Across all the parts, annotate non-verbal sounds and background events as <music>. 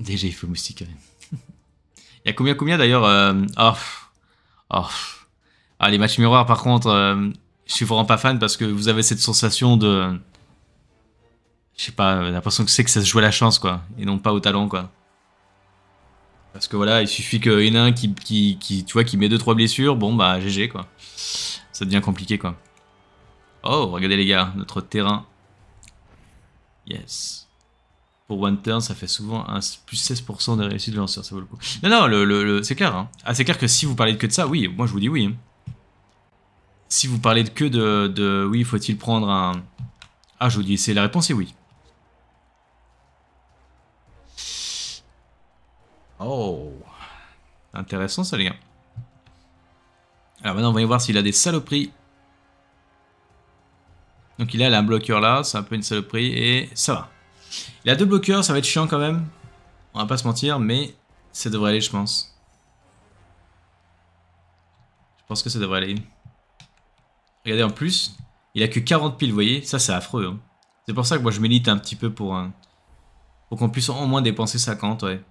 Déjà, il faut moustique. il y a combien, combien d'ailleurs euh, oh. oh ah, les matchs miroirs, par contre, euh, je suis vraiment pas fan parce que vous avez cette sensation de. Je sais pas, l'impression que c'est que ça se joue à la chance, quoi, et non pas au talent, quoi. Parce que voilà, il suffit qu'il y en ait un qui, tu vois, qui met 2-3 blessures, bon bah GG quoi. Ça devient compliqué quoi. Oh, regardez les gars, notre terrain. Yes pour one turn, ça fait souvent un plus 16% de réussite de lanceur, ça vaut le coup. Non, non, le, le, c'est clair. Hein. Ah, c'est clair que si vous parlez que de ça, oui, moi je vous dis oui. Hein. Si vous parlez de que de, oui, faut-il prendre un... Ah, je vous dis, c'est la réponse est oui. Oh, intéressant ça les gars. Alors maintenant, on va y voir s'il a des saloperies. Donc il a, il a un bloqueur là, c'est un peu une saloperie, et ça va. Il a deux bloqueurs, ça va être chiant quand même. On va pas se mentir, mais ça devrait aller, je pense. Je pense que ça devrait aller. Regardez, en plus, il a que 40 piles, vous voyez Ça, c'est affreux. Hein. C'est pour ça que moi, je milite un petit peu pour, pour qu'on puisse au moins dépenser 50, ouais.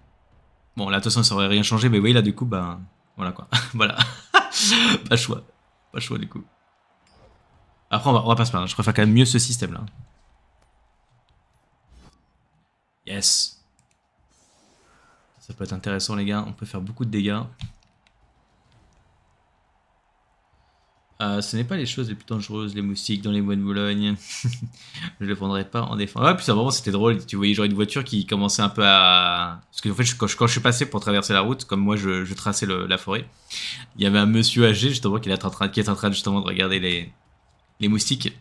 Bon, là, de toute façon, ça aurait rien changé, mais vous voyez, là, du coup, bah... Voilà, quoi. <laughs> voilà. <laughs> pas choix. Pas choix, du coup. Après, on va, pas se plaindre. Je préfère quand même mieux ce système-là. Ça peut être intéressant les gars, on peut faire beaucoup de dégâts. Euh, ce n'est pas les choses les plus dangereuses, les moustiques dans les bois de Boulogne. <laughs> je ne le prendrai pas en défense. Ouais, ah, puis à un c'était drôle. Tu voyais genre une voiture qui commençait un peu à. Parce que fait, quand, je, suis passé pour traverser la route, comme moi je, traçais la forêt, il y avait un monsieur âgé justement qui, est en train, qui est en train justement de regarder les, les moustiques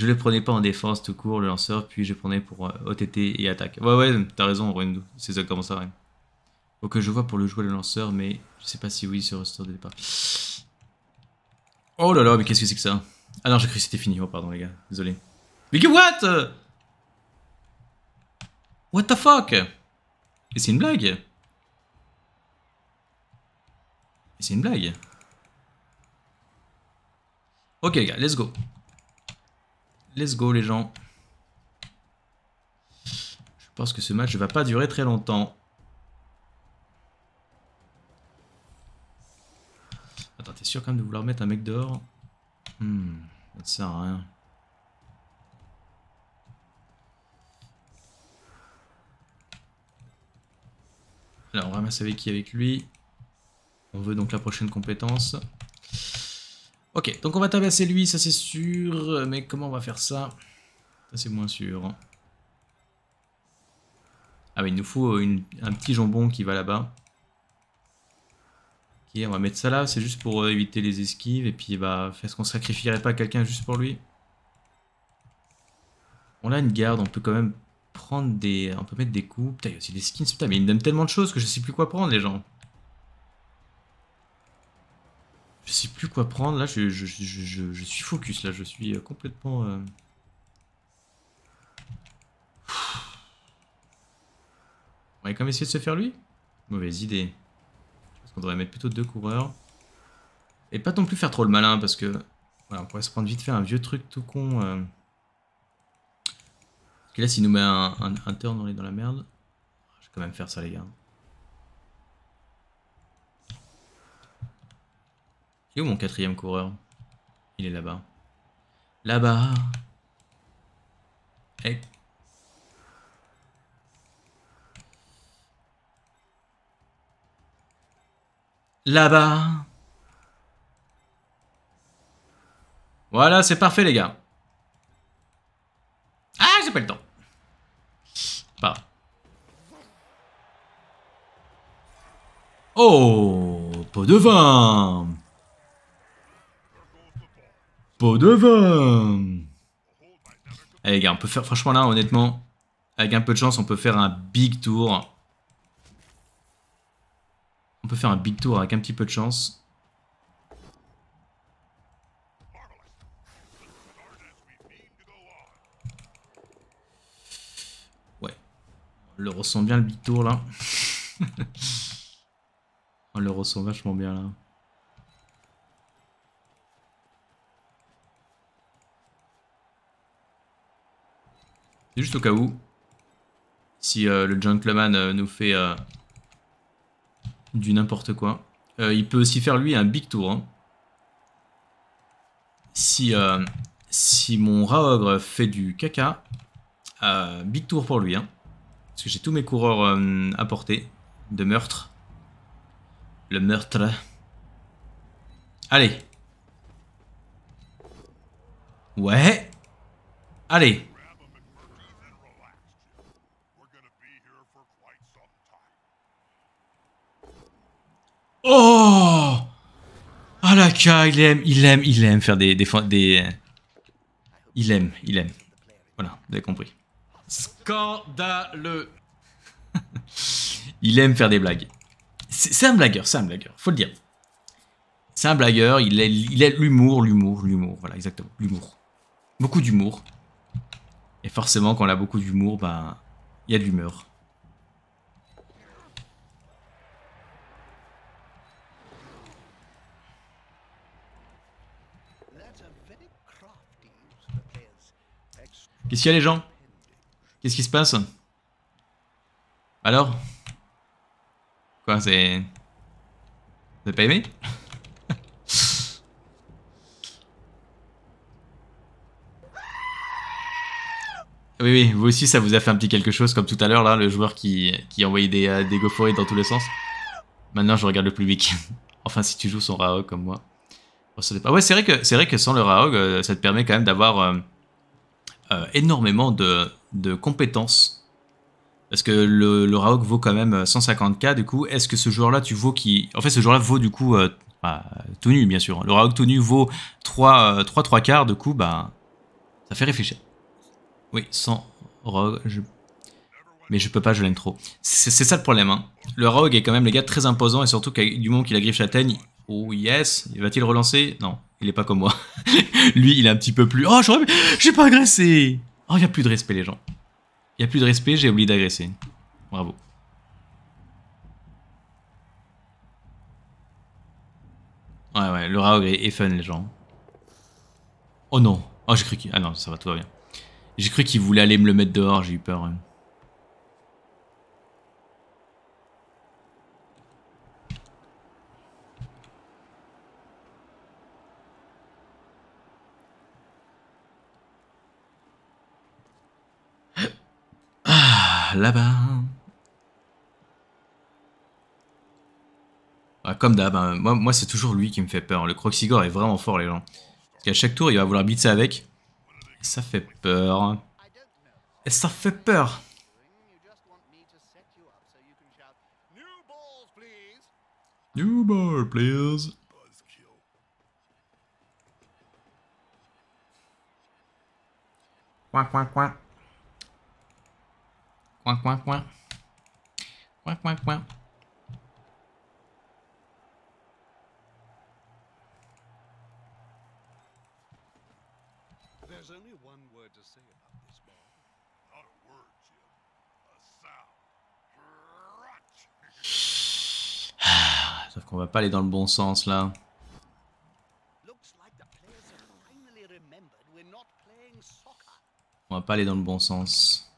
je le prenais pas en défense tout court, le lanceur, puis je prenais pour euh, OTT et attaque. Ouais, ouais, t'as raison, Rwendo C'est comment ça, rien. Faut que je vois pour le jouer le lanceur, mais je sais pas si oui sur roster de départ. Oh là là, mais qu'est-ce que c'est que ça Ah non, j'ai cru que c'était fini. Oh, pardon, les gars. Désolé. Mais que what What the fuck Et c'est une blague Et c'est une blague Ok, les gars, let's go. Let's go les gens. Je pense que ce match ne va pas durer très longtemps. Attends, t'es sûr quand même de vouloir mettre un mec dehors hmm, Ça sert à rien. Là, on ramasse avec qui avec lui. On veut donc la prochaine compétence. Ok, donc on va tabasser lui, ça c'est sûr. Mais comment on va faire ça Ça c'est moins sûr. Ah mais il nous faut un petit jambon qui va là-bas. Ok, on va mettre ça là, c'est juste pour euh, éviter les esquives. Et puis bah, est-ce qu'on sacrifierait pas quelqu'un juste pour lui On a une garde, on peut quand même prendre des... On peut mettre des coups. Putain, il y a aussi des skins, putain, mais il me tellement de choses que je sais plus quoi prendre les gens. Je sais plus quoi prendre. Là, je, suis focus. Là, je suis euh, complètement. Euh... On va quand même essayer de se faire lui Mauvaise idée. Parce qu'on devrait mettre plutôt deux coureurs. Et pas non plus faire trop le malin parce que. Voilà, on pourrait se prendre vite fait un vieux truc tout con. Euh... Parce que là, s'il nous met un, un, un turn, on est dans la merde. Je vais quand même faire ça, les gars. où mon quatrième coureur Il est là-bas. Là-bas Là-bas Voilà, c'est parfait les gars. Ah, j'ai pas le temps. Pas. Oh, pot de vin Pot de vin Allez eh, les gars, on peut faire, franchement là, honnêtement, avec un peu de chance, on peut faire un big tour. On peut faire un big tour avec un petit peu de chance. Ouais. On le ressent bien le big tour là. <laughs> on le ressent vachement bien là. C'est juste au cas où. Si euh, le gentleman euh, nous fait euh, du n'importe quoi. il peut aussi faire lui un big tour. Hein. Si, si mon raogre fait du caca, big tour pour lui. Hein. Parce que j'ai tous mes coureurs à portée de meurtre. Le meurtre. Allez. Ouais. Allez. Oh Ah la K, il aime, il aime, il aime faire des, des, des... Il aime, il aime. Voilà, vous avez compris. Scandaleux <laughs> Il aime faire des blagues. C'est un blagueur, c'est un blagueur, faut le dire. C'est un blagueur, il aime il l'humour, l'humour, l'humour, voilà, exactement, l'humour. Beaucoup d'humour. Et forcément, quand on a beaucoup d'humour, ben, il y a de l'humeur. Qu'est-ce qu'il y a les gens Qu'est-ce qui se passe Alors Quoi, c'est... Vous avez pas aimé <laughs> Oui, oui, vous aussi, ça vous a fait un petit quelque chose, comme tout à l'heure, là, le joueur qui, envoyait des, euh, dans tous les sens. Maintenant, je regarde le public. <laughs> enfin, si tu joues son Raog comme moi. Oh, pas... Ouais, c'est vrai, que, vrai que sans le Raog, euh, ça te permet quand même d'avoir... Euh, euh, énormément de, de, compétences. Parce que le, le vaut quand même 150k, euh, du coup, est-ce que ce joueur-là, tu vaux qui... En fait, ce joueur-là vaut du coup, euh, bah, tout nu, bien sûr. Hein. Le Raok tout nu vaut 3, 3, 3 quarts, du coup, bah, ça fait réfléchir. Oui, sans Rogue, mais je peux pas, je l'aime trop. C'est ça le problème. Hein. Le Rogue est quand même, les gars, très imposant, et surtout du moment qu'il a griffe la teigne, oh yes, va-t-il relancer Non, il est pas comme moi. <laughs> Lui, il est un petit peu plus. Oh, j'ai pas agressé Oh, il y a plus de respect, les gens. Il y a plus de respect, j'ai oublié d'agresser. Bravo. Ouais, ouais, le Raog est fun, les gens. Oh non. Oh, j'ai cru qu'il. Ah non, ça va, tout va bien. J'ai cru qu'il voulait aller me le mettre dehors, j'ai eu peur. là-bas. Ah, comme d'hab, hein. moi, moi c'est toujours lui qui me fait peur. Le Croxigore est vraiment fort, les gens. Parce qu'à chaque tour, il va vouloir blitzer avec. ça fait peur. Et ça fait peur. New ball, please. Quoi, quoi, quoi? Point, point, point. Point, point, coin. <sighs> Sauf qu'on va pas aller dans le bon sens là. On va pas aller dans le bon sens.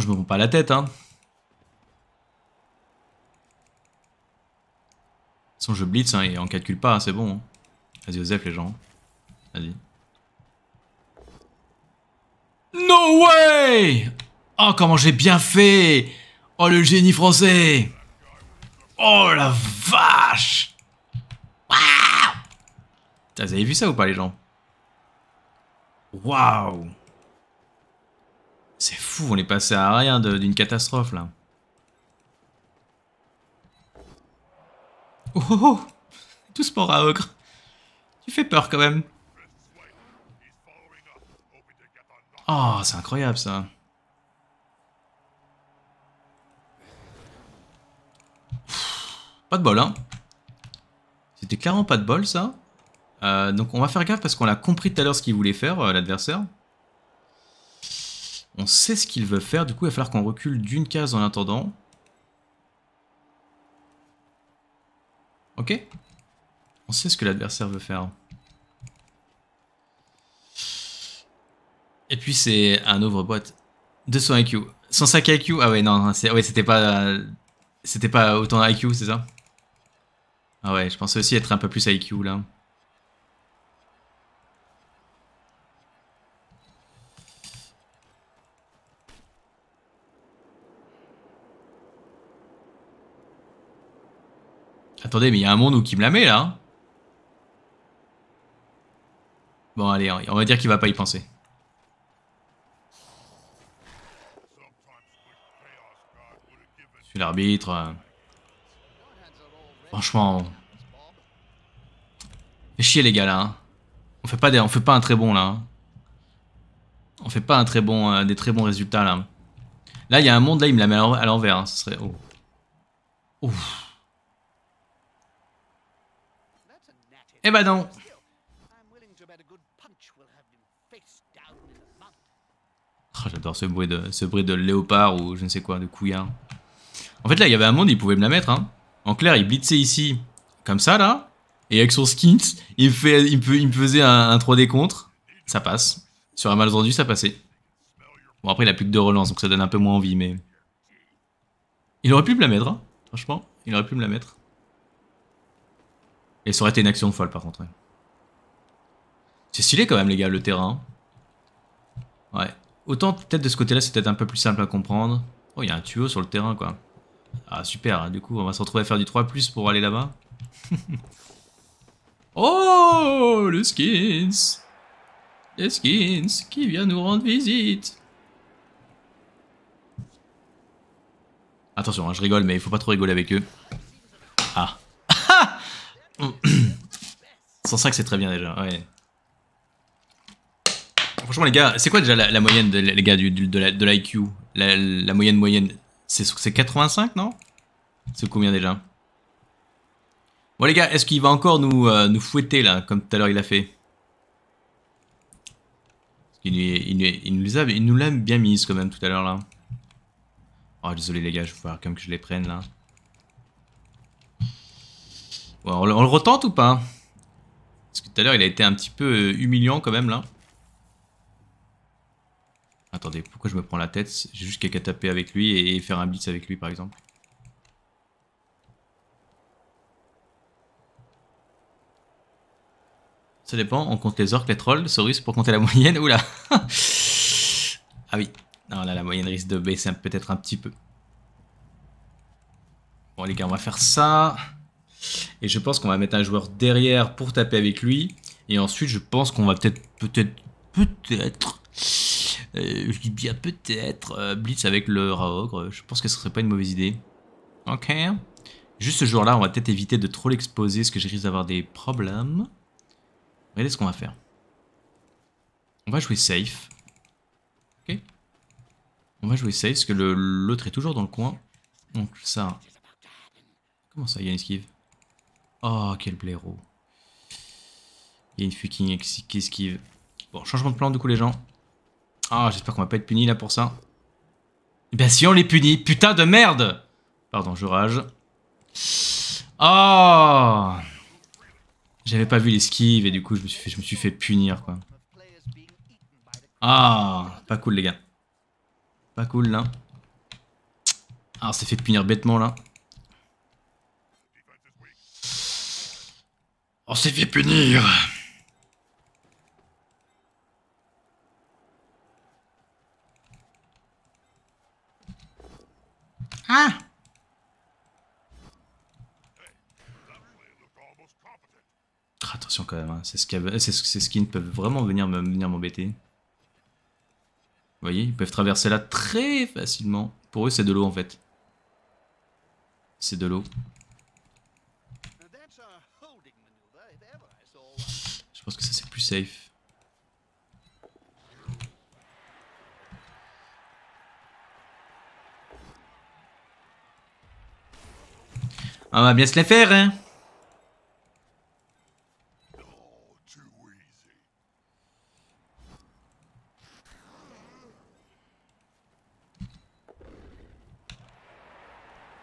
je me prends pas la tête, hein. De toute façon, je blitz, hein, et on calcule pas, c'est bon. Hein. Vas-y, Joseph, les gens. Vas-y. No way Oh, comment j'ai bien fait Oh, le génie français Oh, la vache Waouh Vous avez vu ça ou pas, les gens Waouh fou, on est passé à rien d'une catastrophe là. Oh, oh, oh Tout sport à ogre. Tu fais peur quand même. Oh, c'est incroyable ça. pas de bol, hein. C'était clairement pas de bol ça. Euh, donc on va faire gaffe parce qu'on a compris tout à l'heure ce qu'il voulait faire, euh, l'adversaire. On sait ce qu'il veut faire, du coup il va falloir qu'on recule d'une case en attendant. Ok On sait ce que l'adversaire veut faire. Et puis c'est un ouvre-boîte. 200 IQ. 105 IQ Ah ouais, non, c'était pas... C'était pas autant IQ, c'est ça Ah ouais, je pensais aussi être un peu plus IQ là. Attendez, mais il y a un monde où qui me la met, là. bon, allez, on va dire qu'il va pas y penser. Je l'arbitre. Franchement... Fais chier, les gars, là. Hein. on, fait pas des... on fait pas un très bon, là. Hein. on fait pas un très bon, euh, des très bons résultats, là. Là, il y a un monde, là, il me la met à l'envers. Hein. Ce serait... Oh. Ouf. Eh ben non oh, J'adore ce bruit, de, ce bruit de léopard ou je ne sais quoi, de couillard. En fait là, il y avait un monde, il pouvait me la mettre. Hein. En clair, il blitzait ici, comme ça là. Et avec son skin, il me, fait, il faisait un, 3D contre. Ça passe. Sur un mal rendu ça passait. Bon, après, il a plus que deux relances, donc ça donne un peu moins envie, mais... Il aurait pu me la mettre, hein. franchement. Il aurait pu me la mettre. Et ça aurait été une action folle par contre. C'est stylé quand même les gars, le terrain. Ouais. Autant peut-être de ce côté-là, c'est peut-être un peu plus simple à comprendre. Oh, il y a un tuyau sur le terrain quoi. Ah super, hein. du coup on va se retrouver à faire du 3 ⁇ pour aller là-bas. <laughs> oh, le skins Les skins qui vient nous rendre visite Attention, hein, je rigole, mais il faut pas trop rigoler avec eux. Ah 105, mm. <clears throat> c'est très bien déjà, ouais. Franchement, les gars, c'est quoi déjà la, moyenne, de, les gars, de l'IQ la, moyenne moyenne, c'est 85, non C'est combien déjà Bon, les gars, est-ce qu'il va encore nous, euh, nous fouetter, là, comme tout à l'heure il a fait il, nous nous l'a bien mise, quand même, tout à l'heure, là. Oh, désolé, les gars, je vais falloir quand même que je les prenne, là. On le, retente ou pas Parce que tout à l'heure, il a été un petit peu euh, humiliant quand même, là. Attendez, pourquoi je me prends la tête J'ai juste qu'à taper avec lui et faire un blitz avec lui, par exemple. Ça dépend, on compte les orques, les trolls, Saurus pour compter la <laughs> moyenne. Oula Ah oui, non, là la moyenne risque de baisser peut-être un petit peu. Bon les gars, on va faire ça. Et je pense qu'on va mettre un joueur derrière pour taper avec lui. Et ensuite, je pense qu'on va peut-être, peut-être, peut-être, euh, je dis bien peut-être, euh, Blitz avec le Raogre. Je pense que ce serait pas une mauvaise idée. Ok. Juste ce jour-là, on va peut-être éviter de trop l'exposer, parce que je risque d'avoir des problèmes. Regardez ce qu'on va faire. On va jouer safe. Ok. On va jouer safe, parce que l'autre est toujours dans le coin. Donc ça... Comment ça, il y a une esquive Oh, quel blaireau. Il y a une fucking qui esquive. Bon, changement de plan du coup les gens. Ah, j'espère qu'on va pas être puni là pour ça. Eh bien si on les punit, putain de merde Pardon, je rage. Oh J'avais pas vu l'esquive et du coup je me suis fait, je me suis fait punir quoi. Ah, pas cool les gars. Pas cool là. Ah, on s'est fait punir bêtement là. On s'est fait punir. Ah Attention quand même, hein. c'est ce qui ces skins peuvent vraiment venir m'embêter. Vous voyez, ils peuvent traverser là très facilement. Pour eux, c'est de l'eau en fait. C'est de l'eau. pense que ça c'est plus safe. On va bien se les faire, hein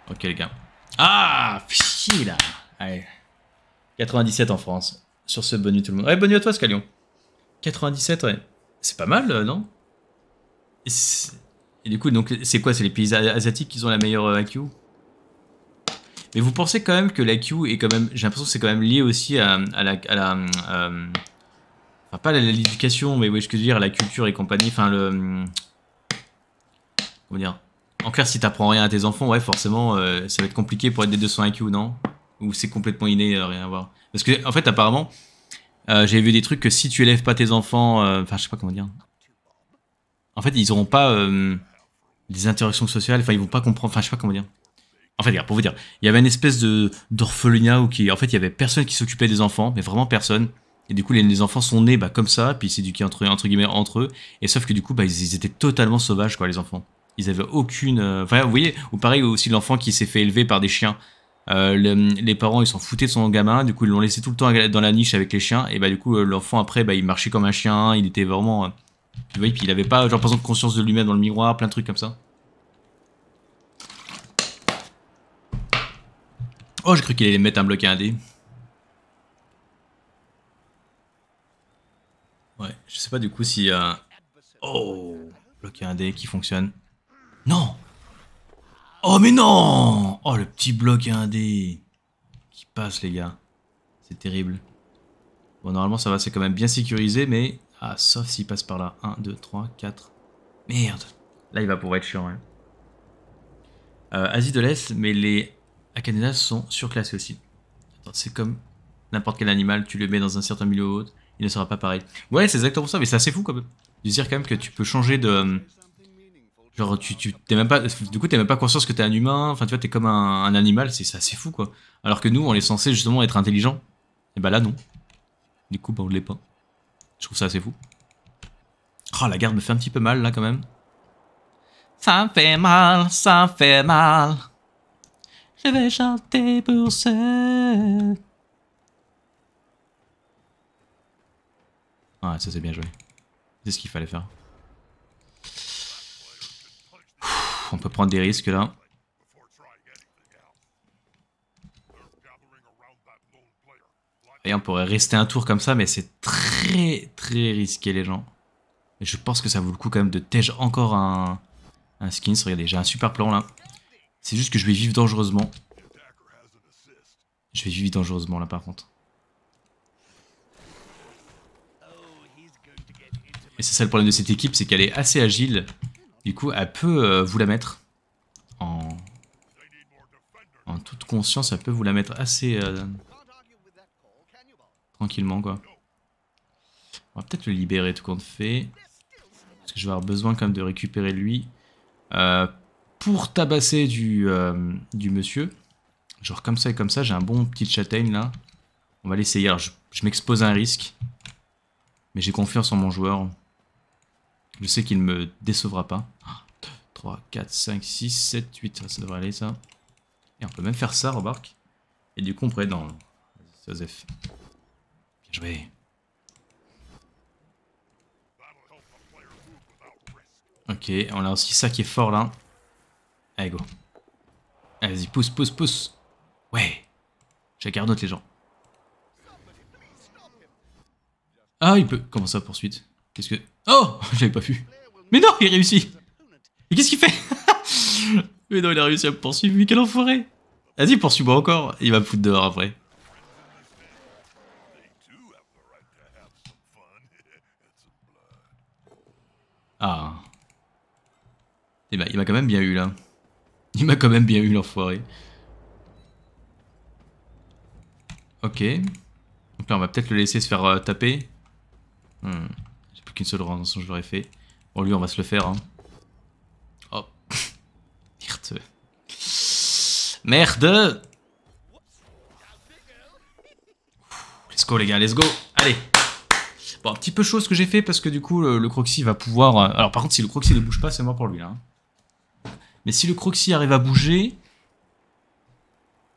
Ok les gars. Ah, fichier là Allez. 97 en France sur ce bonus tout le monde. Ouais, bonne à toi, Scalion. 97, ouais. C'est pas mal, euh, non et, du coup, donc, c'est quoi C'est les pays asiatiques qui ont la meilleure euh, IQ Mais vous pensez quand même que l'IQ est quand même. J'ai l'impression que c'est quand même lié aussi à, la. Euh, enfin, pas l'éducation, mais oui, je veux dire, la culture et compagnie. Enfin, le. Comment dire En clair, si t'apprends rien à tes enfants, ouais, forcément, ça va être compliqué pour être des 200 IQ, non ou c'est complètement inné, euh, rien à voir Parce que, en fait, apparemment, euh, j'avais j'ai vu des trucs que si tu élèves pas tes enfants, euh, enfin, je sais pas comment dire. En fait, ils auront pas des interactions sociales, enfin, ils vont pas comprendre, enfin, je sais pas comment dire. En fait, pour vous dire, il y avait une espèce de d'orphelinat où qui, en fait, il y avait personne qui s'occupait des enfants, mais vraiment personne. Et du coup, les, les enfants sont nés bah, comme ça, puis ils s'éduquaient entre, entre guillemets entre eux. Et sauf que du coup, bah, ils, étaient totalement sauvages, quoi, les enfants. Ils avaient aucune. Enfin, vous voyez, ou pareil aussi l'enfant qui s'est fait élever par des chiens. Euh, les parents ils s'en foutaient de son gamin, du coup ils l'ont laissé tout le temps dans la niche avec les chiens, et bah du coup euh, l'enfant après bah, il marchait comme un chien, il était vraiment. Euh, tu vois, puis il avait pas genre pas de conscience de lui-même dans le miroir, plein de trucs comme ça. Oh, j'ai cru qu'il allait mettre un bloc à un dé. Ouais, je sais pas du coup si. Oh Bloc à un dé qui fonctionne. Non Oh mais non Oh le petit bloc indé qui passe les gars. C'est terrible. Bon normalement ça va, c'est quand même bien sécurisé mais... Ah sauf s'il passe par là. 1, 2, 3, 4. Merde Là il va pouvoir être chiant. Hein. Euh, Asie de l'Est, mais les Akanenas sont surclassés aussi. C'est comme n'importe quel animal, tu le mets dans un certain milieu ou autre, il ne sera pas pareil. Ouais c'est exactement ça, mais c'est assez fou quand même. veux dire quand même que tu peux changer de Genre, tu, tu t'es même pas, du coup, t'es même pas conscience que t'es un humain. Enfin, tu vois, t'es comme un, animal. C'est, c'est assez fou, quoi. Alors que nous, on est censé justement être intelligent. Et eh bah ben là, non. Du coup, bah, on l'est pas. Je trouve ça assez fou. Oh, la garde me fait un petit peu mal, là, quand même. Ça me fait mal, ça me fait mal. Je vais chanter pour ça Ouais, ça c'est bien joué. C'est ce qu'il fallait faire. on peut prendre des risques là. Et on pourrait rester un tour comme ça, mais c'est très très risqué les gens. je pense que ça vaut le coup quand même de tège encore un, un skins. Regardez, j'ai un super plan là. C'est juste que je vais vivre dangereusement. Je vais vivre dangereusement là par contre. Et c'est ça le problème de cette équipe, c'est qu'elle est assez agile. Du coup, elle peut euh, vous la mettre en... en toute conscience, elle peut vous la mettre assez euh, tranquillement, quoi. On va peut-être le libérer tout compte fait. Parce que je vais avoir besoin quand même de récupérer lui euh, pour tabasser du, monsieur. Genre comme ça et comme ça, j'ai un bon petit châtaigne là. On va l'essayer. je, je m'expose à un risque. Mais j'ai confiance en mon joueur. Je sais qu'il ne me décevra pas. 3, 4, 5, 6, 7, 8. Ça, devrait aller, ça. Et on peut même faire ça, remarque. Et du coup, on pourrait être dans... Joseph. Bien joué. Ok, on a aussi ça qui est fort, là. Allez, go. Allez, y pousse, pousse, pousse. Ouais. Chacun note les gens. Ah, il peut... Comment ça, poursuite Qu'est-ce que... Oh <laughs> J'avais pas vu. Mais non, il réussit mais qu'est-ce qu'il fait Mais non, il a réussi à me poursuivre, mais quel enfoiré Vas-y, poursuis-moi encore, il va me foutre dehors après. Ah. Eh ben, il m'a quand même bien eu, là. Il m'a quand même bien eu, l'enfoiré. Ok. Donc là, on va peut-être le laisser se faire euh, taper. Hmm. J'ai plus qu'une seule rançon, je l'aurais fait. Bon, lui, on va se le faire, hein. Merde Let's go les gars, let's go Allez Bon, un petit peu chaud ce que j'ai fait parce que du coup le, Croxy va pouvoir... Euh, alors par contre si le Croxy ne bouge pas, c'est moi pour lui là. Hein. Mais si le Croxy arrive à bouger...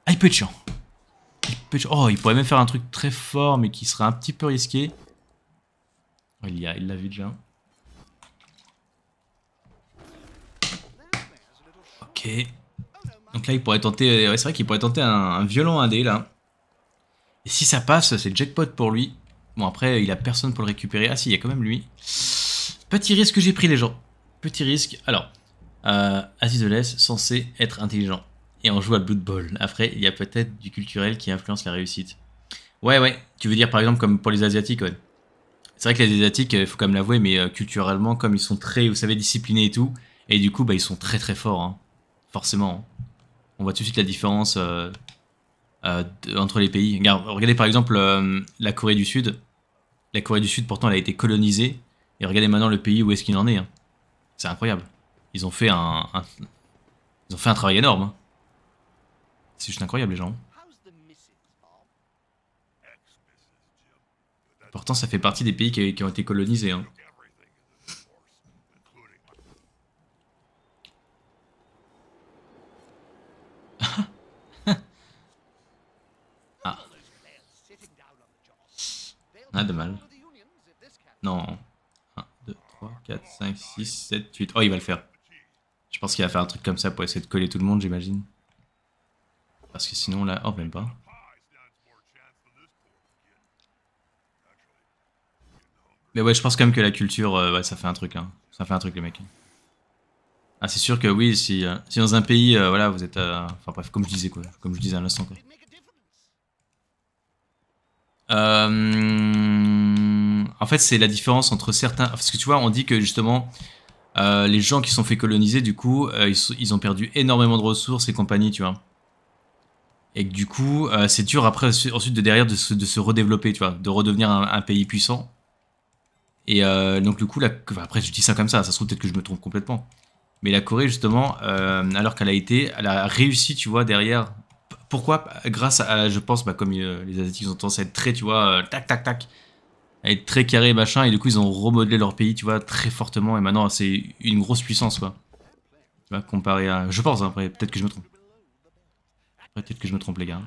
Ah il peut être chiant. Il peut être Oh il pourrait même faire un truc très fort mais qui serait un petit peu risqué. Oh, il l'avait il déjà. Ok. Donc là, il pourrait tenter. Euh, ouais, c'est vrai qu'il pourrait tenter un, un violent indé là. Et si ça passe, c'est jackpot pour lui. Bon, après, il a personne pour le récupérer. Ah si, il y a quand même lui. Petit risque que j'ai pris, les gens. Petit risque. Alors, euh, de l'Est, censé être intelligent. Et on joue à Blood Bowl. Après, il y a peut-être du culturel qui influence la réussite. Ouais, ouais. Tu veux dire, par exemple, comme pour les Asiatiques, ouais. C'est vrai que les Asiatiques, il euh, faut quand même l'avouer, mais euh, culturellement, comme ils sont très, vous savez, disciplinés et tout, et du coup, bah, ils sont très très forts, hein. forcément. Hein on voit tout de suite la différence euh, euh, entre les pays. regardez par exemple euh, la Corée du Sud. La Corée du Sud, pourtant, elle a été colonisée. Et regardez maintenant le pays où est-ce qu'il en est. Hein. C'est incroyable. Ils ont fait un, ils ont fait un travail énorme. Hein. C'est juste incroyable, les gens. Pourtant, ça fait partie des pays qui, ont été colonisés. Hein. Ah, de mal. Non. 1, 2, 3, 4, 5, 6, 7, 8. Oh, il va le faire. Je pense qu'il va faire un truc comme ça pour essayer de coller tout le monde, j'imagine. Parce que sinon, là... Oh, même pas. Mais ouais, je pense quand même que la culture, euh, ça fait un truc. Hein. Ça fait un truc, les mecs. Hein. Ah, c'est sûr que oui, si, euh, si dans un pays, euh, voilà, vous êtes... Enfin bref, comme je disais, quoi. Comme je disais à l'instant, quoi. Euh, en fait, c'est la différence entre certains. Parce que tu vois, on dit que justement, euh, les gens qui sont fait coloniser, du coup, euh, ils, ont perdu énormément de ressources et compagnie, tu vois. Et que du coup, c'est dur après, ensuite, de derrière, de se, redévelopper, tu vois, de redevenir un, pays puissant. Et donc, du coup, la... après, je dis ça comme ça, ça se trouve peut-être que je me trompe complètement. Mais la Corée, justement, alors qu'elle a été, elle a réussi, tu vois, derrière, pourquoi Grâce à, je pense, bah, comme euh, les Asiatiques ont tendance à être très, tu vois, euh, tac, tac, tac, à être très carré, machin, et du coup, ils ont remodelé leur pays, tu vois, très fortement, et maintenant, c'est une grosse puissance, quoi. Tu vois, comparé à. Je pense, hein, après, peut-être que je me trompe. Peut-être que je me trompe, les gars.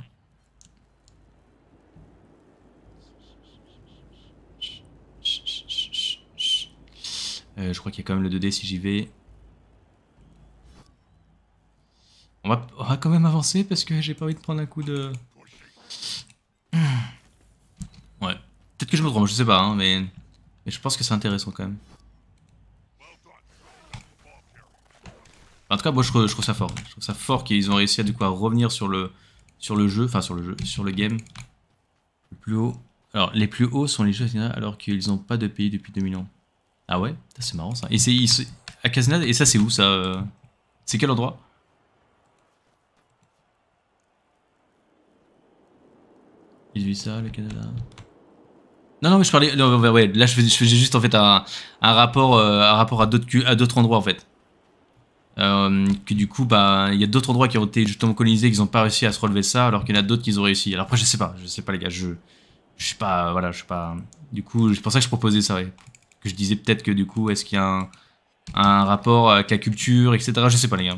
Euh, je crois qu'il y a quand même le 2D si j'y vais. On va, quand même avancer parce que j'ai pas envie de prendre un coup de... Hmm. Ouais. Peut-être que je me trompe, je sais pas, hein, mais... mais je pense que c'est intéressant quand même. En tout cas, moi, je, trouve ça fort. Je trouve ça fort qu'ils ont réussi à, du coup, revenir sur le, sur le jeu, enfin, sur le jeu, sur le game. Le plus haut. Alors, les plus hauts sont les jeux alors qu'ils n'ont pas de pays depuis 2000 ans. Ah ouais C'est marrant, ça. Et c'est... À et ça, c'est où, ça euh C'est quel endroit Il vit ça, le Canada. Non, non, mais je parlais. là, je faisais, juste en fait un, un rapport, euh, un rapport à d'autres endroits en fait. Euh, que du coup, bah, il y a d'autres endroits qui ont été justement colonisés, qui n'ont pas réussi à se relever ça, alors qu'il y en a d'autres qui ont réussi. Alors après, je sais pas, je sais pas les gars, je, je sais pas, voilà, je sais pas. Du coup, c'est pour ça que je proposais ça, ouais. que je disais peut-être que du coup, est-ce qu'il y a un, un rapport avec euh, la culture, etc. Je sais pas les gars.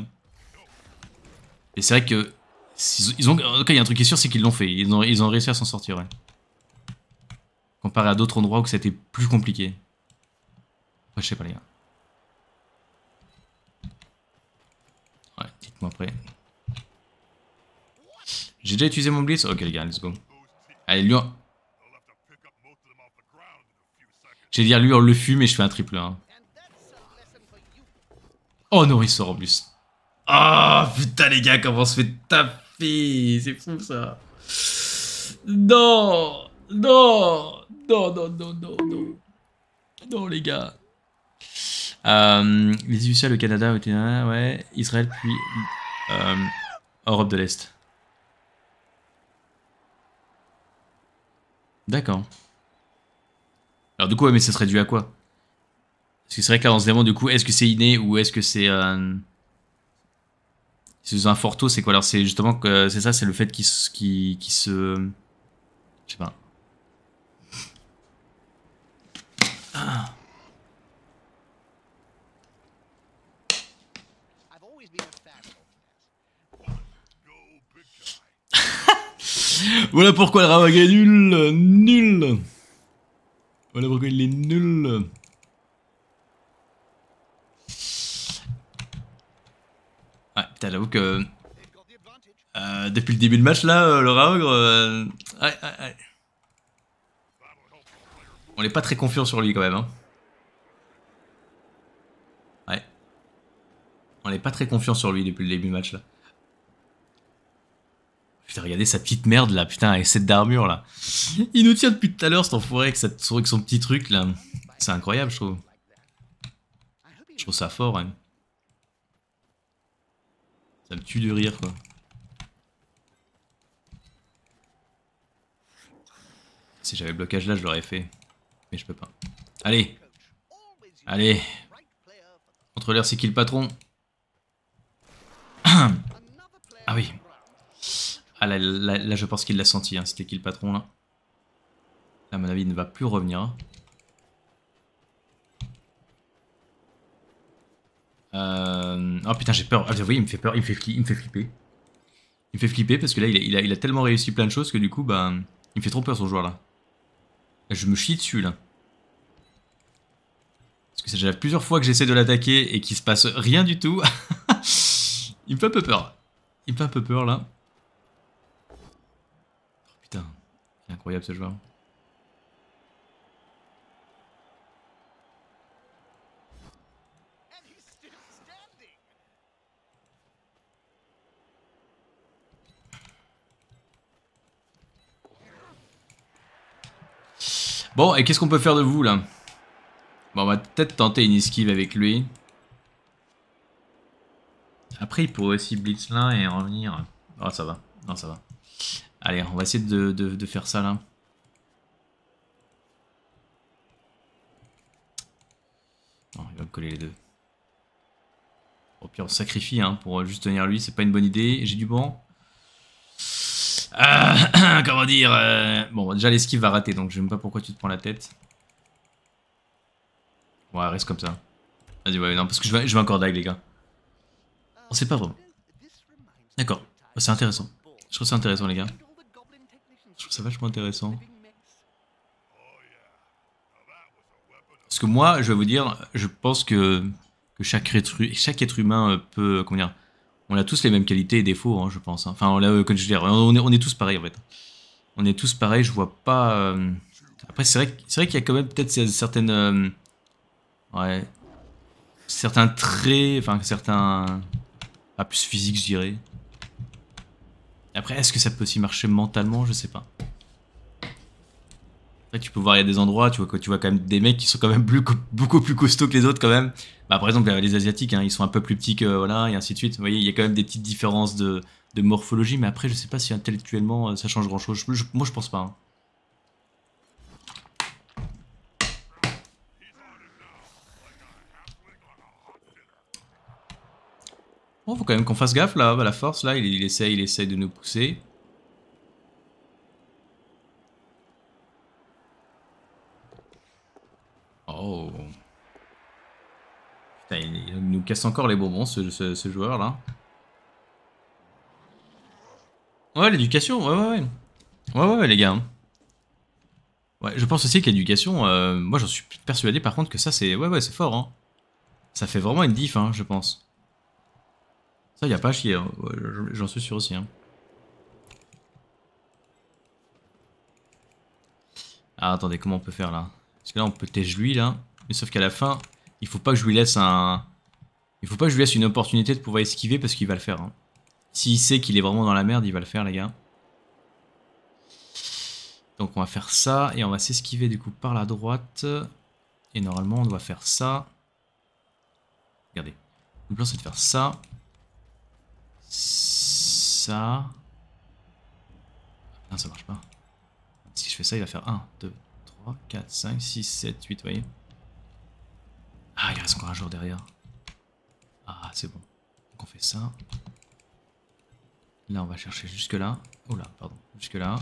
Et c'est vrai que ils ont, en tout cas, il y a un truc qui est sûr, c'est qu'ils l'ont fait. Ils ont, réussi à s'en sortir, ouais. Comparé à d'autres endroits où ça a été plus compliqué. Ouais, je sais pas, les gars. Ouais, dites-moi après. J'ai déjà utilisé mon blitz Ok, les gars, let's go. Allez, lui... J'ai hein. J'allais dire lui, on le fume et je fais un triple 1. Hein. Oh non, il sort en plus. Oh putain les gars, comment on se fait taper c'est fou ça. Non, non, non, non, non, non, non. Non, les gars. Euh, les USA, le Canada, ouais, Israël, puis euh, Europe de l'Est. D'accord. Alors du coup, mais ça serait dû à quoi Parce que c'est vrai on se demande du coup, est-ce que c'est inné ou est-ce que c'est... Euh... C'est un forto, c'est quoi Alors, c'est justement que c'est ça, c'est le fait qu'il se. Je sais pas. <laughs> voilà pourquoi le Ravag est nul Nul Voilà pourquoi il est nul J'avoue que euh, depuis le début de match, là, euh, le Raogre... Euh, On n'est pas très confiant sur lui, quand même. Hein. Ouais. On n'est pas très confiant sur lui depuis le début de match, là. Putain, regardez sa petite merde, là, putain, avec cette d'armure, là. Il nous tient depuis tout à l'heure, cet enfoiré, avec, avec son petit truc, là. C'est incroyable, je trouve. Je trouve ça fort, ça me tue de rire quoi. Si j'avais blocage là, je l'aurais fait. Mais je peux pas. Allez Allez Contrôleur, c'est qui le patron <clears throat> Ah oui. Ah là, là, je pense qu'il l'a senti, hein. c'était qui le patron là Là, à mon avis, il ne va plus revenir. Euh, oh putain, j'ai peur. Ah, oui, il me fait peur, il me fait, flipper. il me fait flipper. Il me fait flipper parce que là, il a, tellement réussi plein de choses que du coup, bah, il me fait trop peur ce joueur là. Je me chie dessus là. Parce que ça déjà plusieurs fois que j'essaie de l'attaquer et qu'il se passe rien du tout. <laughs> il me fait un peu peur. Il me fait un peu peur là. Oh, putain, incroyable ce joueur. Bon, et qu'est-ce qu'on peut faire de vous, là Bon, on va peut-être tenter une esquive avec lui. Après, il pourrait aussi blitz l'un et revenir. Oh, ça va. Non, ça va. Allez, on va essayer de, faire ça, là. Non, il va me coller les deux. Au pire, on sacrifie hein, pour juste tenir lui, c'est pas une bonne idée. J'ai du bon euh, <clears throat> comment dire euh, Bon, déjà l'esquive va rater, donc je ne sais pas pourquoi tu te prends la tête. Ouais, reste comme ça. Vas-y, ouais, non, parce que je vais, je vais encore dague les gars. On oh, sait pas vraiment. D'accord, oh, c'est intéressant. Je trouve ça intéressant, les gars. Je trouve ça vachement intéressant. Parce que moi, je vais vous dire, je pense que, chaque, être, chaque être humain euh, peut, comment dire, on a tous les mêmes qualités et défauts, hein, je pense. Hein. Enfin, on, euh, je on, est, tous pareils, en fait. On est tous pareils, je vois pas... Euh, après, c'est vrai, qu'il y a quand même peut-être certaines... Euh, ouais... Certains traits, enfin, certains... Ah, plus physique, je dirais. Après, est-ce que ça peut aussi marcher mentalement Je sais pas tu peux voir, il y a des endroits, tu vois, que tu vois quand même des mecs qui sont quand même beaucoup plus costauds que les autres, quand même. Bah, par exemple, les Asiatiques, hein, ils sont un peu plus petits que, voilà, et ainsi de suite. Vous voyez, il y a quand même des petites différences de, morphologie, mais après, je sais pas si intellectuellement euh, ça change grand chose. moi, je pense pas. Hein. faut quand même qu'on fasse gaffe là, la force là, il, essaye, il essaye de nous pousser. casse encore les bonbons, ce, joueur-là. Ouais, l'éducation, ouais, ouais, ouais. Ouais, ouais, les gars. Ouais, je pense aussi qu'éducation, l'éducation euh, moi j'en suis persuadé par contre que ça c'est... Ouais, ouais, c'est fort, hein. Ça fait vraiment une diff, hein, je pense. Ça, y a pas à chier, hein. j'en suis sûr aussi, hein. Ah, attendez, comment on peut faire là Parce que là, on peut tèche lui, là. Mais sauf qu'à la fin, il faut pas que je lui laisse un, il faut pas que je lui laisse une opportunité de pouvoir esquiver parce qu'il va le faire. Hein. S'il sait qu'il est vraiment dans la merde, il va le faire, les gars. Donc on va faire ça et on va s'esquiver du coup par la droite. Et normalement, on doit faire ça. Regardez. Le plan, c'est de faire ça. Ça. Non, ça marche pas. Si je fais ça, il va faire 1, 2, 3, 4, 5, 6, 7, 8, vous voyez Ah, il reste encore un jour derrière. Ah, c'est bon. Donc on fait ça. Là, on va chercher jusque là. Oh là, pardon. Jusque là.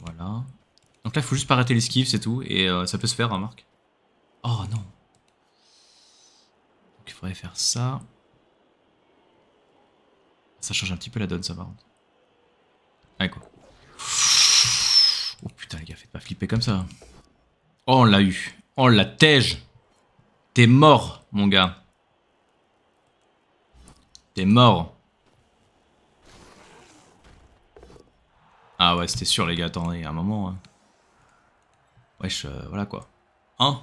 Voilà. Donc là, il faut juste pas rater l'esquive, c'est tout. Et euh, ça peut se faire, hein, Marc Oh non. Donc il faudrait faire ça. Ça change un petit peu la donne, ça, par contre. Allez, quoi. Oh putain, les gars, faites pas flipper comme ça. Oh, on l'a eu. On oh, l'a tège. T'es mort, mon gars mort. Ah ouais, c'était sûr, les gars. Attendez, un moment. Hein. Wesh, euh, voilà quoi. Hein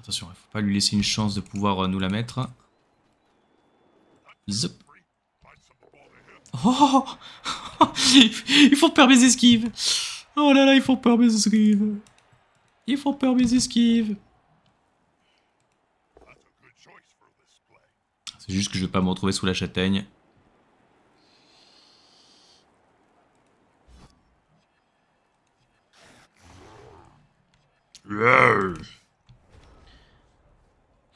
Attention, il faut pas lui laisser une chance de pouvoir euh, nous la mettre. il Oh perdre <laughs> font mes esquives Oh là là, il faut peur mes esquives Ils font peur mes esquives C'est juste que je ne pas me retrouver sous la châtaigne.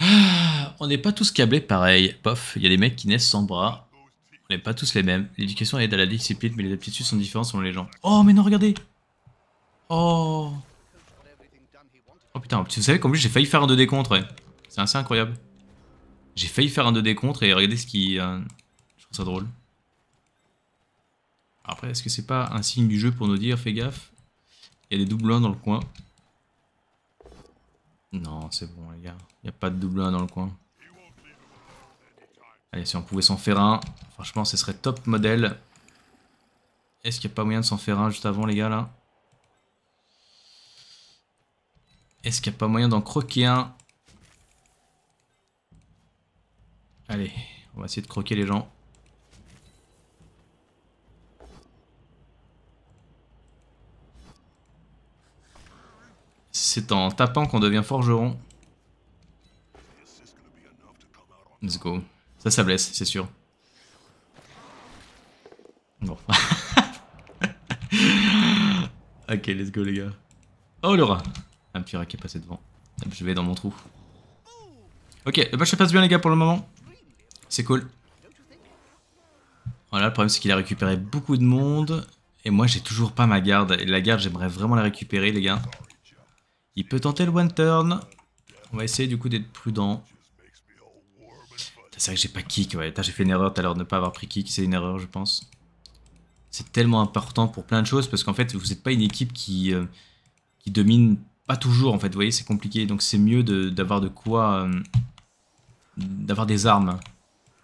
Ah, on n'est pas tous câblés pareil. Pof, il y a des mecs qui naissent sans bras. On n'est pas tous les mêmes. L'éducation aide à la discipline, mais les aptitudes sont différentes selon les gens. Oh, mais non, regardez Oh Oh putain, vous savez qu'en plus j'ai failli faire un 2D contre, ouais. c'est assez incroyable. J'ai failli faire un 2D contre et regardez ce qui... Euh, je trouve ça drôle. Après, est-ce que c'est pas un signe du jeu pour nous dire, fais gaffe Il y a des doublons dans le coin. Non, c'est bon les gars. Il n'y a pas de 1 dans le coin. Allez, si on pouvait s'en faire un, franchement, ce serait top modèle. Est-ce qu'il n'y a pas moyen de s'en faire un juste avant les gars là Est-ce qu'il n'y a pas moyen d'en croquer un Allez, on va essayer de croquer les gens. C'est en tapant qu'on devient forgeron. Let's go. Ça, ça blesse, c'est sûr. Bon. <laughs> ok, let's go les gars. Oh le rat Un petit rat qui est passé devant. Je vais dans mon trou. Ok, eh ben, je passe bien les gars pour le moment. C'est cool. Voilà, le problème c'est qu'il a récupéré beaucoup de monde. Et moi j'ai toujours pas ma garde. Et la garde j'aimerais vraiment la récupérer les gars. Il peut tenter le one turn. On va essayer du coup d'être prudent. C'est vrai que j'ai pas kick. Ouais. J'ai fait une erreur tout à l'heure de ne pas avoir pris kick. C'est une erreur je pense. C'est tellement important pour plein de choses parce qu'en fait vous n'êtes pas une équipe qui, euh, qui domine pas toujours en fait. Vous voyez c'est compliqué. Donc c'est mieux d'avoir de, quoi... Euh, d'avoir des armes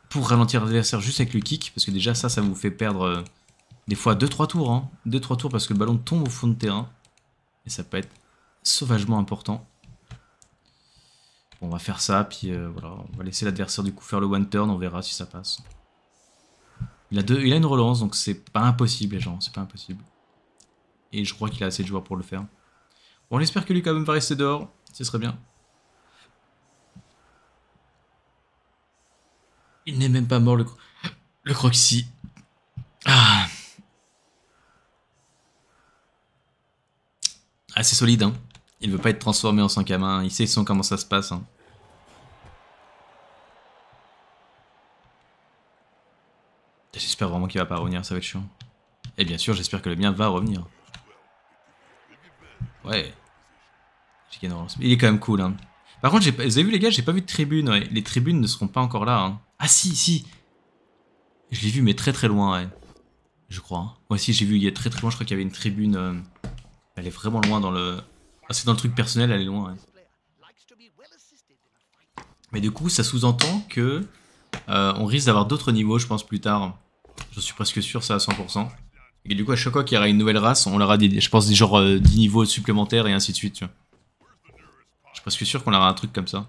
pour ralentir l'adversaire juste avec le kick, parce que déjà ça, ça vous fait perdre euh, des fois 2-3 tours. 2-3 hein. tours parce que le ballon tombe au fond de terrain. Et ça peut être sauvagement important. Bon, on va faire ça, puis euh, voilà, on va laisser l'adversaire du coup faire le one turn, on verra si ça passe. Il a, deux, il a une relance, donc c'est pas impossible les gens, c'est pas impossible. Et je crois qu'il a assez de joueurs pour le faire. Bon, on espère que lui quand même va rester dehors, ce serait bien. Il n'est même pas mort, le, le Croxy. Ah. Assez solide, hein. Il veut pas être transformé en 5 à Il sait son comment ça se passe, hein. J'espère vraiment qu'il va pas revenir, ça va être chiant. Et bien sûr, j'espère que le mien va revenir. Ouais. Il est quand même cool. Hein. Par contre, pas... vous avez vu les gars, j'ai pas vu de tribune. Les tribunes ne seront pas encore là. Hein. Ah si, si Je l'ai vu, mais très très loin, ouais. Je crois. Moi hein. aussi, j'ai vu, il y a très très loin. Je crois qu'il y avait une tribune. Euh, elle est vraiment loin dans le... Ah, c'est dans le truc personnel, elle est loin, ouais. Mais du coup, ça sous-entend que euh, on risque d'avoir d'autres niveaux, je pense, plus tard. Je suis presque sûr, ça, à 100%. Et du coup, à chaque fois qu'il y aura une nouvelle race, on aura, des, je pense, des genre 10 euh, niveaux supplémentaires et ainsi de suite, tu vois. Je suis presque sûr qu'on aura un truc comme ça.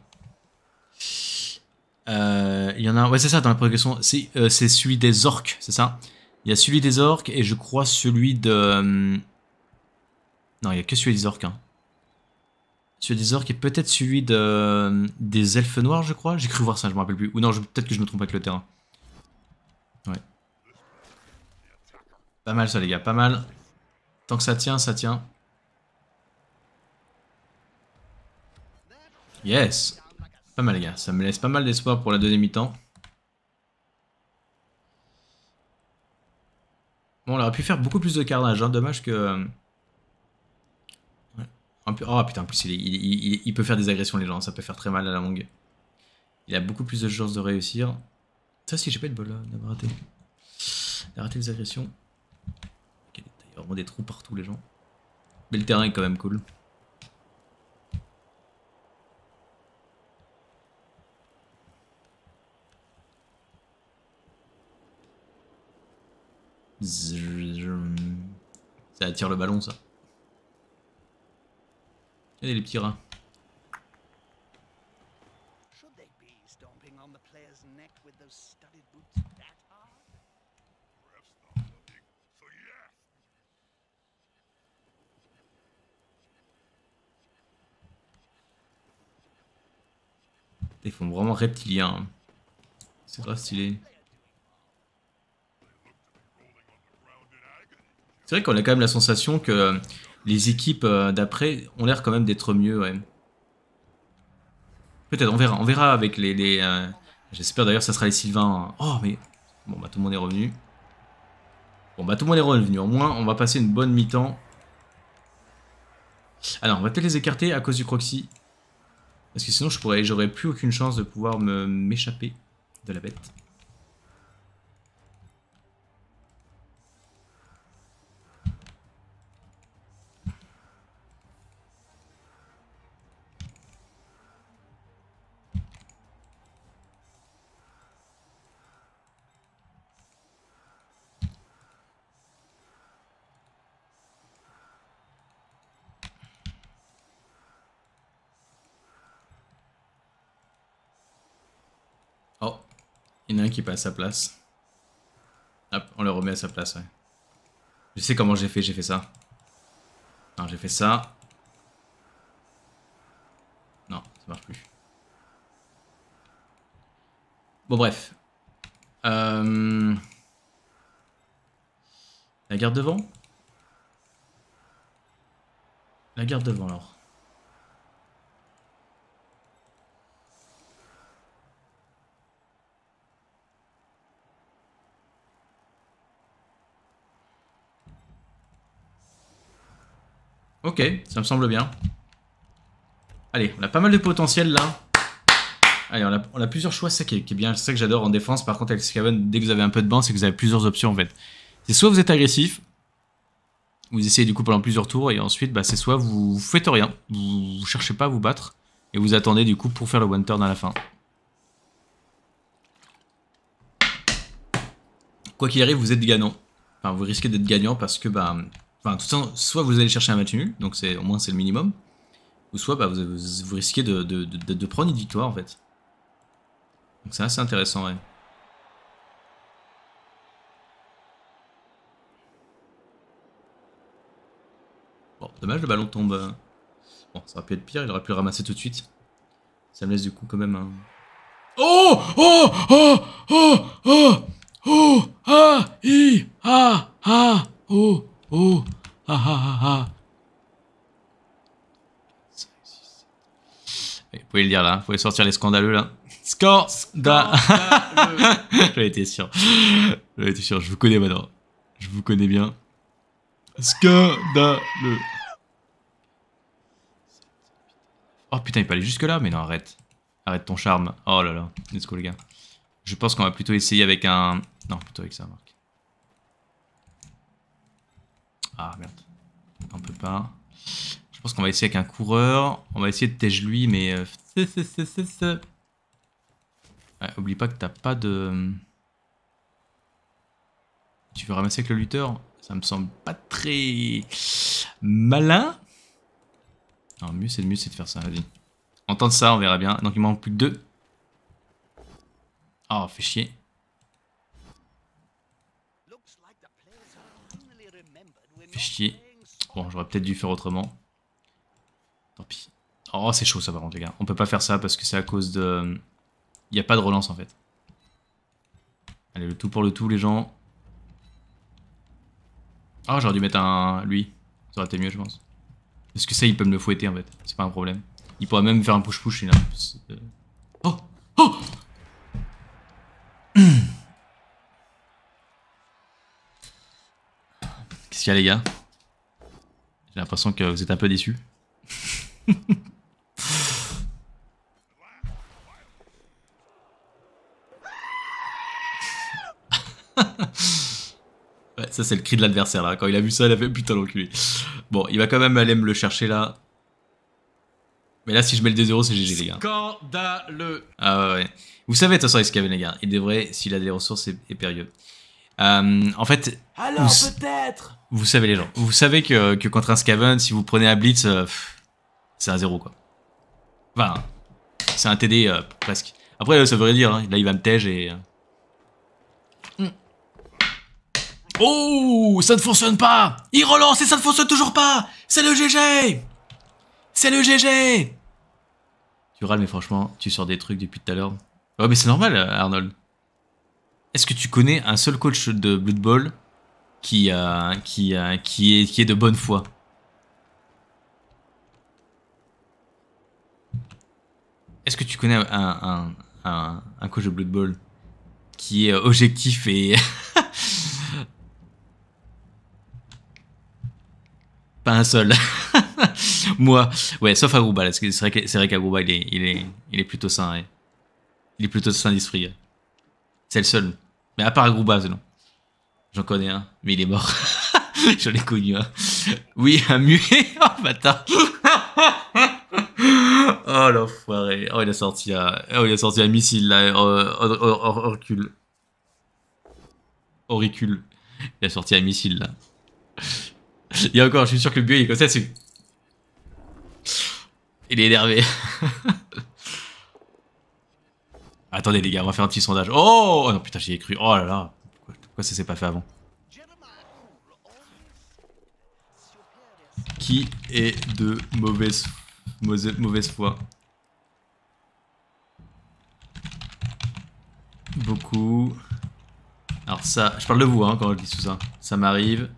Euh, il y en a, ouais, c'est ça dans la progression. C'est euh, celui des orques, c'est ça Il y a celui des orques et je crois celui de. Euh, non, il y a que celui des orques. Hein. Celui des orques et peut-être celui de des elfes noirs, je crois. J'ai cru voir ça, je me rappelle plus. Ou non, peut-être que je me trompe avec le terrain. Ouais. Pas mal ça, les gars, pas mal. Tant que ça tient, ça tient. Yes. Pas mal les gars, ça me laisse pas mal d'espoir pour la deuxième mi-temps. Bon, on aurait pu faire beaucoup plus de carnage, hein. dommage que... Euh, oh putain, en plus il, peut faire des agressions les gens, ça peut faire très mal à la longue. Il a beaucoup plus de chances de réussir. Ça si j'ai pas de bol hein, d'avoir raté. raté les agressions. il y a vraiment des trous partout les gens. Mais le terrain est quand même cool. Ça attire le ballon, ça. Regardez les petits rats. Ils font vraiment reptiliens hein. C'est grave stylé. C'est vrai qu'on a quand même la sensation que euh, les équipes euh, d'après ont l'air quand même d'être mieux. Peut-être, on verra, on verra avec les. Euh, j'espère d'ailleurs ça sera les Sylvains. Hein. Oh mais bon bah tout le monde est revenu. Bon bah tout le monde est revenu. Au moins on va passer une bonne mi-temps. Alors on va peut-être les écarter à cause du Proxy. Parce que sinon je pourrais, j'aurais plus aucune chance de pouvoir m'échapper de la bête. Il y en a un qui passe à sa place. Hop, on le remet à sa place, ouais. Je sais comment j'ai fait, j'ai fait ça. Non, j'ai fait ça. Non, ça marche plus. Bon, bref. Euh, la garde devant La garde devant, alors. Ok, ça me semble bien. Allez, on a pas mal de potentiel là. Allez, on a, plusieurs choix, c'est qui est, bien, ça que j'adore en défense. Par contre, avec Scaven, dès que vous avez un peu de banc, c'est que vous avez plusieurs options en fait. C'est soit vous êtes agressif, vous essayez du coup pendant plusieurs tours, et ensuite, bah, c'est soit vous, faites rien, vous, vous, cherchez pas à vous battre, et vous attendez du coup pour faire le one turn à la fin. Quoi qu'il arrive, vous êtes gagnant. Enfin, vous risquez d'être gagnant parce que bah, Enfin, tout temps, soit vous allez chercher un match nul, donc c'est au moins c'est le minimum, ou soit bah, vous, risquez de, prendre une victoire en fait. Donc c'est assez intéressant, ouais. Bon, dommage, le ballon tombe. Euh. Bon, ça aurait pu être pire, il aurait pu le ramasser tout de suite. Ça me laisse du coup quand même un. Oh Oh Oh Oh Oh Oh Ah Ah Ah Oh Oh Ah ah ah ah Vous pouvez le dire là, vous pouvez sortir les scandaleux là. Scandaleux <laughs> J'en étais sûr. J'en étais sûr, je vous connais maintenant. Je vous connais bien. Scandaleux Oh putain, il peut aller jusque là Mais non, arrête. Arrête ton charme. Oh là là, let's go les gars. Je pense qu'on va plutôt essayer avec un... Non, plutôt avec ça, Marc. Ah merde. On peut pas. Je pense qu'on va essayer avec un coureur. On va essayer de tège lui, mais... Euh, ouais, oublie pas que t'as pas de... Tu veux ramasser avec le lutteur Ça me semble pas très malin. Non, mieux c'est mieux c'est de faire ça, vas-y. Entendre ça, on verra bien. Donc il manque plus de deux. Oh, fait chier. chier. Bon, j'aurais peut-être dû faire autrement. Tant pis. Oh, c'est chaud ça par contre, les gars. On peut pas faire ça parce que c'est à cause de... Il n'y a pas de relance en fait. Allez, le tout pour le tout, les gens. Ah, oh, j'aurais dû mettre un... lui. Ça aurait été mieux, je pense. Parce que ça, il peut me le fouetter en fait. C'est pas un problème. Il pourrait même faire un push-push, là. Euh. Oh Oh Qu'est-ce qu'il y a, les gars J'ai l'impression que vous êtes un peu déçus. <laughs> ouais, ça c'est le cri de l'adversaire là. Quand il a vu ça, il a fait putain l'enculé. Bon, il va quand même aller me le chercher là. Mais là, si je mets le 2-0, c'est GG les gars. Scandaleux. Ah ouais, Vous savez de toute façon, avait les gars. Il devrait, s'il a des ressources, c'est périlleux. Euh, en fait... Alors peut-être Vous savez les gens, vous savez que, contre un Scaven, si vous prenez un Blitz, euh, c'est à zéro quoi. Enfin, c'est un TD euh, presque. Après, ça veut dire, hein. là il va me tège et... Mm. Oh Ça ne fonctionne pas Il relance et ça ne fonctionne toujours pas C'est le GG C'est le GG Tu râles mais franchement, tu sors des trucs depuis tout à l'heure. Ouais mais c'est normal Arnold. Est-ce que tu connais un seul coach de Blood Bowl qui, qui, qui, est, qui est de bonne foi Est-ce que tu connais un, coach de Blood Bowl qui est euh, objectif et... <laughs> Pas un seul. <laughs> Moi, ouais, sauf que C'est vrai il est, il, est, plutôt sain. Il est plutôt sain d'esprit. C'est le seul. Mais à part base, non. J'en connais un, mais il est mort. <laughs> J'en ai connu un. Oui, un muet. <laughs> Oh, bâtard. <laughs> oh, l'enfoiré. Oh, il a sorti un, oh, il a sorti un missile, là. Orcule. Auricule. Il a sorti un missile, là. a encore, je suis sûr que le muet, il est comme ça, Il est énervé. Attendez les gars, on va faire un petit sondage. Oh, oh non putain j'y ai cru. Oh là là. Pourquoi, ça s'est pas fait avant Qui est de mauvaise, mauvaise, foi Beaucoup. Alors ça, je parle de vous hein, quand je dis tout ça. Ça m'arrive.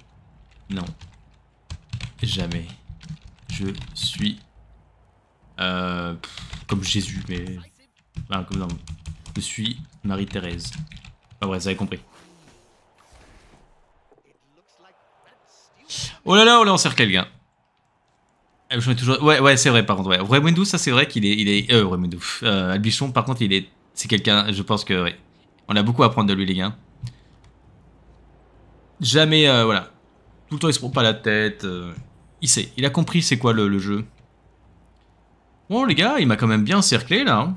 Non. Jamais. Je suis... Euh, comme Jésus, mais... Enfin, comme dans je suis Marie-Thérèse. Ah ouais, vous avez compris. Oh là là, oh là, on sert ah, quelqu'un. Toujours... Ouais, ouais, c'est vrai, par contre, ouais. ça, c'est vrai qu'il est... Il est... Euh, euh, Albichon, par contre, il est... C'est quelqu'un, je pense que, ouais. On a beaucoup à apprendre de lui, les gars. Jamais, euh, voilà. Tout le temps, il se prend pas la tête. Euh. Il sait. Il a compris c'est quoi le, jeu. Bon, les gars, il m'a quand même bien encerclé, là. Hein.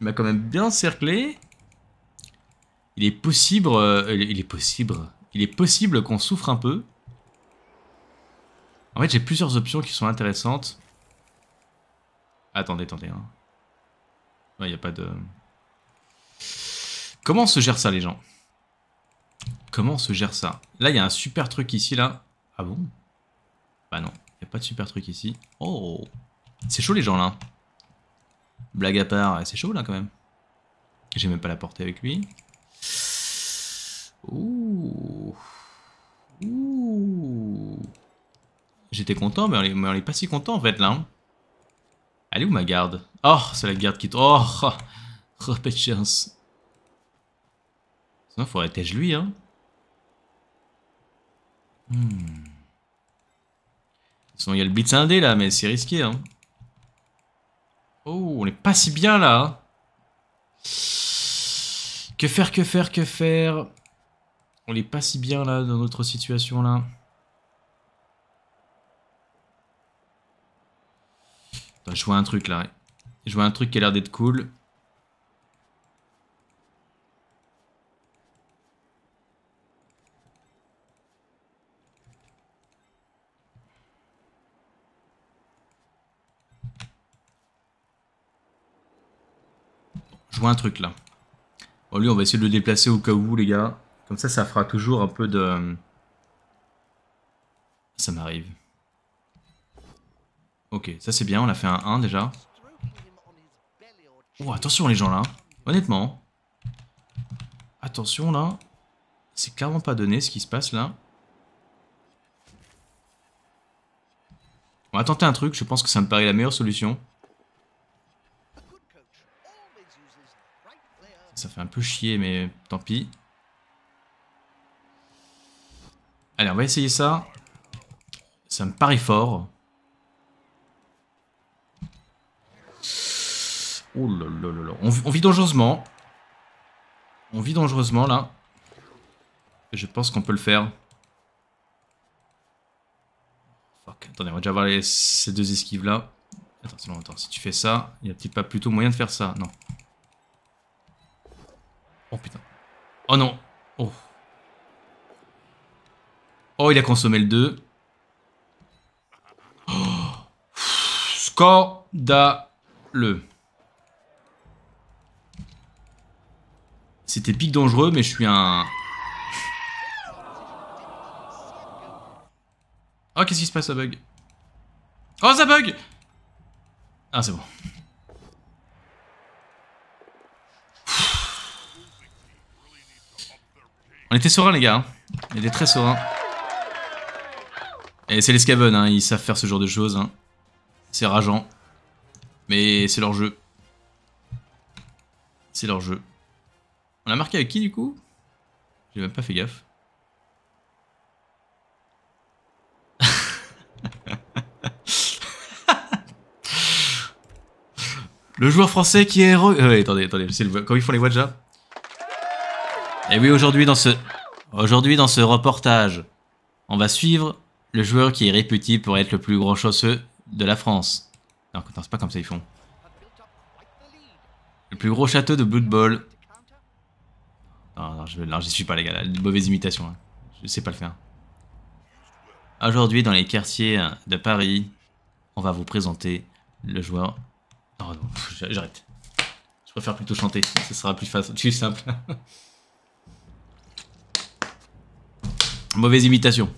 Il m'a quand même bien cerclé. Il est possible... Euh, il est possible... Il est possible qu'on souffre un peu. En fait, j'ai plusieurs options qui sont intéressantes. Attendez, attendez. Hein. Il a pas de... Comment se gère ça, les gens Comment on se gère ça Là, il y a un super truc ici, là. Ah bon Bah non, il n'y a pas de super truc ici. Oh C'est chaud, les gens, là. Blague à part, c'est chaud là quand même. J'ai même pas la portée avec lui. Ouh. Ouh. J'étais content, mais on, est, pas si content en fait là. Allez hein. Elle où ma garde Oh, c'est la garde qui... Oh, oh, oh, pas de chance. Sinon, faudrait que je lui, hein. Hmm. Sinon, il y a le blitz indé là, mais c'est risqué, hein. Oh, on n'est pas si bien là. Hein. que faire, que faire, que faire On est pas si bien là dans notre situation là. je vois un truc là. Je vois un truc qui a l'air d'être cool. Je vois un truc là. Bon, lui, on va essayer de le déplacer au cas où, les gars. Comme ça, ça fera toujours un peu de... Ça m'arrive. Ok, ça c'est bien, on a fait un 1 déjà. Oh, attention les gens là. Honnêtement. Attention là. C'est clairement pas donné ce qui se passe là. On va tenter un truc, je pense que ça me paraît la meilleure solution. Ça fait un peu chier, mais tant pis. Allez, on va essayer ça. Ça me paraît fort. Oh là là là là. On, vit dangereusement. On vit dangereusement, là. je pense qu'on peut le faire. Fuck. Attendez, on va déjà avoir ces deux esquives-là. Attends, attends, si tu fais ça, il n'y a peut-être pas plutôt moyen de faire ça. Non. Oh putain. Oh non. Oh. Oh, il a consommé le 2. Oh. le. C'était pique dangereux, mais je suis un... Oh, qu'est-ce qui se passe, ça bug Oh, ça bug Ah, c'est bon. On était sereins, les gars. Hein. On était très sereins. Et c'est les Skaven, hein. ils savent faire ce genre de choses. Hein. C'est rageant. Mais c'est leur jeu. C'est leur jeu. On a marqué avec qui, du coup J'ai même pas fait gaffe. <laughs> le joueur français qui est... Ouais, euh, attendez, attendez, le... quand ils font les voix et oui, aujourd'hui dans ce aujourd'hui dans ce reportage, on va suivre le joueur qui est réputé pour être le plus gros chausseux de la France. Non, c'est pas comme ça ils font. Le plus gros château de Blood Bowl. Non, je, non, suis pas les gars, là, une mauvaise imitation. Hein. Je sais pas le faire. Aujourd'hui, dans les quartiers hein, de Paris, on va vous présenter le joueur. Oh non, non, j'arrête. Je préfère plutôt chanter, ce sera plus, facile, plus simple. <laughs> Mauvaise imitation.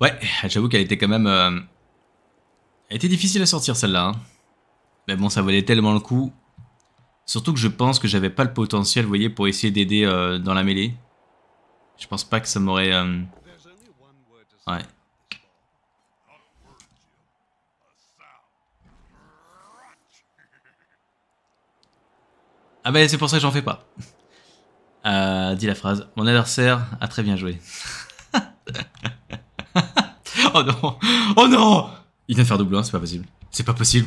Ouais, j'avoue qu'elle était quand même... Euh, elle était difficile à sortir celle-là. Hein. Mais bon, ça valait tellement le coup. Surtout que je pense que j'avais pas le potentiel, vous voyez, pour essayer d'aider euh, dans la mêlée. Je pense pas que ça m'aurait... Euh, ouais. Ah bah c'est pour ça que j'en fais pas. Euh, dit la phrase. Mon adversaire a très bien joué. oh non Oh non Il vient de faire double 1, c'est pas possible. C'est pas possible.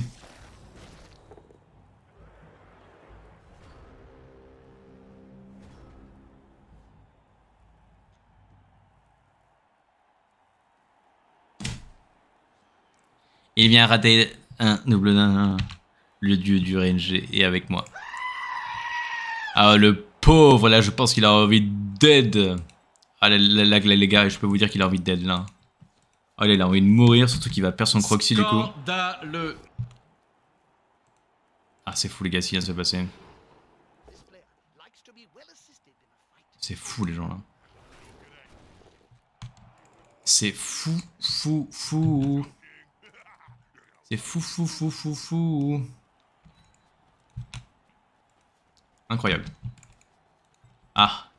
Il vient rater un double un. le dieu du RNG est avec moi. Ah, le pauvre, là, je pense qu'il a envie DEAD Ah, là, là, les gars, je peux vous dire qu'il a envie DEAD là. Oh, là, il a envie de mourir, surtout qu'il va perdre son croxy, du coup. Ah, c'est fou, les gars, ce qui se passer. C'est fou, les gens, là. C'est fou, fou, fou. C'est fou, fou, fou, fou, fou. Incroyable. Ah.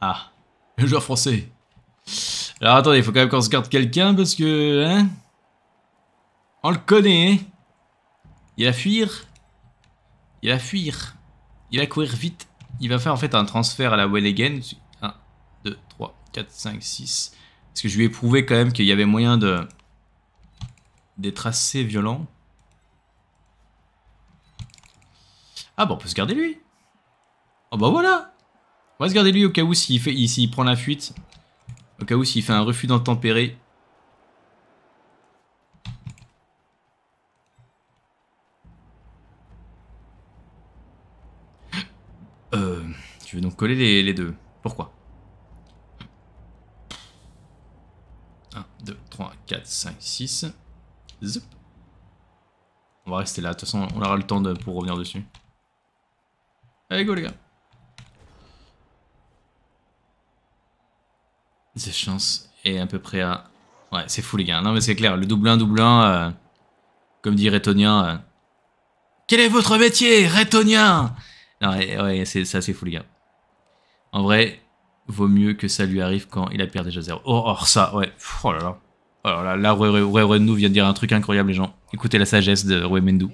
Ah. Le joueur français. Alors attendez, il faut quand même qu'on se garde quelqu'un parce que... Hein. On le connaît. hein Il va fuir. Il va fuir. Il va courir vite. Il va faire en fait un transfert à la again 1, 2, 3, 4, 5, 6. Parce que je lui ai prouvé quand même qu'il y avait moyen de... Des assez violent. Ah bah on peut se garder lui. Oh bah voilà. On va se garder lui au cas où s'il fait, prend la fuite. Au cas où s'il fait un refus d'intempérer. <gasps> Euh, tu veux donc coller les, deux. Pourquoi 1, 2, 3, 4, 5, 6. Zoup. On va rester là. De toute façon, on aura le temps pour revenir dessus. Allez, go les gars. Ses chance est à peu près à... Ouais, c'est fou les gars. Non mais c'est clair, le doublin, doublin. Euh, comme dit Rétonien. Euh, Quel est votre métier, Rétonien Non, ouais, c'est ça, c'est fou les gars. En vrai, vaut mieux que ça lui arrive quand il a perdu déjà 0. Oh, or ça, ouais. Oh là là. Oh là là, vient de dire un truc incroyable les gens. Écoutez la sagesse de Mendou.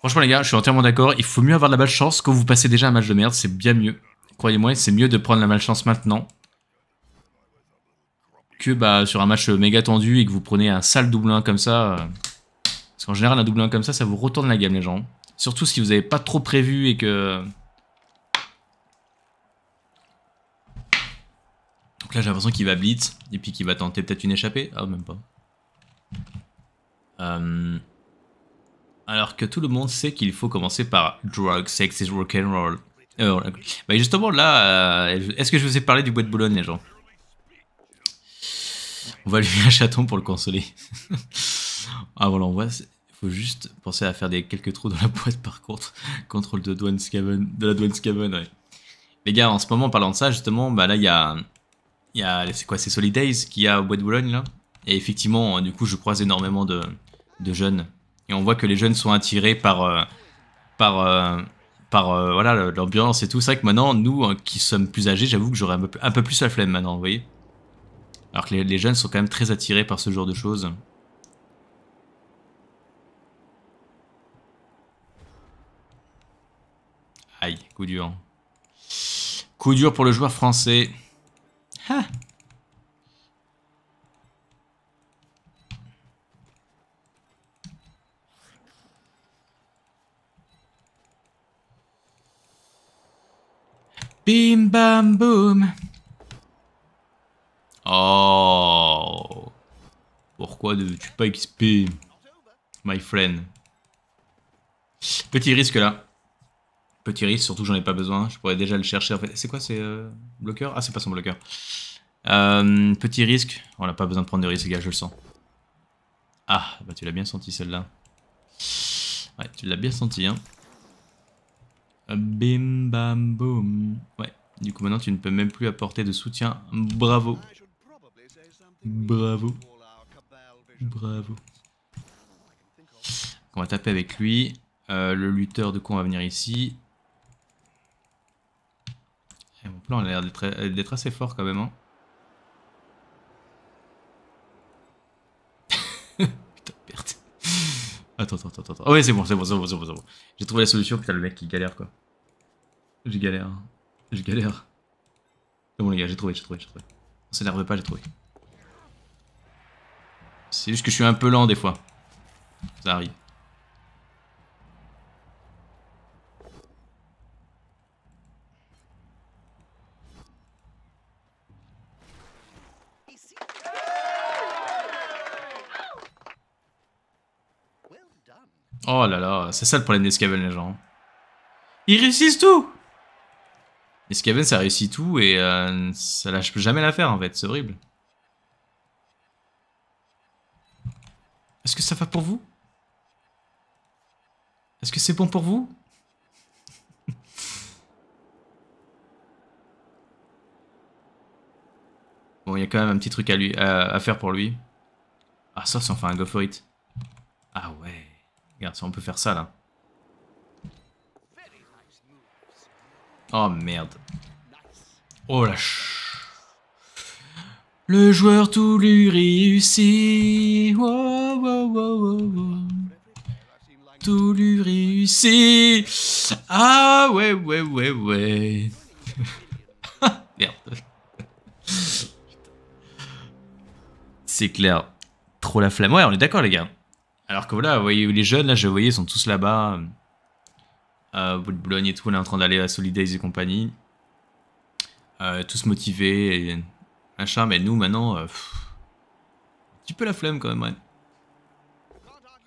Franchement, les gars, je suis entièrement d'accord. Il faut mieux avoir de la malchance que vous passez déjà un match de merde. C'est bien mieux. Croyez-moi, c'est mieux de prendre la malchance maintenant que bah, sur un match méga tendu et que vous prenez un sale double 1 comme ça. Euh. Parce qu'en général, un double 1 comme ça, ça vous retourne la gamme, les gens. Surtout si vous n'avez pas trop prévu et que... Donc là, j'ai l'impression qu'il va blitz et puis qu'il va tenter peut-être une échappée. Ah, même pas. Euh alors que tout le monde sait qu'il faut commencer par drug, sex is rock and roll. Euh, bah justement là, euh, est-ce que je vous ai parlé du bois de Boulogne les gens On va lui un chaton pour le consoler. <laughs> ah voilà, on voit, faut juste penser à faire des quelques trous dans la boîte par contre. <laughs> Contrôle de douane scaven, de la douane scaven, Les gars, en ce moment, en parlant de ça, justement, bah là, il y a, c'est quoi, c'est Solid qu'il y a au bois de Boulogne là. Et effectivement, du coup, je croise énormément de, de jeunes et on voit que les jeunes sont attirés par, euh, par, euh, par euh, voilà, l'ambiance et tout. C'est vrai que maintenant, nous qui sommes plus âgés, j'avoue que j'aurais un, peu plus la flemme maintenant, vous voyez. Alors que les, jeunes sont quand même très attirés par ce genre de choses. Aïe, coup dur. Coup dur pour le joueur français. Bim bam boum. Oh. Pourquoi ne tu pas XP My friend. Petit risque là. Petit risque, surtout j'en ai pas besoin. Je pourrais déjà le chercher en fait. C'est quoi, c'est euh, bloqueur Ah, c'est pas son bloqueur. Euh, petit risque. On n'a pas besoin de prendre de risque, les gars, je le sens. Ah, bah tu l'as bien senti celle-là. Ouais, tu l'as bien senti, hein. Bim bam boum. Ouais, du coup maintenant tu ne peux même plus apporter de soutien. Bravo. Bravo. Bravo. On va taper avec lui. Euh, le lutteur de con va venir ici. Et eh, mon plan a l'air d'être assez fort quand même. Hein. <laughs> Putain, perte. Attends, attends, attends, attends. Oh, ouais, c'est bon, c'est bon, c'est bon, c'est bon. bon. J'ai trouvé la solution. Putain, le mec qui galère quoi. J'ai galère. J'ai galère. C'est bon les gars, j'ai trouvé, j'ai trouvé, j'ai trouvé. On s'énerve pas, j'ai trouvé. C'est juste que je suis un peu lent des fois. Ça arrive. Oh là là, c'est ça le problème des les gens. Hein. Ils réussissent tout et Skaven, ça réussit tout et là euh, ça lâche jamais l'affaire en fait, c'est horrible. Est-ce que ça va pour vous Est-ce que c'est bon pour vous <laughs> Bon, il y a quand même un petit truc à, lui, à, faire pour lui. Ah, ça, c'est enfin un go for it. Ah ouais. Regarde, on peut faire ça, là. Oh merde. Oh la ch... Le joueur tout lui réussit. Wow, tout lui réussit. Ah ouais, ouais, ouais, ouais. <laughs> merde. C'est clair. Trop la flamme. Ouais, on est d'accord les gars. Alors que voilà, vous voyez, les jeunes, là, je voyais, ils sont tous là-bas. Euh, Boulogne et tout, on est en train d'aller à Solidays et compagnie. Euh, tous motivés et machin, mais nous maintenant, euh, un petit peu la flemme quand même, Un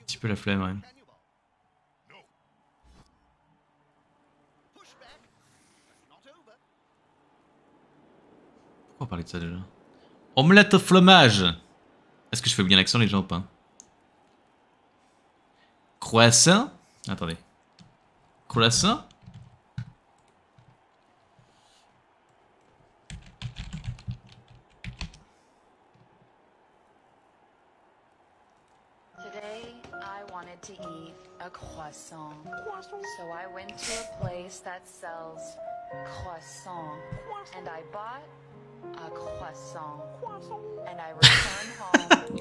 petit peu la flemme, Pourquoi parler de ça déjà Omelette au fromage Est-ce que je fais bien l'accent les gens ou pas Croissant Attendez. Colassin to eat a croissant. croissant. So I went to a place that sells croissant, and I bought a croissant. croissant. And I returned <laughs> home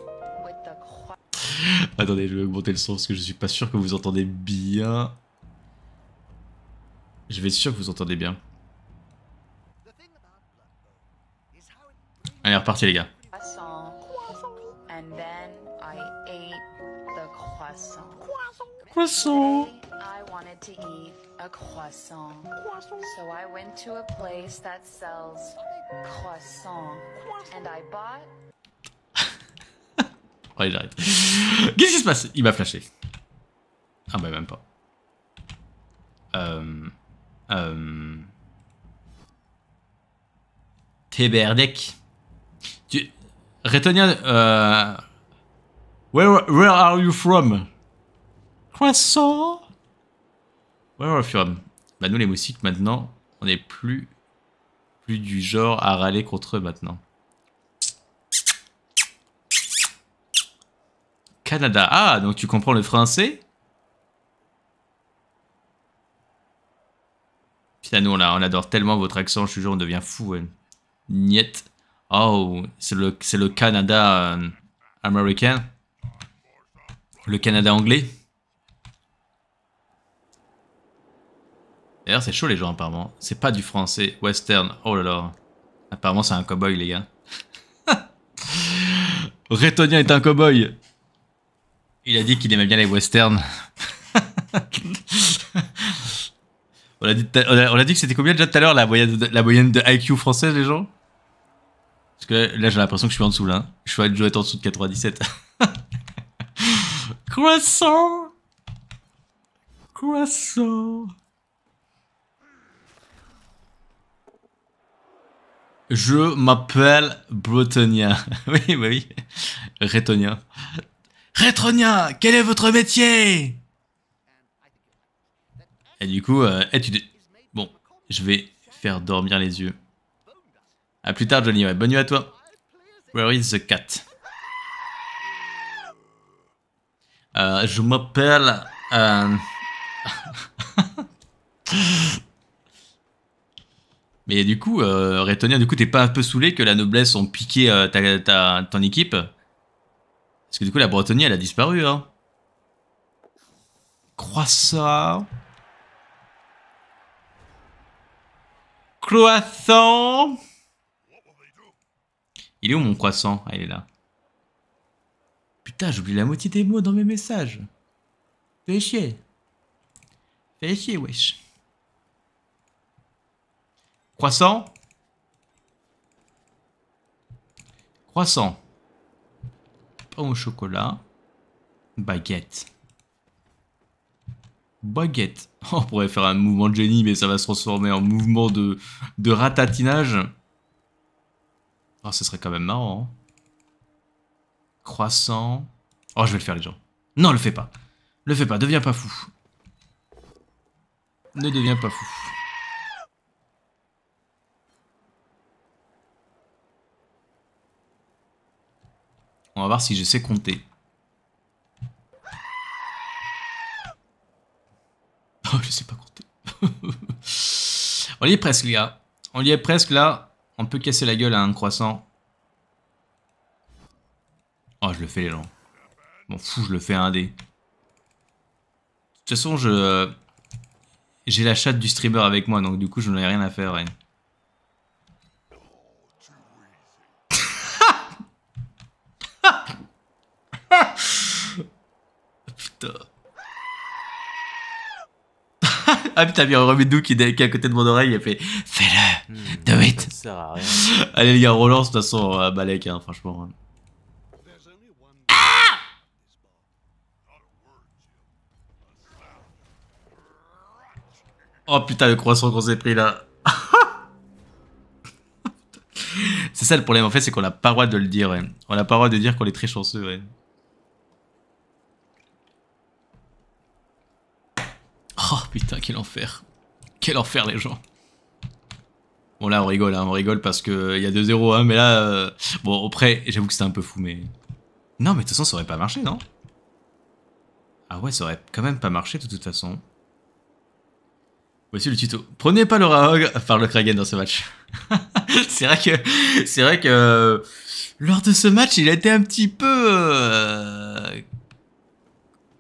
with the croissant. Attendez, je vais augmenter le son parce que je suis pas sûr que vous entendez bien. Je vais sûr que vous entendez bien. Allez, repartez, les gars. Croissant. croissant. So I went to a place that sells croissant and I bought Allez, oh, j'arrête. Qu'est-ce qui se passe Il m'a flashé. Ah bah même pas. Euh... Euh... Rétonien... Euh, where, are you from Croissant Where are you from Bah nous les moustiques maintenant, on n'est plus... Plus du genre à râler contre eux maintenant. Canada. Ah, donc tu comprends le français Putain là, on adore tellement votre accent, je suis genre on devient fou. Niette Oh, c'est le, Canada euh, américain. Le Canada anglais. D'ailleurs, c'est chaud les gens, apparemment. C'est pas du français. Western. Oh là là. Apparemment, c'est un cowboy, les gars. <laughs> Rétonien est un cowboy. Il a dit qu'il aimait bien les westerns. <laughs> On a dit, que c'était combien déjà tout à l'heure la moyenne, de, la moyenne de IQ française, les gens Parce que là, j'ai l'impression que je suis en dessous, là. Je suis à être en dessous de 97. <laughs> Croissant Croissant Je m'appelle Bretonien. <laughs> oui, oui. Rétonien. Rétonien, quel est votre métier et du coup, euh, tu Bon, je vais faire dormir les yeux. A plus tard, Johnny. Ouais, bonne nuit à toi. Where is the cat euh, Je m'appelle... Euh... <laughs> Mais du coup, euh, du coup, t'es pas un peu saoulé que la noblesse ont piqué euh, ta, ta, ton équipe Parce que du coup, la Bretonnie elle a disparu, hein. ça croissant. Il est où mon croissant Ah, il est là. Putain, j'oublie la moitié des mots dans mes messages. Fais chier. Fais chier, wesh. Croissant Croissant. Pain au chocolat. Baguette baguette. <laughs> On pourrait faire un mouvement de génie, mais ça va se transformer en mouvement de, ratatinage. Oh, ce serait quand même marrant. Hein. Croissant. Oh, je vais le faire, les gens. Non, le fais pas. Le fais pas, deviens pas fou. Ne deviens pas fou. On va voir si je sais compter. Oh, <laughs> je sais pas compter. on y est presque, les gars. On y est presque, là. On peut casser la gueule à un croissant. Oh, je le fais, les gens. Bon, fou, je le fais à un dé. De toute façon, je... Euh, j'ai la chatte du streamer avec moi, donc du coup, je n'en ai rien à faire, <laughs> Ah putain, il un Remedou qui est à côté de mon oreille, il a fait Fais-le, hmm, do it. Ça sert à rien. Allez les gars, relance de toute façon, à euh, Balek, hein, franchement. Hein. Ah oh putain, le croissant qu'on s'est pris là. <laughs> c'est ça le problème en fait, c'est qu'on a pas le droit de le dire. Ouais. On a pas le droit de dire qu'on est très chanceux. Ouais. Oh putain, quel enfer. Quel enfer les gens. Bon là on rigole, hein, on rigole parce que euh, il y a 2-0, hein, mais là... Euh, bon après, j'avoue que c'était un peu fou, mais... Non mais de toute façon ça aurait pas marché, non Ah ouais, ça aurait quand même pas marché de toute façon. Voici le tuto. Prenez pas le Raog par le Kraken dans ce match. <laughs> c'est vrai que... C'est vrai que... Euh, lors de ce match, il a été un petit peu...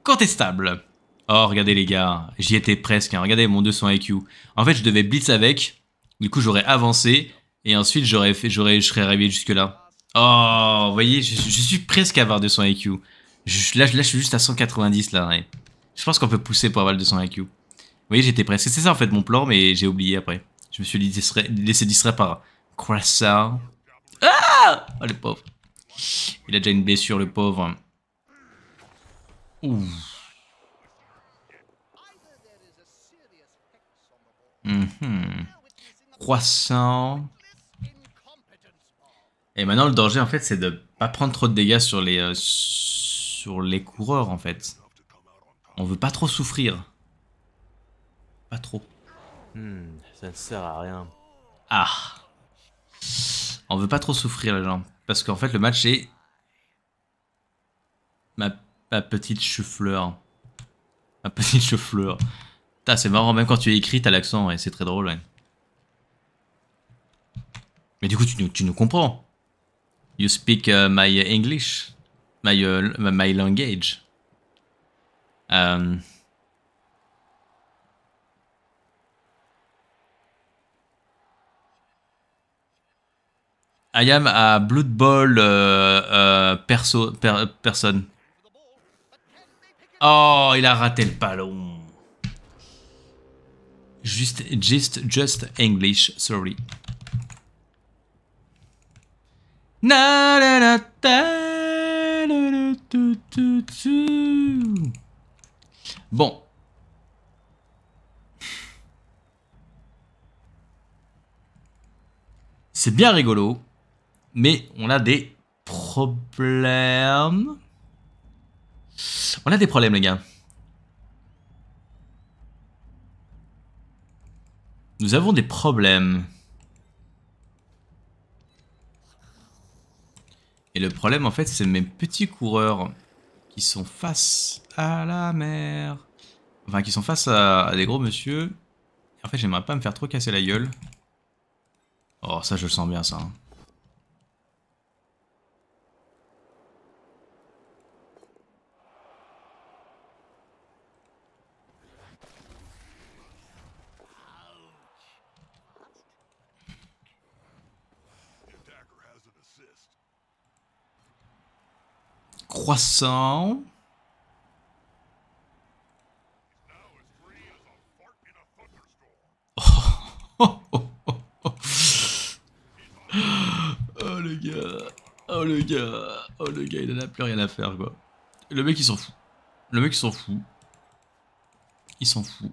Contestable. Oh, regardez les gars, j'y étais presque. Hein. Regardez mon 200 IQ. En fait, je devais blitz avec. Du coup, j'aurais avancé. Et ensuite, j'aurais fait, j'aurais, je serais arrivé jusque-là. Oh, vous voyez, je, suis presque à avoir 200 IQ. là, je suis juste à 190, là. Je pense qu'on peut pousser pour avoir le 200 IQ. Vous voyez, j'étais presque. C'est ça, en fait, mon plan, mais j'ai oublié après. Je me suis laissé, distraire par Croissant. Ah oh, le pauvre. Il a déjà une blessure, le pauvre. Ouh. Mhm. Croissant. Et maintenant, le danger, en fait, c'est de pas prendre trop de dégâts sur les, euh, sur les coureurs, en fait. On veut pas trop souffrir. Pas trop. Hmm, ça ne sert à rien. Ah. On veut pas trop souffrir, les gens. Parce qu'en fait, le match est... Ma, petite chou-fleur. Ma petite chou c'est marrant, même quand tu écris, t'as l'accent, ouais, c'est très drôle. Mais du coup, tu, tu nous comprends. You speak euh, my English, my, euh, my language. Euh, I am a Blood ball perso, personne. Oh, il a raté le ballon. Just, just, just English, sorry. Bon. C'est bien rigolo, mais on a des problèmes. On a des problèmes, les gars. Nous avons des problèmes. Et le problème, en fait, c'est mes petits coureurs qui sont face à la mer. Enfin, qui sont face à, des gros monsieur. En fait, j'aimerais pas me faire trop casser la gueule. Oh, ça, je le sens bien, ça. Hein. croissant. <laughs> Oh, le gars, oh le gars, oh le gars, il en a plus rien à faire quoi. Le mec il s'en fout. Le mec il s'en fout. Il s'en fout.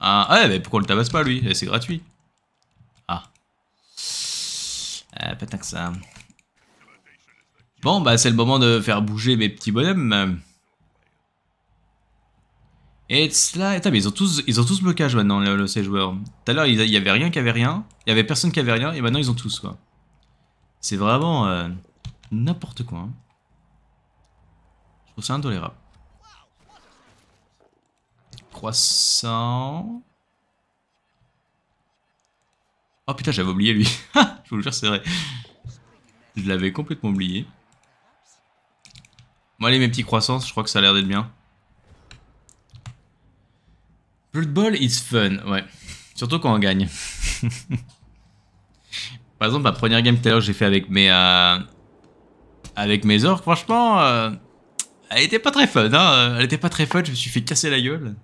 Ah, ouais, ah, eh, mais pourquoi on le tabasse pas lui eh, C'est gratuit. Ah. Euh, tant que ça. Bon, bah c'est le moment de faire bouger mes petits bonhommes. Et cela... et ils ont tous, ils ont tous blocage maintenant, le, le, ces joueurs. Tout à l'heure, il y avait rien qui avait rien. Il y avait personne qui avait rien. Et maintenant, ils ont tous, quoi. C'est vraiment euh, n'importe quoi. Hein. Je trouve ça intolérable. Croissant... Oh putain, j'avais oublié lui. <laughs> je vous le jure, c'est vrai. Je l'avais complètement oublié allez mes petits croissants, je crois que ça a l'air d'être bien. Blood is fun, ouais. Surtout quand on gagne. <laughs> Par exemple, ma première game tout à l'heure j'ai fait avec mes... Euh, avec mes orques, franchement... Euh, elle était pas très fun, hein. Elle était pas très fun, je me suis fait casser la gueule.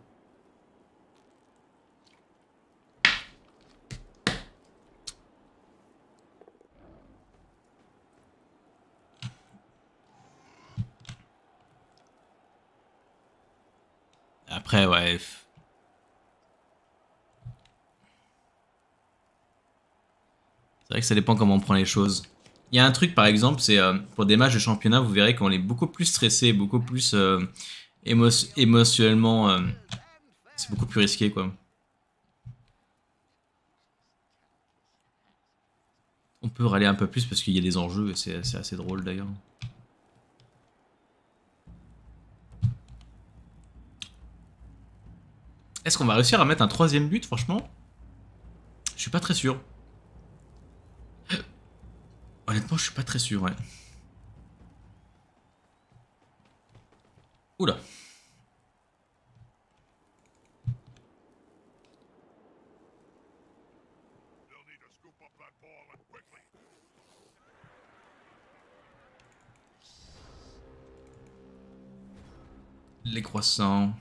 ouais. C'est vrai que ça dépend comment on prend les choses. Il y a un truc, par exemple, c'est euh, pour des matchs de championnat, vous verrez qu'on est beaucoup plus stressé, beaucoup plus euh, émotionnellement. Euh, c'est beaucoup plus risqué, quoi. On peut râler un peu plus parce qu'il y a des enjeux et c'est assez drôle d'ailleurs. Est-ce qu'on va réussir à mettre un troisième but, franchement Je suis pas très sûr. Honnêtement, je suis pas très sûr, ouais. Oula. Les croissants.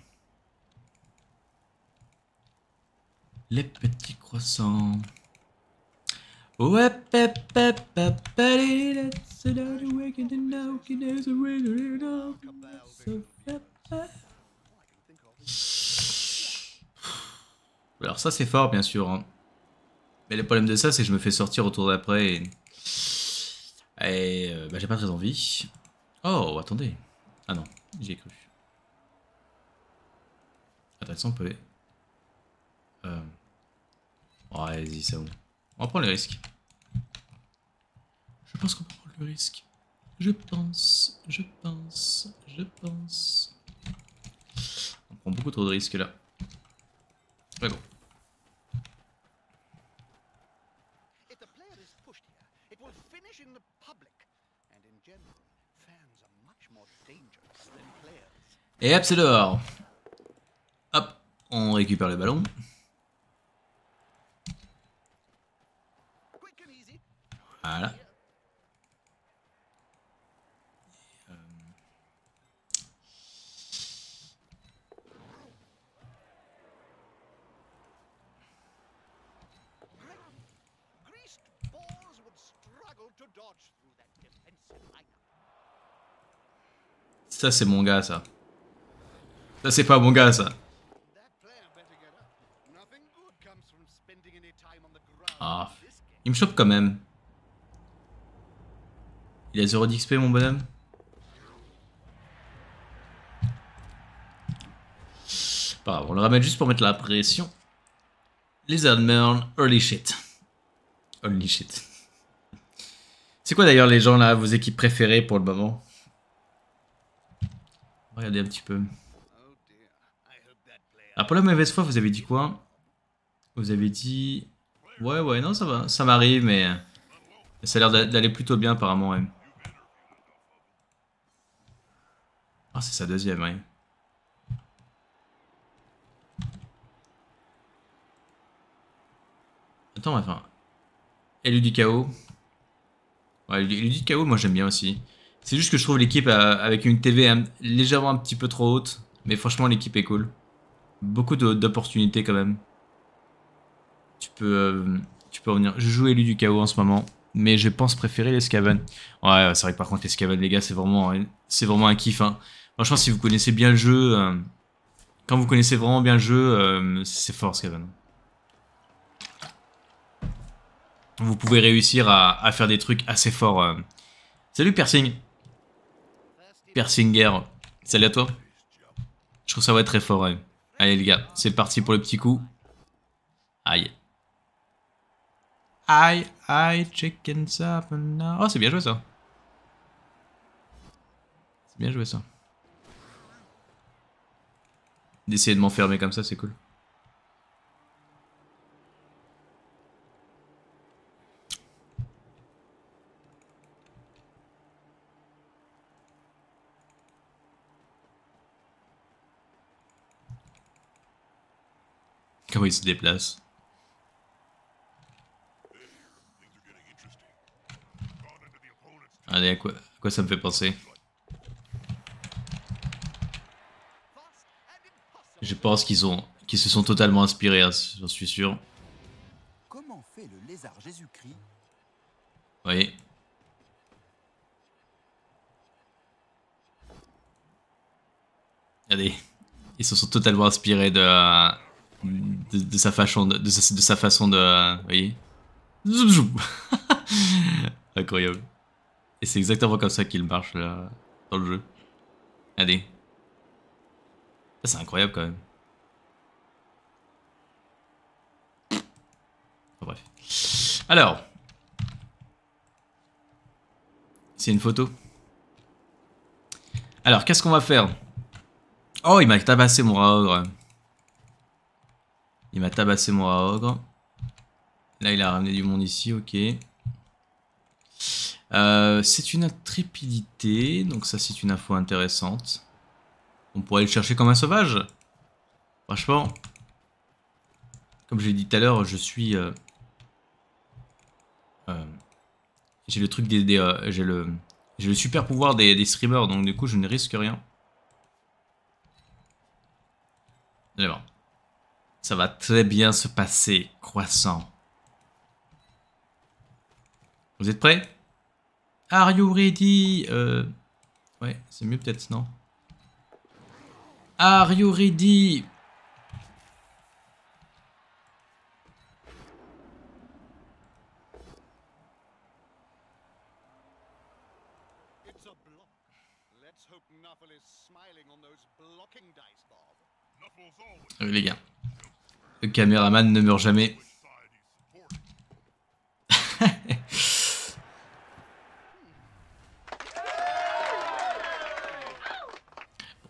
les petits croissants. Alors ça c'est fort bien sûr. Hein. Mais le problème de ça c'est que je me fais sortir autour d'après et... et euh, bah, j'ai pas très envie. Oh attendez. Ah non, j'y ai cru. ça on peut... Euh... Oh, Vas-y, ça On prend les risques. Je pense qu'on prend le risque. Je pense, je pense, je pense. On prend beaucoup trop de risques là. Mais bon. Et hop, c'est dehors. Hop, on récupère le ballon. Voilà. Ça c'est mon gars ça. Ça c'est pas mon gars ça. Ah, il me choque quand même. Il a 0 d'XP mon bonhomme on le ramène juste pour mettre la pression. Lizard Man, holy shit. Holy shit. C'est quoi d'ailleurs les gens là, vos équipes préférées pour le moment Regardez un petit peu. Après ah, la mauvaise fois, vous avez dit quoi Vous avez dit... Ouais, ouais, non, ça va. Ça m'arrive, mais... Ça a l'air d'aller plutôt bien, apparemment, même. Ah, c'est sa deuxième, hein. Attends, enfin... Élu du chaos. Ouais, élu du chaos, moi j'aime bien aussi. C'est juste que je trouve l'équipe euh, avec une TV hein, légèrement un petit peu trop haute. Mais franchement, l'équipe est cool. Beaucoup d'opportunités quand même. Tu peux, euh, tu peux revenir. Je joue élu du chaos en ce moment. Mais je pense préférer les Scaven. Ouais, c'est vrai que par contre, les Scaven, les gars, c'est vraiment, c'est vraiment un kiff. Hein. Franchement, si vous connaissez bien le jeu, euh, quand vous connaissez vraiment bien le jeu, euh, c'est fort Skaven. Vous pouvez réussir à, faire des trucs assez forts. Euh. Salut Persing Persinger, salut à toi. Je trouve ça va être très fort. Allez les gars, c'est parti pour le petit coup. Aïe. Aïe, aïe, chicken up Oh, c'est bien joué ça. C'est bien joué ça d'essayer de m'enfermer comme ça, c'est cool. Comment il se déplace Allez, quoi, à quoi ça me fait penser je pense qu'ils ont, qu'ils se sont totalement inspirés, hein, j'en suis sûr. Comment fait le lézard Jésus-Christ Oui. Allez, ils se sont totalement inspirés de, euh, de, sa façon de, de, sa, façon de, voyez. <laughs> Incroyable. Et c'est exactement comme ça qu'il marche là, dans le jeu. Allez. C'est incroyable quand même. Bref. Alors. C'est une photo. Alors, qu'est-ce qu'on va faire Oh, il m'a tabassé mon rat ogre. Il m'a tabassé mon rat ogre. Là, il a ramené du monde ici, ok. Euh, c'est une intrépidité, donc ça c'est une info intéressante. On pourrait le chercher comme un sauvage. Franchement. Comme je l'ai dit tout à l'heure, je suis... Euh, euh, j'ai le truc des... Euh, j'ai le... le super pouvoir des, streamers, donc du coup je ne risque rien. Allez Ça va très bien se passer, croissant. Vous êtes prêts Are you ready Ouais, c'est mieux peut-être, non Are you ready It's a block. Let's hope Nuffle is smiling on those blocking dice, Bob. Nuffle's always... Ah les gars. Le caméraman ne meurt jamais. <laughs>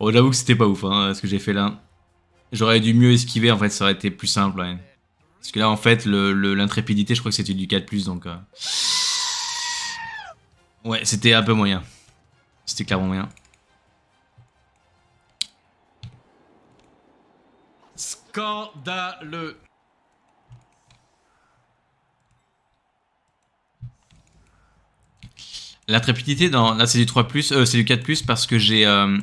Oh, j'avoue que c'était pas ouf, hein, ce que j'ai fait là. J'aurais dû mieux esquiver, en fait, ça aurait été plus simple, Parce que là, en fait, l'intrépidité, le, je crois que c'était du 4+, donc... Euh. Ouais, c'était un peu moyen. C'était clairement moyen. Scandaleux. L'intrépidité, dans... là, c'est du 3+, euh, c'est du 4+, parce que j'ai... Euh,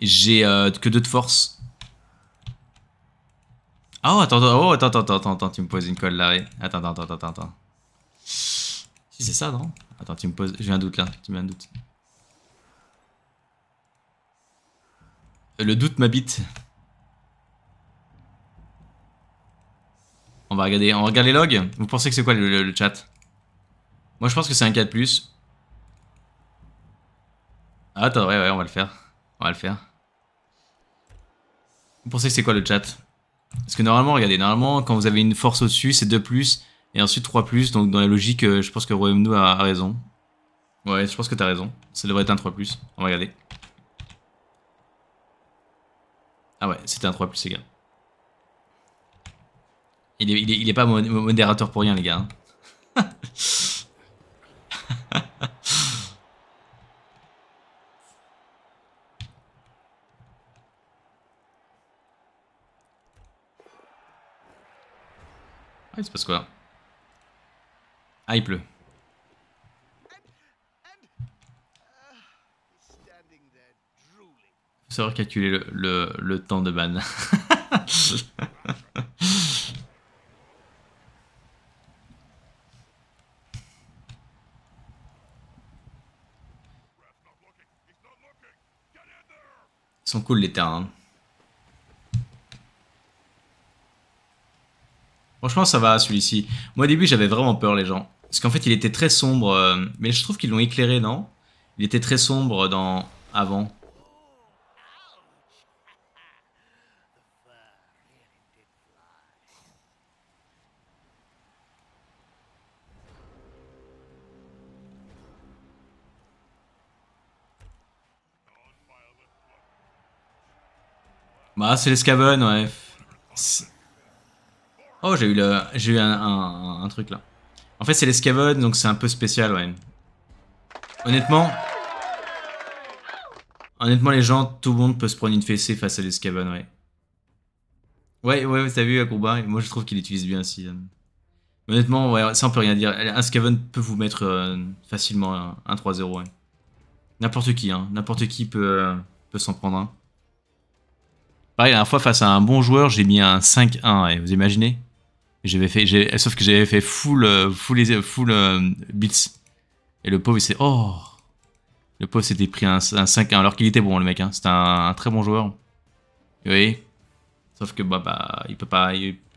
j'ai euh, que deux de force. Ah oh, attends, oh, attends, attends, attends, attends, tu me poses une colle là. Attends, attends, attends, attends, attends. Si c'est ça, non Attends, tu me poses. J'ai un doute là, tu mets un doute. Le doute m'habite. On va regarder, on regarde les logs. Vous pensez que c'est quoi le, le chat Moi je pense que c'est un 4+. Ah, attends, ouais, ouais, on va le faire. On va le faire. Vous pensez que c'est quoi le chat Parce que normalement, regardez, normalement, quand vous avez une force au-dessus, c'est 2 plus, et ensuite 3 plus, donc dans la logique, euh, je pense que Roemno a, a raison. Ouais, je pense que t'as raison. Ça devrait être un 3 plus. On va regarder. Ah ouais, c'était un 3 plus, les gars. Il est, il pas modérateur pour rien, les gars. Hein. <laughs> Il se passe quoi Ah, il pleut. Faut savoir calculer le, le, le temps de ban. <laughs> Ils sont cool les terrains. Franchement, ça va celui-ci. Moi, au début, j'avais vraiment peur, les gens. Parce qu'en fait, il était très sombre. Euh, mais je trouve qu'ils l'ont éclairé, non Il était très sombre dans. avant. Bah, c'est les Scaven, ouais. Oh, j'ai eu, le... j'ai eu un, un, truc là. En fait, c'est l'escaven donc c'est un peu spécial, ouais. Honnêtement... Honnêtement, les gens, tout le monde peut se prendre une fessée face à l'escavone ouais. Ouais, ouais, t'as vu, combat Moi, je trouve qu'il utilise bien aussi. Euh. Honnêtement, ouais, ça, on peut rien dire. Un Skaven peut vous mettre euh, facilement un, 3-0, ouais. N'importe qui, hein. N'importe qui peut, euh, peut s'en prendre un. Pareil, la dernière fois, face à un bon joueur, j'ai mis un 5-1, Vous imaginez j'avais fait, sauf que j'avais fait full, euh, full, full euh, bits. Et le pauvre, il s'est, oh, le pauvre s'était pris un, 5-1 alors qu'il était bon, le mec. Hein. C'était un, très bon joueur. Oui. Sauf que, bah, bah, il peut pas.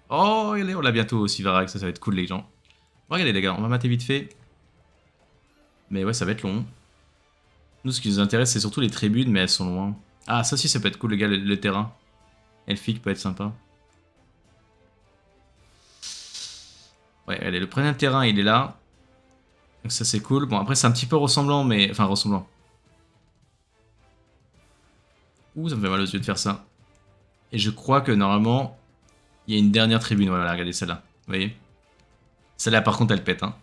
Oh, il est, on l'a bientôt aussi, Varag, Ça, va être cool, les gens. Regardez, les gars, on va mater vite fait. Mais ouais, ça va être long. Nous, ce qui nous intéresse, c'est surtout les tribunes, mais elles sont loin. Ah, ça aussi, ça peut être cool, les gars, le, le terrain. Elfique peut être sympa. Ouais, allez, le premier terrain, il est là. Donc ça, c'est cool. Bon, après, c'est un petit peu ressemblant, mais... Enfin, ressemblant. Ouh, ça me fait mal aux yeux de faire ça. Et je crois que, normalement, il y a une dernière tribune. Voilà, regardez celle-là. Vous voyez Celle-là, par contre, elle pète, hein.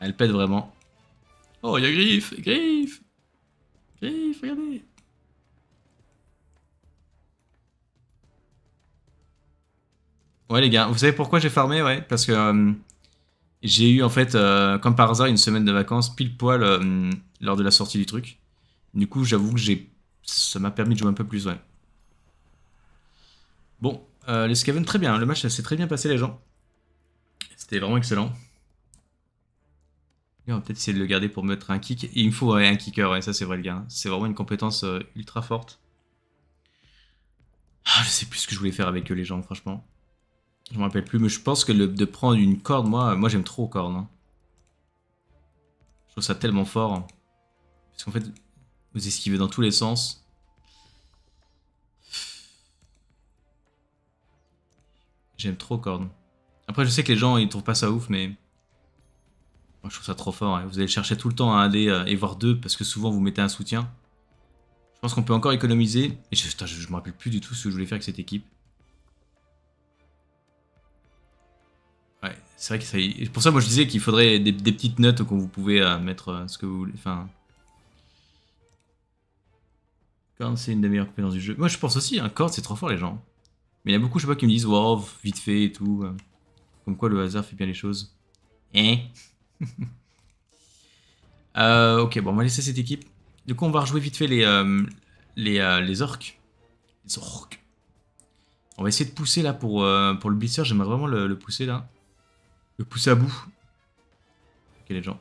Elle pète vraiment. Oh, il y a Griffe Griffes. Griffes, regardez Ouais les gars, vous savez pourquoi j'ai farmé Ouais, parce que euh, j'ai eu en fait, euh, comme par hasard, une semaine de vacances pile poil euh, lors de la sortie du truc. Du coup, j'avoue que j'ai, ça m'a permis de jouer un peu plus, ouais. Bon, euh, le les Skaven, très bien. Le match s'est très bien passé, les gens. C'était vraiment excellent. on va peut-être essayer de le garder pour mettre un kick. il me faut un kicker, ouais, ça c'est vrai, le gars. C'est vraiment une compétence ultra forte. Ah, je sais plus ce que je voulais faire avec eux, les gens, franchement. Je me rappelle plus, mais je pense que de prendre une corde, moi, moi j'aime trop corde. Hein. Je trouve ça tellement fort. Parce qu'en fait, vous esquivez dans tous les sens. J'aime trop corde. Après, je sais que les gens, ils trouvent pas ça ouf, mais... Moi, je trouve ça trop fort. Hein. Vous allez chercher tout le temps à aller euh, et voir deux, parce que souvent, vous mettez un soutien. Je pense qu'on peut encore économiser. Et je, je me rappelle plus du tout ce que je voulais faire avec cette équipe. C'est vrai que ça... pour ça, moi je disais qu'il faudrait des, petites notes qu'on vous pouvez euh, mettre euh, ce que vous voulez. Enfin. quand c'est une des meilleures compétences du jeu. Moi je pense aussi, hein, c'est trop fort les gens. Mais il y a beaucoup, je sais pas, qui me disent Wow, vite fait et tout. Euh, comme quoi le hasard fait bien les choses. Hein <laughs> Ok, bon, on va laisser cette équipe. Du coup, on va rejouer vite fait les, les, orques. Les orques. On va essayer de pousser là pour, pour le blister, j'aimerais vraiment le pousser là. Le pousser à bout. Ok les gens.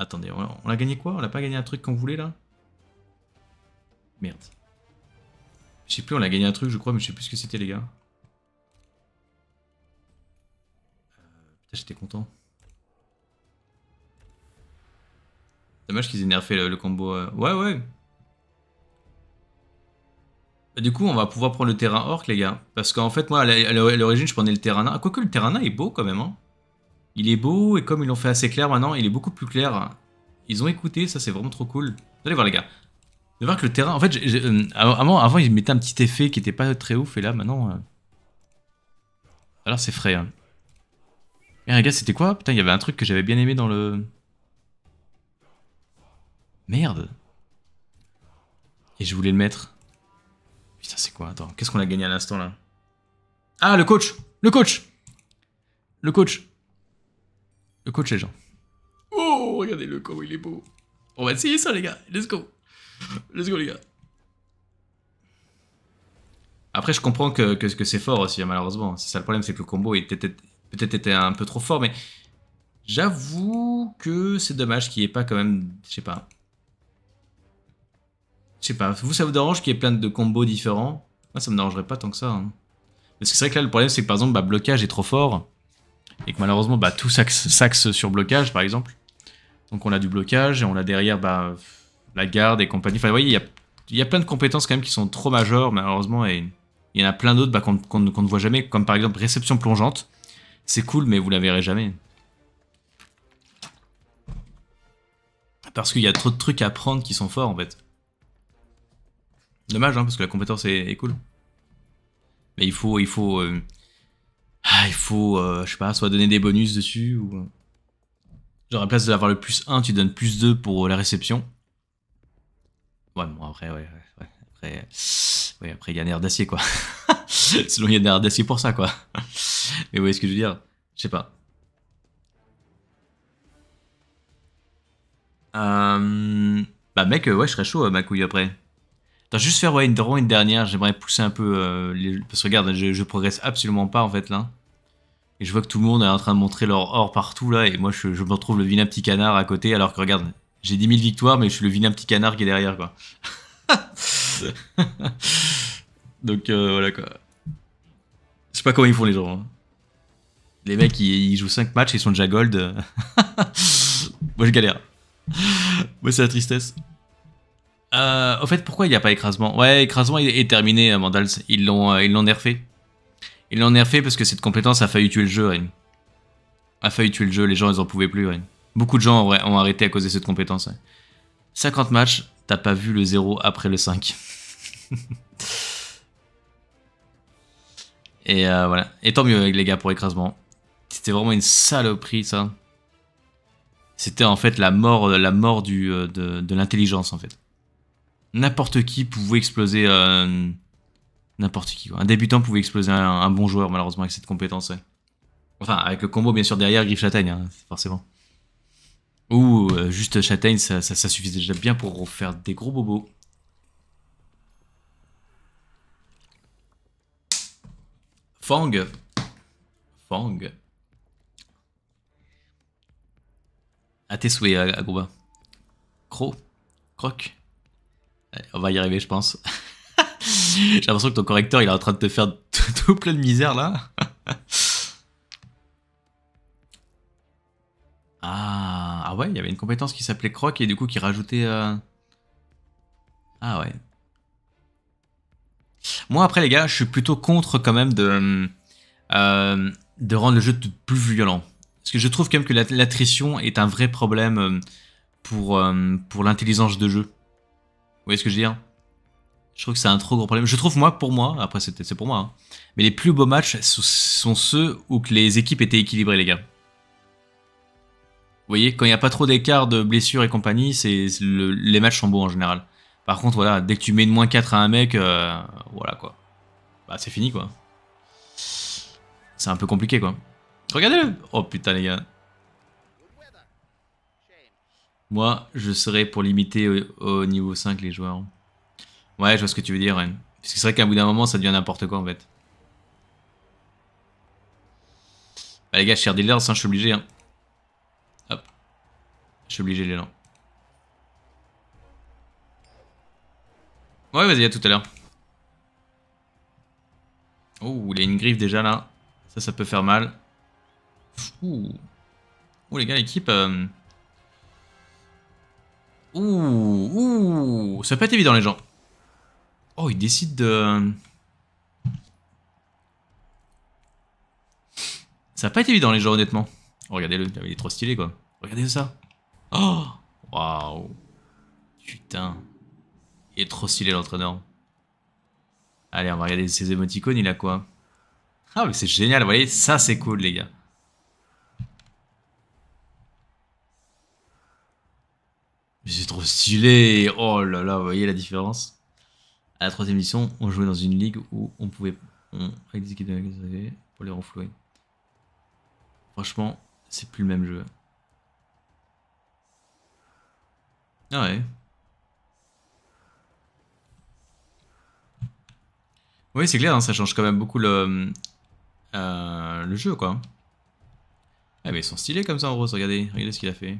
Attendez, on a, gagné quoi On a pas gagné un truc qu'on voulait là Merde. Je sais plus, on a gagné un truc, je crois, mais je sais plus ce que c'était, les gars. Euh, putain, j'étais content. Dommage qu'ils aient nerfé le, combo. Euh, ouais, ouais. Bah, du coup, on va pouvoir prendre le terrain orc, les gars. Parce qu'en fait, moi, à l'origine, je prenais le terrain nain. Ah, quoique le terrain nain est beau quand même. Hein. Il est beau, et comme ils l'ont fait assez clair maintenant, il est beaucoup plus clair. Ils ont écouté, ça c'est vraiment trop cool. Allez voir, les gars. De voir que le terrain. En fait, euh, avant, avant, ils mettaient un petit effet qui était pas très ouf, et là, maintenant. Euh, alors, c'est frais. Hein. Et eh, les gars, c'était quoi Putain, il y avait un truc que j'avais bien aimé dans le. Merde. Et je voulais le mettre. Putain, c'est quoi Attends, qu'est-ce qu'on a gagné à l'instant là Ah, le coach Le coach Le coach Le coach, les gens. Oh, regardez-le, combo il est beau. On va essayer ça, les gars. Let's go. Let's go, les gars. Après, je comprends que, que, que c'est fort aussi, malheureusement. C'est ça le problème, c'est que le combo peut-être était un peu trop fort, mais j'avoue que c'est dommage qu'il n'y ait pas quand même, je sais pas, je sais pas, vous ça vous dérange qu'il y ait plein de combos différents Moi ça me dérangerait pas tant que ça. Hein. Parce que c'est vrai que là le problème c'est que par exemple bah, blocage est trop fort. Et que malheureusement bah, tout s'axe sur blocage par exemple. Donc on a du blocage et on a derrière bah, la garde et compagnie. Enfin vous voyez, il y a, plein de compétences quand même qui sont trop majeures malheureusement et il y en a plein d'autres bah, qu'on ne voit jamais. Comme par exemple réception plongeante. C'est cool mais vous la verrez jamais. Parce qu'il y a trop de trucs à prendre qui sont forts en fait. Dommage, hein, parce que la compétence est, cool. Mais il faut, il faut, euh, ah, il faut, euh, je sais pas, soit donner des bonus dessus ou. Euh. Genre à la place d'avoir le plus 1, tu donnes plus 2 pour la réception. Ouais, bon, après, ouais, ouais, après, ouais, après, il y a un air d'acier, quoi. <laughs> Sinon, il y a un air d'acier pour ça, quoi. <laughs> Mais vous voyez ce que je veux dire Je sais pas. Bah, mec, ouais, je serais chaud, ma couille après. Attends, juste faire ouais, une, une dernière. J'aimerais pousser un peu. Euh, parce que regarde, je, progresse absolument pas en fait là. Et je vois que tout le monde est en train de montrer leur or partout là. Et moi, je, me retrouve le vilain petit canard à côté. Alors que regarde, j'ai 10 000 victoires, mais je suis le vilain petit canard qui est derrière quoi. <laughs> Donc euh, voilà quoi. Je sais pas comment ils font les gens. Hein. Les mecs, ils, ils, jouent 5 matchs, ils sont déjà gold. <laughs> Moi, je galère. Moi, c'est la tristesse. Euh, au fait, pourquoi il n'y a pas écrasement Ouais, écrasement est terminé, euh, Mandals. Ils l'ont, euh, ils l'ont nerfé. Ils l'ont nerfé parce que cette compétence a failli tuer le jeu, A failli tuer le jeu, les gens ils en pouvaient plus, Beaucoup de gens ont arrêté à cause de cette compétence. 50 matchs, t'as pas vu le 0 après le 5. <laughs> Et euh, voilà. Et tant mieux, avec les gars, pour écrasement. C'était vraiment une saloperie, ça. C'était en fait la mort, la mort du, de, de l'intelligence, en fait n'importe qui pouvait exploser. Euh, n'importe qui. Quoi. Un débutant pouvait exploser un, bon joueur, malheureusement, avec cette compétence. Enfin, avec le combo, bien sûr, derrière, griffe châtaigne, hein, forcément. Ou euh, juste châtaigne, ça, ça, déjà bien pour faire des gros bobos. Fang. Fang. À tes souhaits, Agroba Croc. On va y arriver, je pense. <laughs> J'ai l'impression que ton correcteur, il est en train de te faire <laughs> tout, plein de misère, là. <laughs> Ah, ah, ouais, il y avait une compétence qui s'appelait croc et du coup qui rajoutait... Euh, ah ouais. Moi, après, les gars, je suis plutôt contre quand même de, euh, de rendre le jeu plus violent. Parce que je trouve quand même que l'attrition est un vrai problème euh, pour, pour l'intelligence de jeu. Vous voyez ce que je veux dire Je trouve que c'est un trop gros problème. Je trouve, moi, pour moi, après c'est pour moi, hein, mais les plus beaux matchs sont ceux où les équipes étaient équilibrées, les gars. Vous voyez, quand il n'y a pas trop d'écart de blessures et compagnie, les matchs sont beaux en général. Par contre, voilà, dès que tu mets une moins 4 à un mec, euh, voilà quoi. Bah c'est fini quoi. C'est un peu compliqué quoi. Regardez-le Oh putain les gars moi, je serais pour limiter au, niveau 5 les joueurs. Ouais, je vois ce que tu veux dire, Parce que c'est vrai qu'à bout d'un moment, ça devient n'importe quoi, en fait. Bah les gars, cher dealers, hein, je suis obligé. Hein. Hop. Je suis obligé les l'élan. Ouais, vas-y, à tout à l'heure. Oh, il a une griffe déjà là. Ça, ça peut faire mal. Ouh. Oh les gars, l'équipe... Euh, Ouh, ouh, ça peut être évident les gens. Oh, il décide de... Ça va pas être évident les gens honnêtement. Oh, Regardez-le, il est trop stylé quoi. Regardez ça. Oh Waouh Putain. Il est trop stylé l'entraîneur. Allez, on va regarder ses émoticônes, il a quoi Ah mais c'est génial, vous voyez, ça c'est cool les gars. c'est trop stylé. Oh là là, vous voyez la différence À la troisième mission, on jouait dans une ligue où on pouvait on pour les renflouer. Franchement, c'est plus le même jeu. Ah ouais. Oui, c'est clair, hein, ça change quand même beaucoup le, euh, le jeu, quoi. Ah mais ils sont stylés comme ça en rose, regardez, regardez ce qu'il a fait.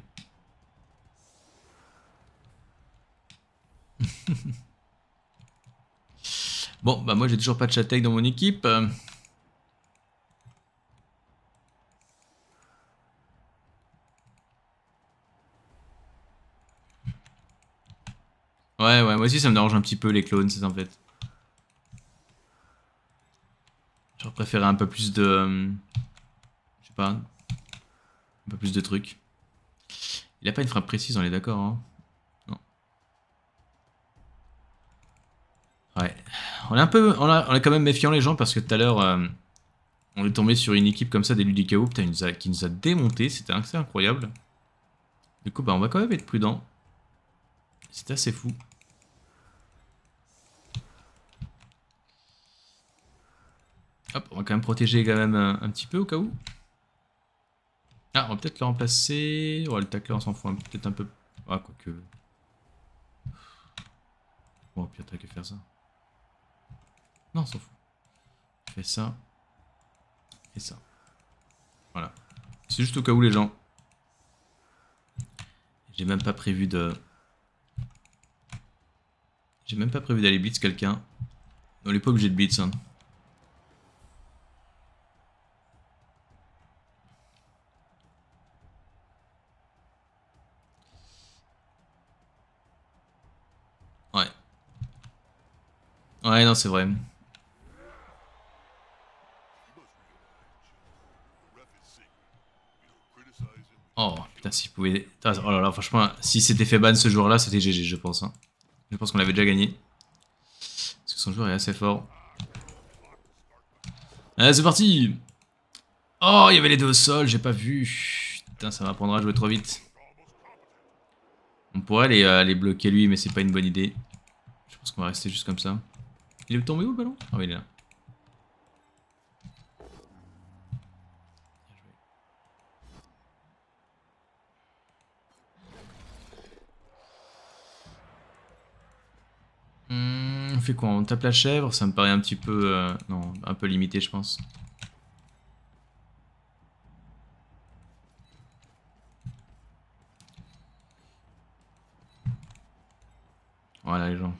<laughs> bon, bah moi j'ai toujours pas de tech dans mon équipe. Euh. Ouais, ouais, moi aussi ça me dérange un petit peu les clones, c'est en fait. J'aurais préféré un peu plus de... Euh, je sais pas. Un peu plus de trucs. Il a pas une frappe précise, on est d'accord, hein. Ouais. On est un peu. On, est quand même méfiant les gens parce que tout à l'heure, euh, on est tombé sur une équipe comme ça des Ludicao qui nous a démonté. C'était assez incroyable. Du coup, bah, on va quand même être prudent. C'est assez fou. Hop, on va quand même protéger quand même un, petit peu au cas où. Ah, on va peut-être le remplacer. Ouais, oh, le tacleur, on s'en fout peut-être un peu. Ah, que Bon, pire, t'as que faire ça. Non, on s'en fout. ça. Et ça. Voilà. C'est juste au cas où les gens. J'ai même pas prévu de... J'ai même pas prévu d'aller blitz quelqu'un. On est pas obligé de blitz. Hein. Ouais. Ouais, non, c'est vrai. Oh putain, si pouvait. Oh là là, franchement, si c'était fait ban ce joueur là c'était GG, je pense. Hein. Je pense qu'on l'avait déjà gagné. Parce que son joueur est assez fort. Allez, euh, c'est parti Oh, il y avait les deux au sol, j'ai pas vu. Putain, ça m'apprendra à jouer trop vite. On pourrait aller, euh, bloquer lui, mais c'est pas une bonne idée. Je pense qu'on va rester juste comme ça. Il est tombé où le ballon Ah oui, il est là. fait quoi On tape la chèvre Ça me paraît un petit peu... Euh, non, un peu limité, je pense. Voilà, les gens.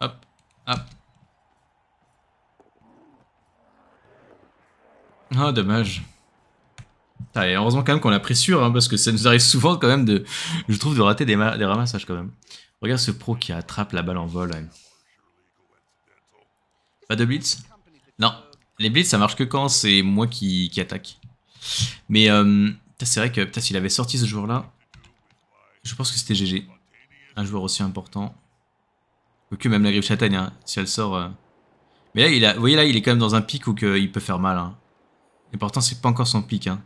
Hop, hop. oh, dommage. Ah, et heureusement quand même qu'on a pris sûr, hein, parce que ça nous arrive souvent quand même de, je trouve, de rater des, des ramassages quand même. Regarde ce pro qui attrape la balle en vol. Pas de blitz Non. Les blitz, ça marche que quand c'est moi qui, attaque. Mais euh, c'est vrai que s'il avait sorti ce joueur-là, je pense que c'était GG. Un joueur aussi important. que même la griffe châtaigne, hein, si elle sort... Euh. Mais là, il a... vous voyez là, il est quand même dans un pic où il peut faire mal. Et hein. pourtant, c'est pas encore son pic. Hein.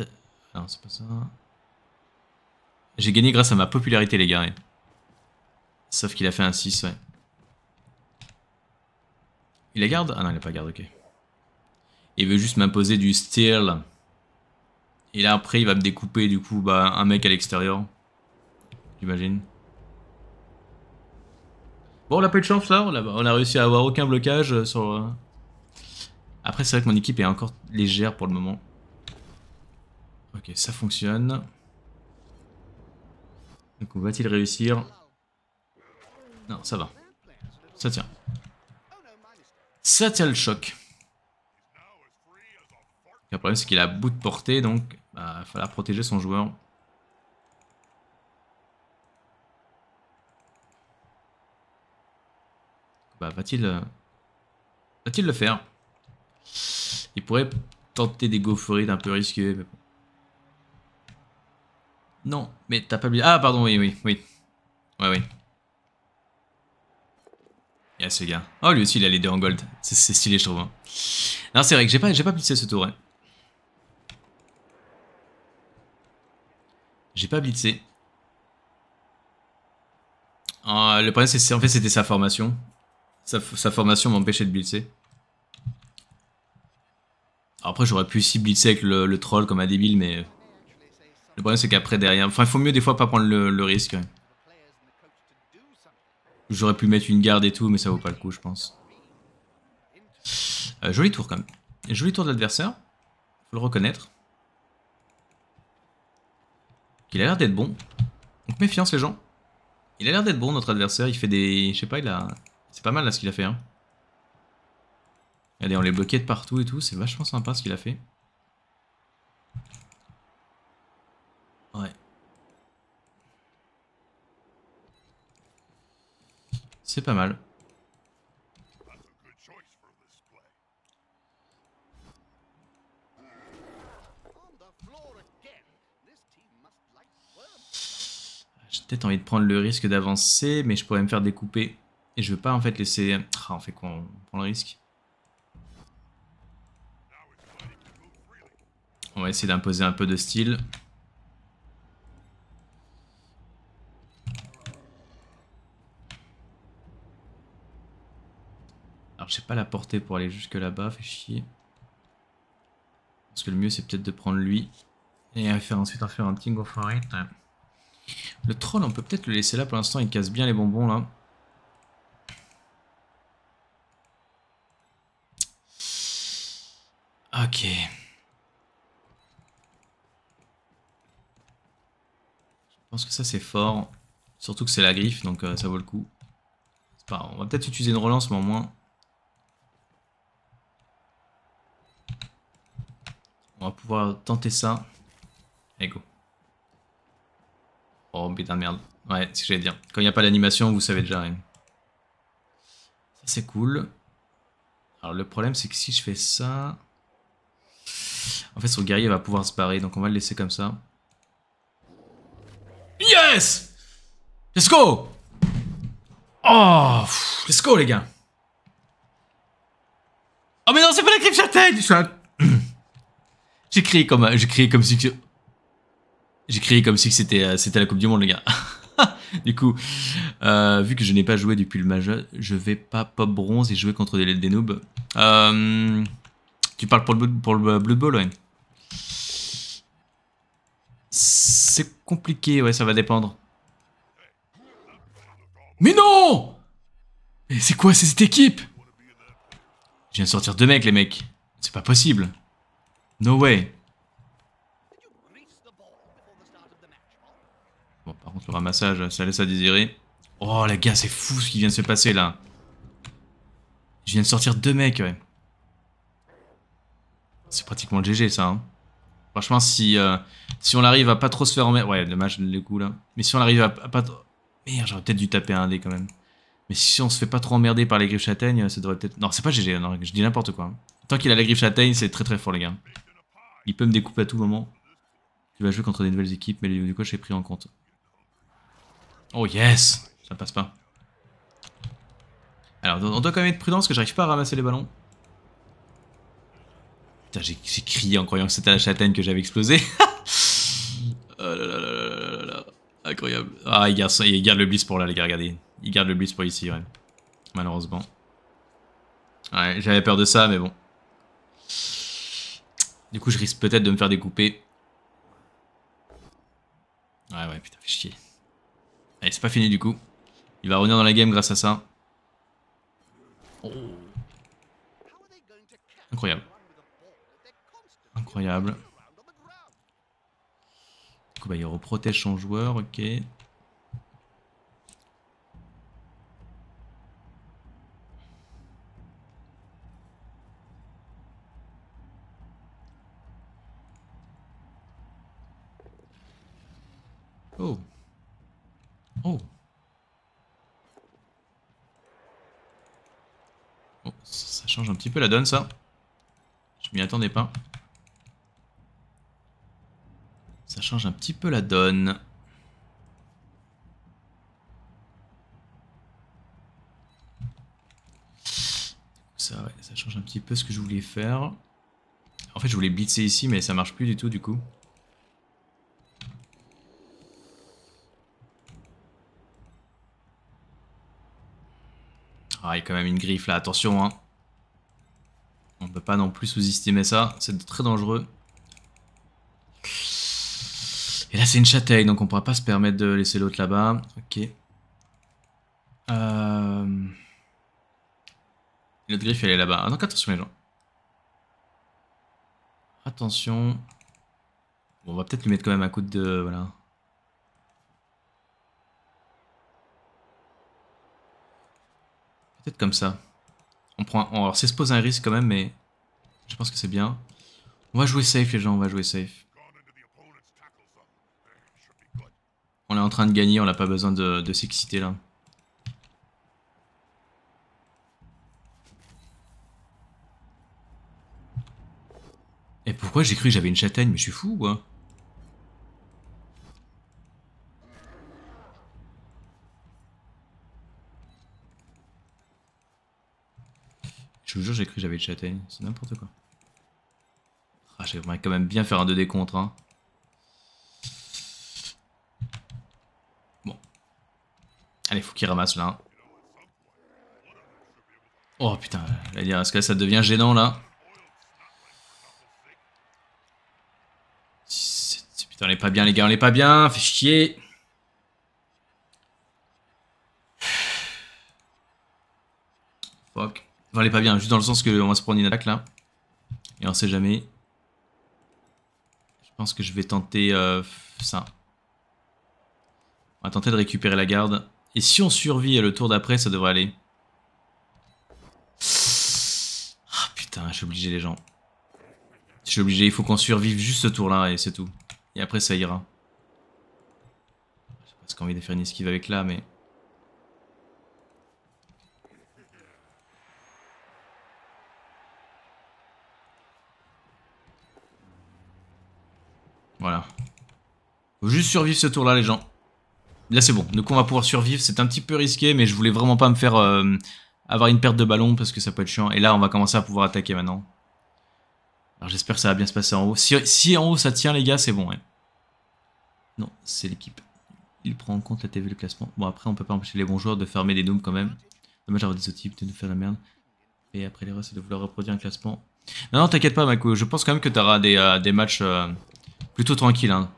Euh, non, c'est pas ça. J'ai gagné grâce à ma popularité, les gars. Sauf qu'il a fait un 6, Il la garde Ah non, il a pas garde, ok. Il veut juste m'imposer du steel. Et là, après, il va me découper, du coup, bah, un mec à l'extérieur. J'imagine. Bon, on n'a pas eu de chance, là. On a, on a, réussi à avoir aucun blocage euh, sur... Euh. Après, c'est vrai que mon équipe est encore légère pour le moment. Ok, ça fonctionne. Donc va-t-il réussir Non, ça va. Ça tient. Ça tient le choc. Le problème, c'est qu'il a bout de portée, donc bah, il va falloir protéger son joueur. Bah, va-t-il euh, va-t-il le faire Il pourrait tenter des gaufries d'un peu risqué mais bon. Non, mais t'as pas oublié. Ah, pardon, oui, oui, oui. Ouais, oui. Il y a ce gars. Oh, lui aussi, il a les deux en gold. C'est stylé, je trouve. Hein. Non, c'est vrai que j'ai pas, pas blitzé ce tour. Hein. J'ai pas blitzé. Ah, le problème, c'est en fait, c'était sa formation. Sa, formation m'empêchait de blitzer. après, j'aurais pu aussi blitzer avec le troll comme un débile, mais euh, le problème, c'est qu'après, derrière... Enfin, il faut mieux des fois pas prendre le, risque. J'aurais pu mettre une garde et tout, mais ça vaut pas le coup, je pense. Euh, joli tour, quand même. Joli tour de l'adversaire. Faut le reconnaître. Il a l'air d'être bon. Donc méfiance, les gens. Il a l'air d'être bon, notre adversaire. Il fait des... Je sais pas, il a... C'est pas mal, là, ce qu'il a fait, hein. Regardez, on les bloquait de partout et tout. C'est vachement sympa, ce qu'il a fait. C'est pas mal. J'ai peut-être envie de prendre le risque d'avancer, mais je pourrais me faire découper. Et je veux pas en fait laisser... Ah, on fait quoi On prend le risque On va essayer d'imposer un peu de style. Je sais pas la portée pour aller jusque là-bas, fait chier. Parce que le mieux c'est peut-être de prendre lui. Et faire ensuite faire un tingo of it. Le troll on peut peut-être le laisser là pour l'instant, il casse bien les bonbons là. Ok. Je pense que ça c'est fort. Surtout que c'est la griffe, donc euh, ça vaut le coup. on va peut-être utiliser une relance, mais au moins... On va pouvoir tenter ça. Allez, go. Oh, putain, merde. Ouais, c'est ce que j'allais dire. Quand il n'y a pas l'animation, vous savez déjà. rien hein. Ça, c'est cool. Alors, le problème, c'est que si je fais ça... En fait, son guerrier va pouvoir se barrer, donc on va le laisser comme ça. Yes Let's go Oh Let's go, les gars Oh, mais non, c'est pas la clip Je j'ai crié comme, j'ai comme si j'ai crié comme si c'était, euh, c'était la Coupe du Monde, les gars. <laughs> du coup, euh, vu que je n'ai pas joué depuis le majeur, je vais pas pop bronze et jouer contre des, des noobs. Euh, tu parles pour le, pour le Blood Bowl, C'est compliqué, ouais, ça va dépendre. Mais non Mais c'est quoi cette équipe Je viens de sortir deux mecs, les mecs. C'est pas possible. No way. Bon, par contre, le ramassage, ça laisse à désirer. Oh, les gars, c'est fou ce qui vient de se passer, là. Je viens de sortir deux mecs, ouais. C'est pratiquement le GG, ça. Hein. Franchement, si, euh, si on arrive à pas trop se faire emmerder... Ouais, dommage, le coup, là. Mais si on arrive à, pas trop... Merde, j'aurais peut-être dû taper un dé, quand même. Mais si on se fait pas trop emmerder par les griffes châtaignes, ça devrait peut-être... Non, c'est pas GG, je dis n'importe quoi. Hein. Tant qu'il a les griffes châtaignes, c'est très très fort, les gars. Il peut me découper à tout moment. Tu vas jouer contre des nouvelles équipes, mais du coup je l'ai pris en compte. Oh yes Ça passe pas. Alors, on doit quand même être prudent parce que j'arrive pas à ramasser les ballons. Putain, j'ai crié en croyant que c'était la châtaigne que j'avais explosé. <laughs> oh là là là là là là. Incroyable. Ah, il garde, le bliss pour là, les gars, regardez. Il garde le bliss pour ici, ouais. Malheureusement. Ouais, j'avais peur de ça, mais bon. Du coup, je risque peut-être de me faire découper. Ouais, ouais, putain, fais chier. Allez, c'est pas fini du coup. Il va revenir dans la game grâce à ça. Oh. Incroyable. Incroyable. Du coup, bah, il reprotège son joueur, ok. Oh. Oh. oh ça change un petit peu la donne, ça. Je m'y attendais pas. Ça change un petit peu la donne. Ça, ouais, ça change un petit peu ce que je voulais faire. En fait, je voulais blitzer ici, mais ça marche plus du tout, du coup. Ah, il y a quand même une griffe là, attention. Hein. On ne peut pas non plus sous-estimer ça, c'est très dangereux. Et là, c'est une châtaigne, donc on pourra pas se permettre de laisser l'autre là-bas. Ok. Euh... griffe, elle est là-bas. Ah, donc attention, les gens. Attention. Bon, on va peut-être lui mettre quand même un coup de... Voilà. Peut-être comme ça. On prend. On, alors, se à un risque quand même, mais je pense que c'est bien. On va jouer safe, les gens, on va jouer safe. On est en train de gagner, on n'a pas besoin de, de s'exciter là. Et pourquoi j'ai cru que j'avais une châtaigne Mais je suis fou, quoi. Je vous jure, j'ai cru que j'avais le châtaigne. C'est n'importe quoi. Ah, j'aimerais quand même bien faire un 2D contre. Hein. Bon. Allez, faut qu'il ramasse là. Oh putain, est-ce que ça devient gênant là Putain, on est pas bien les gars, on est pas bien, fais chier. Enfin, elle est pas bien, juste dans le sens que on va se prendre une attaque là. Et on sait jamais. Je pense que je vais tenter euh, ça. On va tenter de récupérer la garde. Et si on survit à le tour d'après, ça devrait aller. Ah putain, je suis obligé les gens. Je suis obligé, il faut qu'on survive juste ce tour-là et c'est tout. Et après ça ira. J'ai presque envie de faire une esquive avec là, mais... juste survivre ce tour-là, les gens. Là, c'est bon. Donc, on va pouvoir survivre. C'est un petit peu risqué, mais je voulais vraiment pas me faire euh, avoir une perte de ballon parce que ça peut être chiant. Et là, on va commencer à pouvoir attaquer maintenant. Alors, j'espère que ça va bien se passer en haut. Si, en haut, ça tient, les gars, c'est bon. Ouais. Non, c'est l'équipe. Il prend en compte la TV, le classement. Bon, après, on peut pas empêcher les bons joueurs de fermer les dooms quand même. Dommage d'avoir des types de nous faire la merde. Et après, les c'est de vouloir reproduire un classement. Non, non, t'inquiète pas, Mako. Je pense quand même que t'auras des, euh, des matchs euh, plutôt tranquilles. Hein.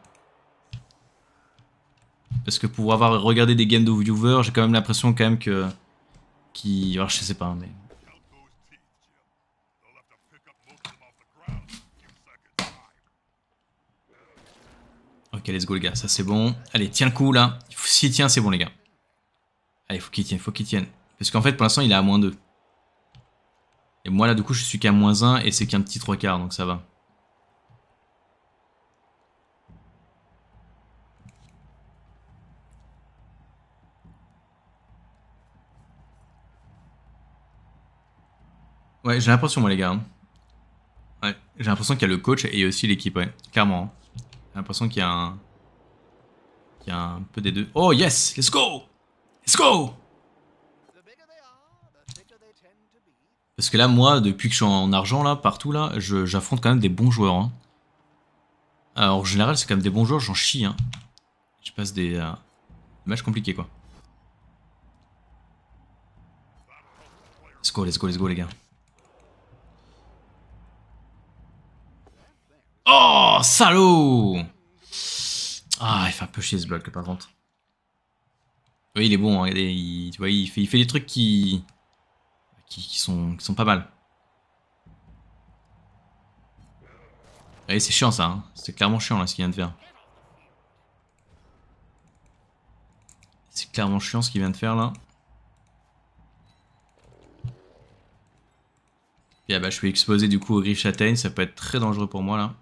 Parce que pour avoir regardé des games de viewers j'ai quand même l'impression quand même que... Qui... Alors, je sais pas, hein, mais... Ok, let's go les gars, ça c'est bon. Allez, tiens le coup là. S'il tient, c'est bon les gars. Allez, faut qu'il tienne, faut qu'il tienne. Parce qu'en fait, pour l'instant, il est à moins 2. Et moi là, du coup, je suis qu'à moins 1 et c'est qu'un petit 3 quarts, donc ça va. Ouais, j'ai l'impression, moi, les gars. Hein. Ouais, j'ai l'impression qu'il y a le coach et aussi l'équipe, ouais. Clairement. Hein. J'ai l'impression qu'il y a un... Qu'il y a un peu des deux. Oh, yes! Let's go! Let's go! Parce que là, moi, depuis que je suis en argent, là, partout, là, j'affronte quand même des bons joueurs. Hein. Alors, en général, c'est quand même des bons joueurs, j'en chie. Hein. Je passe des, euh, des matchs compliqués, quoi. Let's go, let's go, let's go, les gars. Oh, salaud Ah, il fait un peu chier ce bloc, par contre. Oui, il est bon, regardez, hein, il, tu vois, il fait, il fait des trucs qui, qui, sont, qui sont pas mal. Eh, c'est chiant ça, hein. c'est clairement chiant là ce qu'il vient de faire. C'est clairement chiant ce qu'il vient de faire là. Et ah, bah, je suis exposé du coup au griffes châtaignes, ça peut être très dangereux pour moi là.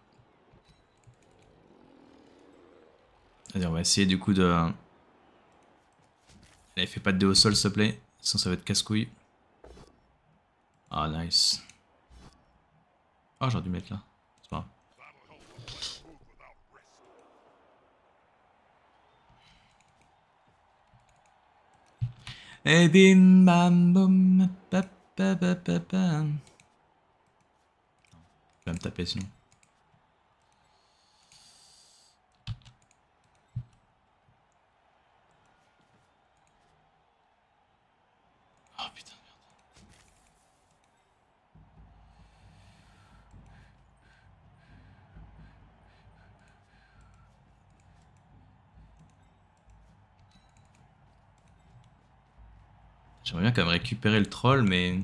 Vas-y on va essayer du coup de... Allez, fais pas de dé au sol, s'il te plaît. Sinon, ça va être casse-couille. Ah, nice. oh, j'aurais dû mettre là. C'est pas grave. Et bim bam boum. Je vais me taper sinon. J'aimerais bien quand même récupérer le troll, mais...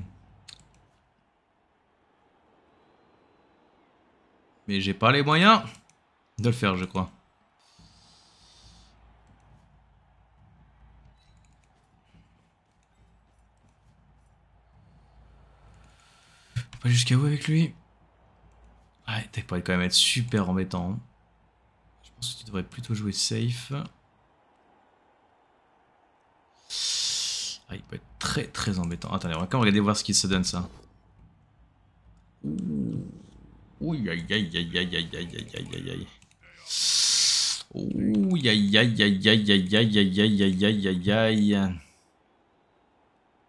Mais j'ai pas les moyens de le faire, je crois. Pas jusqu'à où avec lui Ouais, ah, t'es pas quand même être super embêtant. Je pense que tu devrais plutôt jouer safe. Ah, il peut être très très embêtant. Attendez, on va quand même regarder voir ce qui se donne ça. Ouh, aïe aïe aïe aïe aïe aïe aïe aïe. aïe aïe aïe aïe aïe aïe aïe aïe aïe aïe aïe.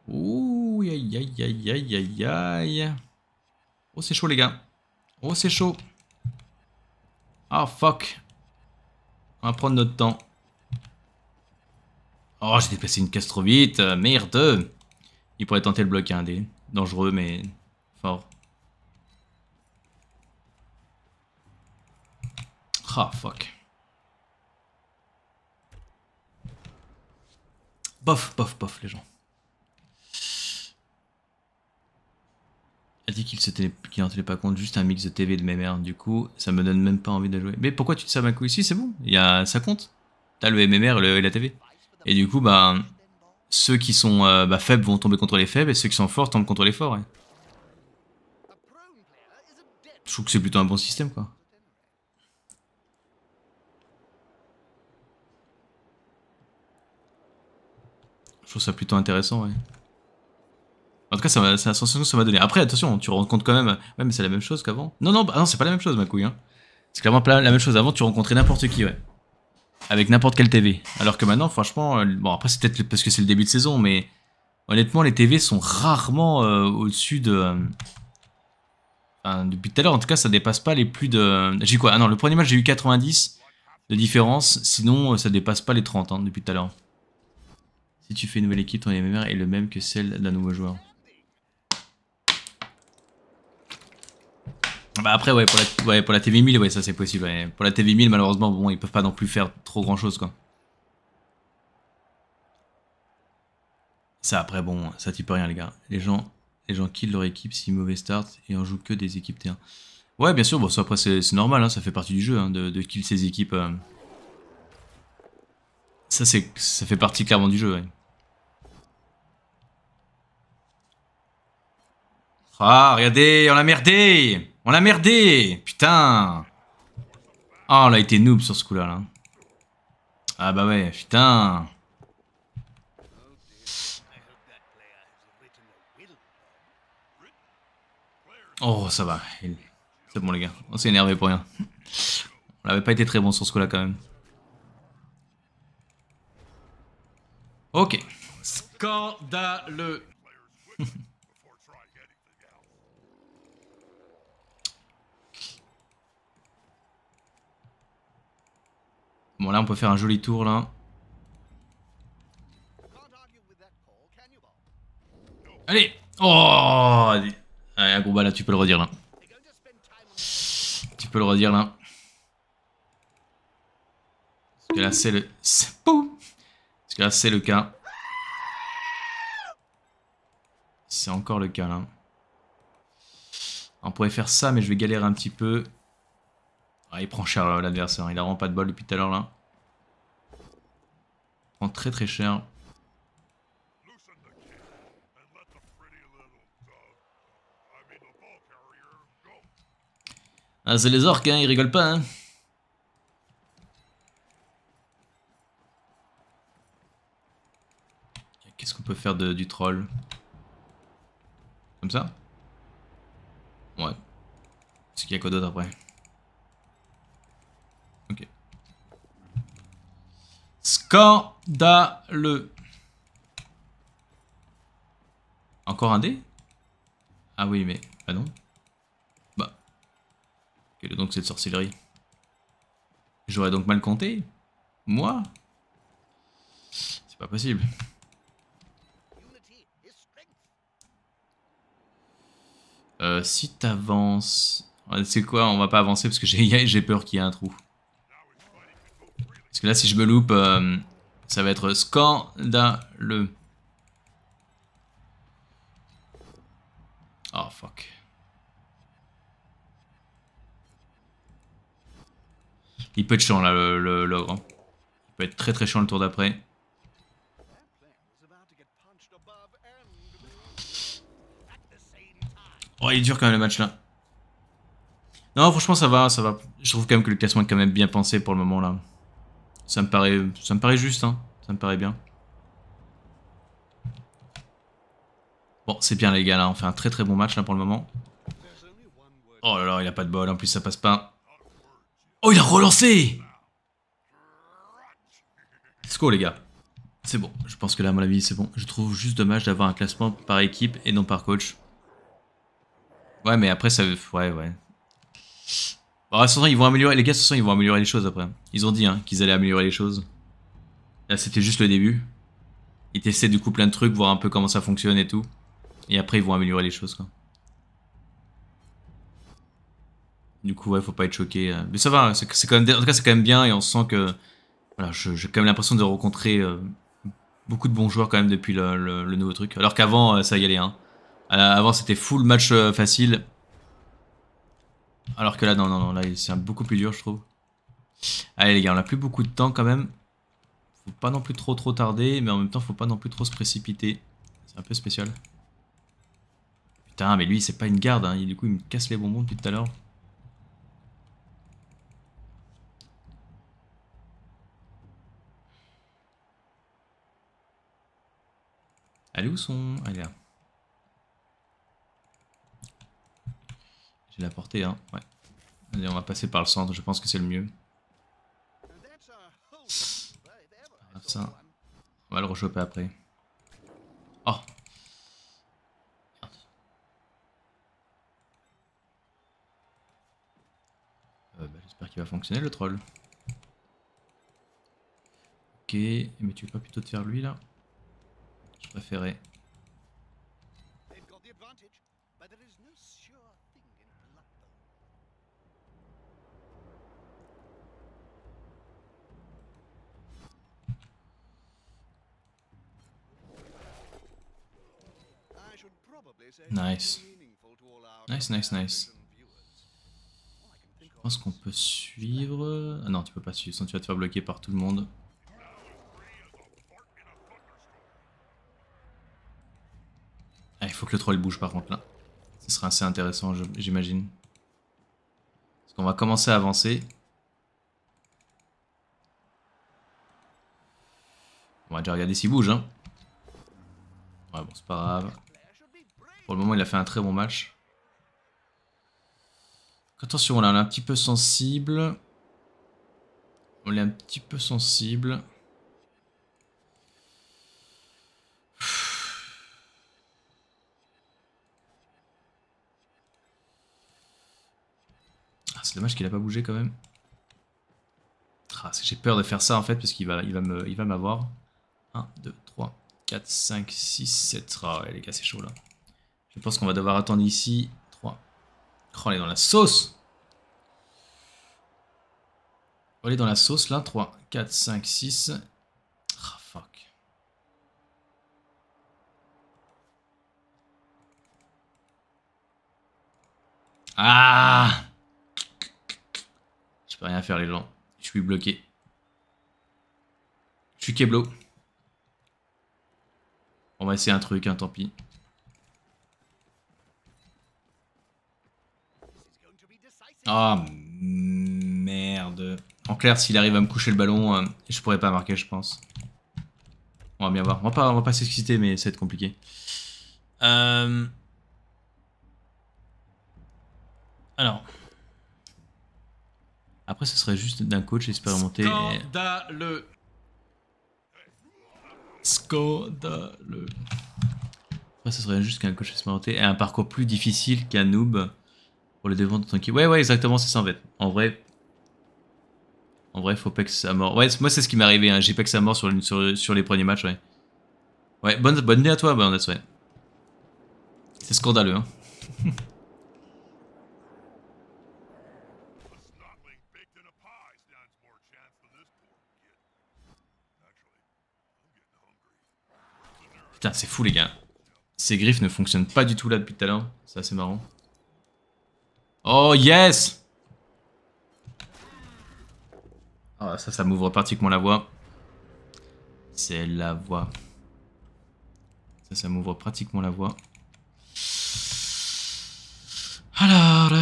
Ouh, aïe aïe aïe aïe aïe aïe. Oh, c'est chaud les gars. Oh, c'est chaud. Ouh. fuck. On va prendre notre temps. Oh, j'ai dépassé une casse trop vite, euh, merde Il pourrait tenter le bloc un hein, d Dangereux, mais fort. Ah, fuck. Bof, bof, bof, les gens. a dit qu'il n'en tenait pas compte, juste un mix de TV de mes MMR. Du coup, ça me donne même pas envie de jouer. Mais pourquoi tu te sers ma coup ici C'est bon, y a, ça compte. T'as le MMR le, et la TV. Et du coup, bah, ceux qui sont euh, bah, faibles vont tomber contre les faibles et ceux qui sont forts tombent contre les forts. Ouais. Je trouve que c'est plutôt un bon système, quoi. Je trouve ça plutôt intéressant, ouais. En tout cas, c'est la sensation que ça m'a donné. Après, attention, tu rencontres quand même. Ouais, mais c'est la même chose qu'avant. Non, non, ah c'est pas la même chose, ma couille. Hein. C'est clairement la même chose. Avant, tu rencontrais n'importe qui, ouais avec n'importe quelle TV. Alors que maintenant, franchement, euh, bon, après, c'est peut-être parce que c'est le début de saison, mais honnêtement, les TV sont rarement euh, au-dessus de. Euh, enfin, depuis tout à l'heure, en tout cas, ça dépasse pas les plus de. J'ai quoi Ah non, le premier match, j'ai eu 90 de différence, sinon, ça dépasse pas les 30 hein, depuis tout à l'heure. Si tu fais une nouvelle équipe, ton MMR est le même que celle d'un nouveau joueur. Bah après, ouais, pour la, TV 1000, ouais, ça c'est possible. Pour la TV 1000, malheureusement, bon, ils peuvent pas non plus faire trop grand chose, quoi. Ça après, bon, ça t'y peut rien, les gars. Les gens, les gens killent leur équipe si mauvais start et en jouent que des équipes T1. Ouais, bien sûr, bon, ça après, c'est normal, hein, ça fait partie du jeu, hein, de, kill ses équipes. Euh. Ça, c'est, ça fait partie clairement du jeu, ouais. Ah, regardez, on a merdé on l'a merdé Putain Oh, on a été noob sur ce coup-là. Là. Ah bah ouais, putain Oh, ça va. C'est bon, les gars. On s'est énervé pour rien. On n'avait pas été très bon sur ce coup-là, quand même. Ok. Scandaleux <laughs> Bon, là, on peut faire un joli tour, là. Allez Oh Allez, un gros là, tu peux le redire, là. Tu peux le redire, là. Parce que là, c'est le... Parce que là, c'est le cas. C'est encore le cas, là. On pourrait faire ça, mais je vais galérer un petit peu. Ah, il prend cher euh, l'adversaire, il a vraiment pas de bol depuis tout à l'heure là. Il prend très très cher. Ah, c'est les orques, hein, ils rigolent pas. Hein. Qu'est-ce qu'on peut faire du troll Comme ça Ouais. C'est qu'il y a quoi d'autre après le Encore un dé Ah oui, mais... Ah non Bah. Quelle est donc cette sorcellerie J'aurais donc mal compté Moi C'est pas possible. Euh, si t'avances... C'est quoi On va pas avancer parce que j'ai <laughs> peur qu'il y ait un trou. Parce que là, si je me loupe, euh, ça va être scandaleux. Oh, fuck. Il peut être chiant, là, Le, le, Il peut être très très chiant le tour d'après. Oh, il est dur quand même le match, là. Non, franchement, ça va, ça va. Je trouve quand même que le classement est quand même bien pensé pour le moment, là. Ça me paraît, ça me juste, hein. Ça me paraît bien. Bon, c'est bien les gars, là. On fait un très très bon match, là, pour le moment. Oh là là, il a pas de bol. En plus, ça passe pas. Oh, il a relancé Let's go, les gars. C'est bon. Je pense que là, à mon avis, c'est bon. Je trouve juste dommage d'avoir un classement par équipe et non par coach. Ouais, mais après, ça... Ouais, ouais. Bon, bah, ils vont améliorer, les gars, de ils vont améliorer les choses après. Ils ont dit hein, qu'ils allaient améliorer les choses. Là, c'était juste le début. Ils testaient du coup plein de trucs, voir un peu comment ça fonctionne et tout. Et après, ils vont améliorer les choses, quoi. Du coup, ouais, faut pas être choqué. Euh. Mais ça va, hein, c'est quand même, en tout cas, c'est quand même bien et on sent que. Voilà, j'ai quand même l'impression de rencontrer euh, beaucoup de bons joueurs quand même depuis le, le nouveau truc. Alors qu'avant, euh, ça y allait, hein. Avant, c'était full match facile alors que là, non, non, non, là, c'est beaucoup plus dur, je trouve. Allez, les gars, on a plus beaucoup de temps quand même. Faut pas non plus trop, trop tarder, mais en même temps, faut pas non plus trop se précipiter. C'est un peu spécial. Putain, mais lui, c'est pas une garde, hein. du coup, il me casse les bonbons depuis tout à l'heure. Allez où sont Allez là. Il la porté hein Ouais. Allez, on va passer par le centre, je pense que c'est le mieux. Ça. On va le rechoper après. Oh euh, bah, J'espère qu'il va fonctionner le troll. Ok, mais tu veux pas plutôt te faire lui là Je préférais. Nice. Nice, nice, nice. Je pense qu'on peut suivre... Ah non, tu peux pas suivre, sinon tu vas te faire bloquer par tout le monde. Ah, il faut que le troll bouge par contre là. Ce sera assez intéressant, j'imagine. Parce qu'on va commencer à avancer. On va déjà regarder s'il bouge, hein. Ouais, bon, c'est pas grave. Pour le moment, il a fait un très bon match. Attention, là, on est un petit peu sensible. On est un petit peu sensible. Ah, C'est dommage qu'il n'a pas bougé quand même. Ah, j'ai peur de faire ça en fait parce qu'il va, il va m'avoir. 1, 2, 3, 4, 5, 6, 7. Ah ouais les gars c'est chaud là. Je pense qu'on va devoir attendre ici. 3. Oh, elle est dans la sauce elle est dans la sauce là. 3, 4, 5, 6. Ah, Ah Je peux rien faire les gens. Je suis bloqué. Je suis Keblo. On va essayer un truc, hein, tant pis. oh, merde. En clair, s'il arrive à me coucher le ballon, euh, je pourrais pas marquer, je pense. On va bien voir. On va pas, on pas s'exciter, mais ça va être compliqué. Euh, alors. Après, ce serait juste d'un coach expérimenté. Scandaleux. Et... Scandaleux. Après, ce serait juste qu'un coach expérimenté et un parcours plus difficile qu'un noob. Pour le devant tranquille. Ouais, ouais, exactement, c'est ça en fait. En vrai, en vrai, faut pex à mort. Ouais, moi c'est ce qui m'est arrivé, hein. j'ai pex à mort sur, sur, les premiers matchs, ouais. Ouais, bonne, bonne à toi, Bernadette, C'est scandaleux, hein. <laughs> Putain, c'est fou les gars. Ces griffes ne fonctionnent pas du tout là depuis tout à l'heure. C'est assez marrant. Oh yes oh, Ça, ça m'ouvre pratiquement la voie. C'est la voie. Ça, ça m'ouvre pratiquement la voie. Alors...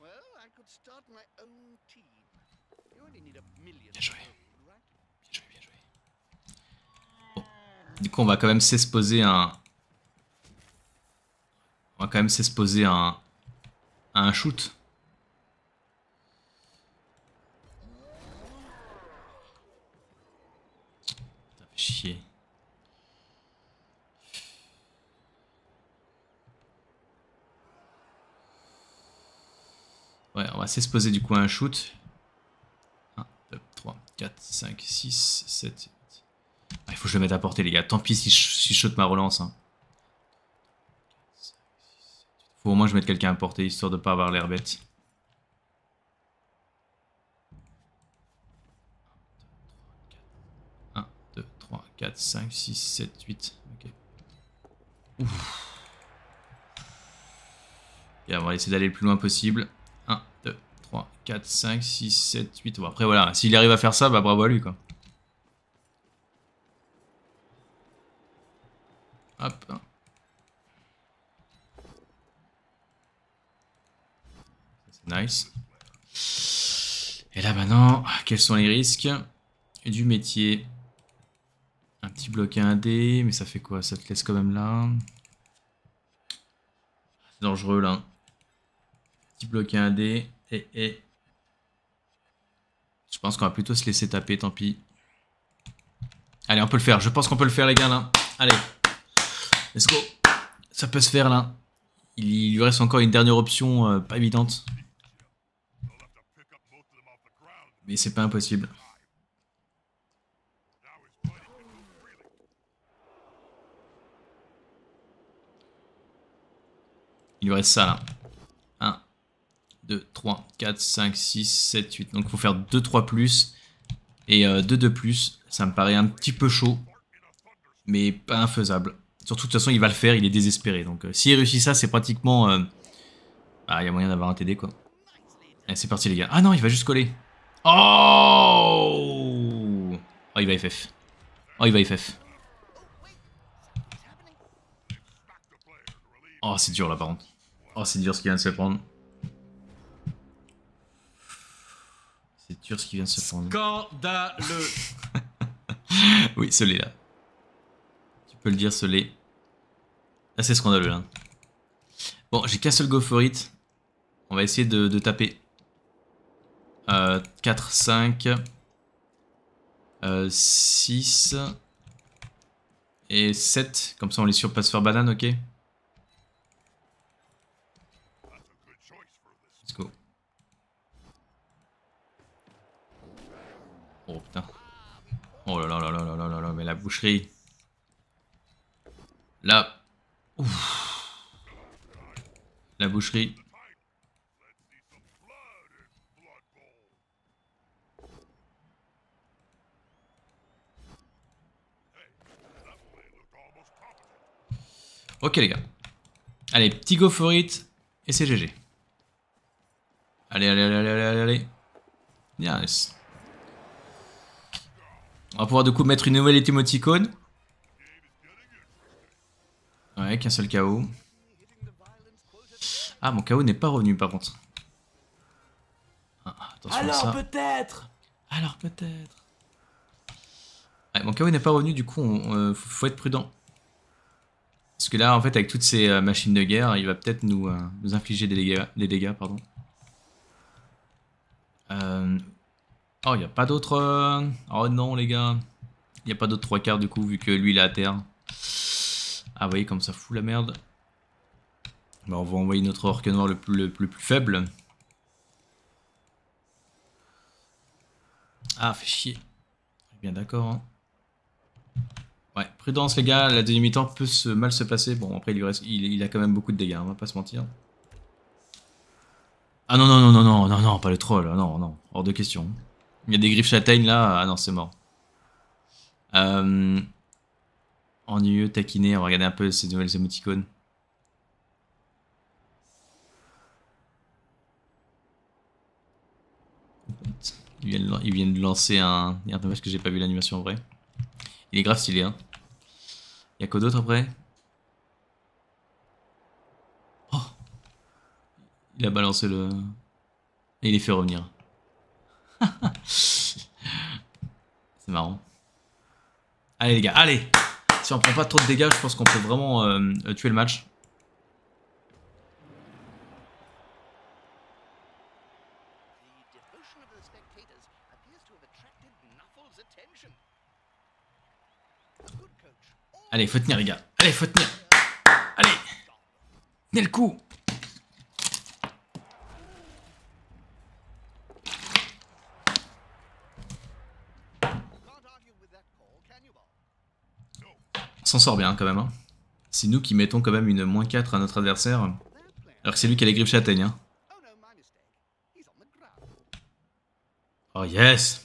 I could start my own team. You only need a Bien joué. Bien joué, bien joué. Du coup, on va quand même s'exposer un... On va quand même s'exposer un... un shoot. On va s'exposer du coup à un shoot. 1, 2, 3, 4, 5, 6, 7, 8. Il faut que je le mette à portée, les gars. Tant pis si je shoot ma relance. Il hein. faut au moins que je mette quelqu'un à portée histoire de ne pas avoir l'air bête. 1, 2, 3, 4, 5, 6, 7, 8. Ok. Ouf. Et on va essayer d'aller le plus loin possible. 3, 4, 5, 6, 7, 8. après, voilà, s'il arrive à faire ça, bah bravo à lui, quoi. Hop. C'est nice. Et là, maintenant, quels sont les risques du métier Un petit bloc à un dé, mais ça fait quoi Ça te laisse quand même là. C'est dangereux, là. Petit bloc à un dé. Je pense qu'on va plutôt se laisser taper, tant pis. Allez, on peut le faire. Je pense qu'on peut le faire, les gars, là. Allez. Let's go. Ça peut se faire, là. Il lui reste encore une dernière option euh, pas évidente. Mais c'est pas impossible. Il lui reste ça, là. 2, 3, 4, 5, 6, 7, 8. Donc il faut faire 2, 3 plus et 2, euh, 2 plus. Ça me paraît un petit peu chaud, mais pas infaisable. Surtout, de toute façon, il va le faire, il est désespéré. Donc si euh, s'il réussit ça, c'est pratiquement... Ah, il y a moyen d'avoir un TD, quoi. Allez, c'est parti, les gars. Ah non, il va juste coller. Oh Oh, il va FF. Oh, il va FF. Oh, c'est dur, là, par contre. Oh, c'est dur ce qu'il vient de se prendre. C'est dur ce qui vient de se prendre. Scandaleux <laughs> Oui, celui-là. Tu peux le dire, celui Là, c'est scandaleux, là. Hein. Bon, j'ai qu'un seul go for it. On va essayer de, taper. Euh, 4, 5... Euh, 6... Et 7. Comme ça, on les sur faire banane, ok Oh putain. Oh là là là là là là là là, mais la boucherie. Là. Ouf. La boucherie. Ok les gars. Allez, petit go for it. Et c'est GG. Allez, allez, allez, allez, allez, allez. Yes. On va pouvoir du coup mettre une nouvelle émoticône. Ouais, qu'un seul KO. Ah, mon KO n'est pas revenu par contre. Ah, Alors peut-être Alors peut-être Mon KO n'est pas revenu, du coup, on, euh, faut, être prudent. Parce que là, en fait, avec toutes ces euh, machines de guerre, il va peut-être nous, euh, nous, infliger des dégâts. Des dégâts pardon. Oh, il n'y a pas d'autre... Euh, oh non, les gars. Il n'y a pas d'autres trois quarts, du coup, vu que lui, il est à terre. Ah, vous voyez, comme ça fout la merde. Bah, on va envoyer notre orque noir le plus, le plus, faible. Ah, fait chier. Bien d'accord. Hein. Ouais, prudence les gars, la deuxième mi peut mal se passer. Bon, après, il, lui reste, il, il, a quand même beaucoup de dégâts, on va pas se mentir. Ah non, non, non, non, non, non, non, pas le troll, non, non, hors de question. Il y a des griffes châtaignes là. Ah non, c'est mort. Euh... Ennuyeux, taquiné. On va regarder un peu ces nouvelles émoticônes. Ils viennent, de lancer un. Il y a un peu parce que j'ai pas vu l'animation en vrai. Il est grave stylé, hein. Il y a quoi d'autre après Oh Il a balancé le. Et il est fait revenir. <laughs> C'est marrant. Allez les gars, allez Si on prend pas trop de dégâts, je pense qu'on peut vraiment euh, tuer le match. Allez, faut tenir les gars. Allez, faut tenir. Allez Tenez le coup s'en sort bien quand même. Hein. C'est nous qui mettons quand même une moins 4 à notre adversaire. Alors que c'est lui qui a les griffes châtaignes. Hein. Oh yes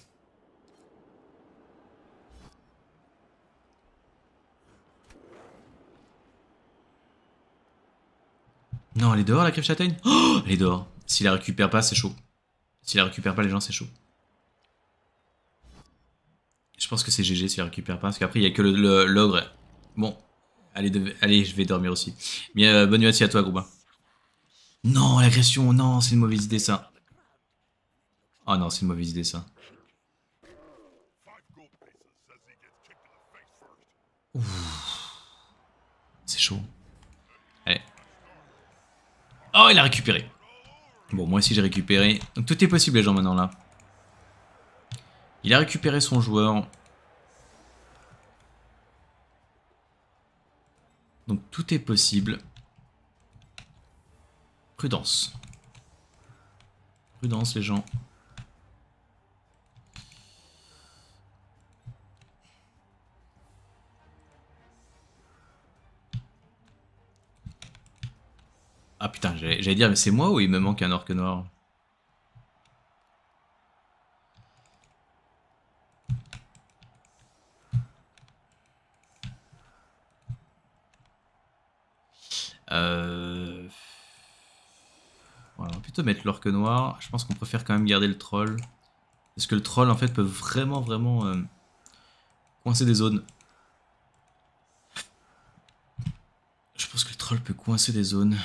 Non, elle est dehors la Griffes châtaigne oh, Elle est dehors. S'il la récupère pas, c'est chaud. S'il la récupère pas, les gens, c'est chaud. Je pense que c'est GG s'il la récupère pas, parce qu'après, il y a que l'ogre Bon, allez, je vais dormir aussi. mais euh, bonne nuit à toi, Groubin. Non, l'agression, non, c'est une mauvaise idée, ça. Oh non, c'est une mauvaise idée, ça. C'est chaud. Allez. Oh, il a récupéré. Bon, moi aussi j'ai récupéré. Donc tout est possible, les gens, maintenant, là. Il a récupéré son joueur. Donc tout est possible. Prudence. Prudence les gens. Ah putain, j'allais dire, mais c'est moi ou il me manque un orque noir Euh, on va plutôt mettre l'orque noir. Je pense qu'on préfère quand même garder le troll. Parce que le troll, en fait, peut vraiment, vraiment euh, coincer des zones. Je pense que le troll peut coincer des zones.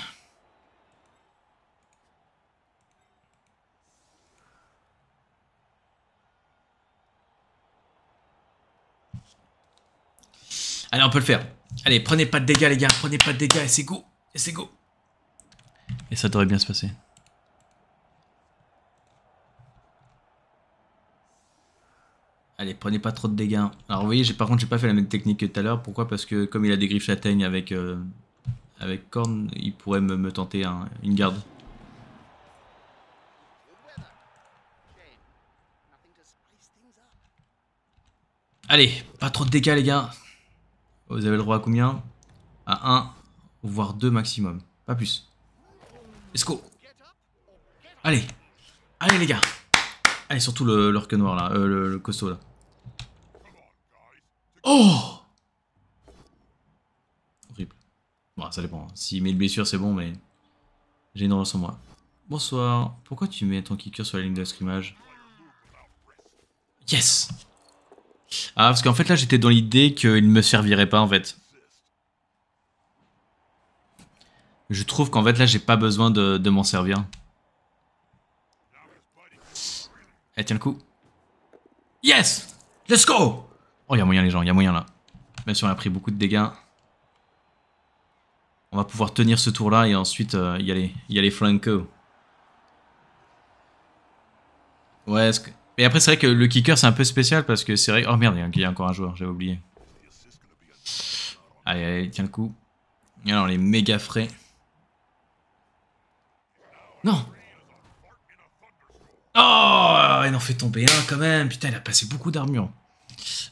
Allez, on peut le faire. Allez, prenez pas de dégâts, les gars. Prenez pas de dégâts et c'est go c'est go Et ça devrait bien se passer. Allez, prenez pas trop de dégâts. Alors vous voyez, par contre, j'ai pas fait la même technique que tout à l'heure. Pourquoi Parce que comme il a des griffes châtaignes avec, euh, avec corne, il pourrait me, tenter une garde. Allez, pas trop de dégâts les gars. Vous avez le droit à combien À 1 voire deux maximum. Pas plus. Let's go Allez Allez les gars Allez, surtout le, que noir là, euh, le, costaud là. Oh Horrible. Bon, ça dépend. S'il met le blessure, c'est bon, mais... J'ai une relance en moi. Bonsoir. Pourquoi tu mets ton kicker sur la ligne de scrimmage Yes Ah, parce qu'en fait là, j'étais dans l'idée qu'il ne me servirait pas en fait. Je trouve qu'en fait là j'ai pas besoin de, m'en servir. Elle eh, tiens le coup. Yes Let's go Oh, y'a moyen les gens, il y moyen là. Même si on a pris beaucoup de dégâts. On va pouvoir tenir ce tour là et ensuite il euh, y, a les, y Ouais, que... et après c'est vrai que le kicker c'est un peu spécial parce que c'est vrai... Oh merde, il y, a encore un joueur, j'avais oublié. Allez, allez, tiens le coup. Alors les méga frais. Oh Il en fait tomber un quand même Putain, il a passé beaucoup d'armure.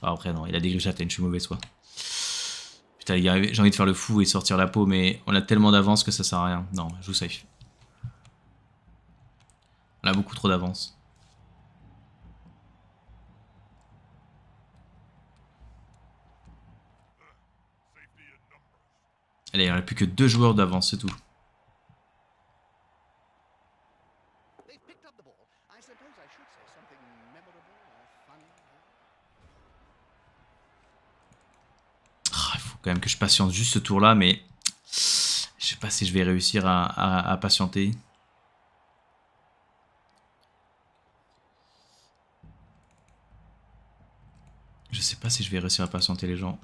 Ah, après, non, il a dégagé la tête, je suis mauvais, soit. Putain, j'ai envie de faire le fou et sortir la peau, mais on a tellement d'avance que ça sert à rien. Non, je vous safe. On a beaucoup trop d'avance. Allez, il n'y a plus que deux joueurs d'avance, c'est tout. quand même que je patiente juste ce tour-là, mais je sais pas si je vais réussir à, à patienter. Je sais pas si je vais réussir à patienter les gens.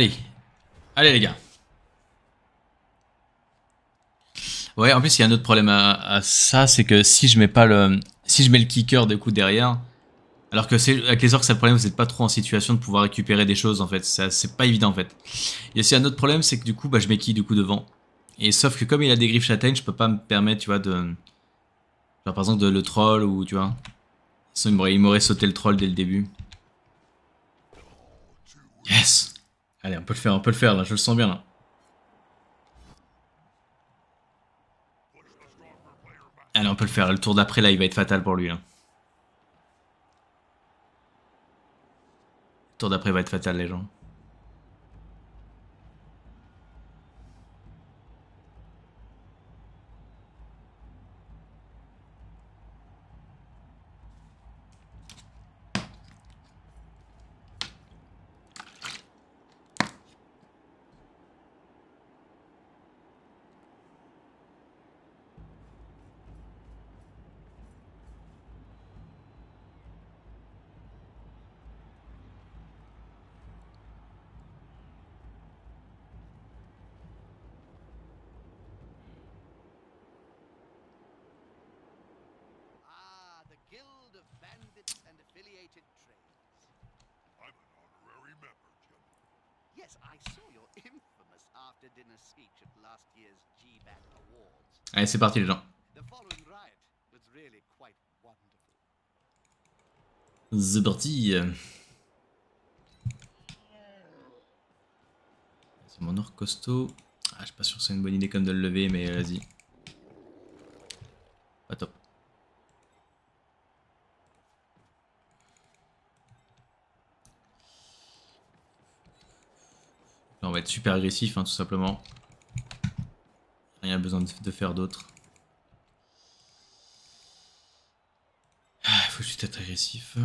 Allez. Allez les gars. Ouais, en plus, il y a un autre problème à, ça, c'est que si je mets pas le... Si je mets le kicker du coup derrière, alors que c'est avec les orques, c'est le problème, vous n'êtes pas trop en situation de pouvoir récupérer des choses en fait. C'est pas évident en fait. Il y a aussi un autre problème, c'est que du coup, bah, je mets qui du coup devant. Et sauf que comme il a des griffes châtaignes, je peux pas me permettre, tu vois, de. par exemple, de le troll ou tu vois. Sinon, il m'aurait sauté le troll dès le début. Yes! Allez, on peut le faire, on peut le faire là, je le sens bien là. Allez, on peut le faire. Le tour d'après, là, il va être fatal pour lui. Le tour d'après va être fatal, les gens. trades. I'm an honorary member, Jim. Yes, I saw your <laughs> infamous after-dinner speech at last year's GBAT Awards. Allez, c'est parti les gens. The following riot was really quite wonderful. C'est parti. C'est mon or costaud. Ah, je suis pas sûr que c'est une bonne idée comme de le lever, mais vas-y. Pas top. on va être super agressif, hein, tout simplement. Rien besoin de faire d'autre. Ah, il faut juste être agressif.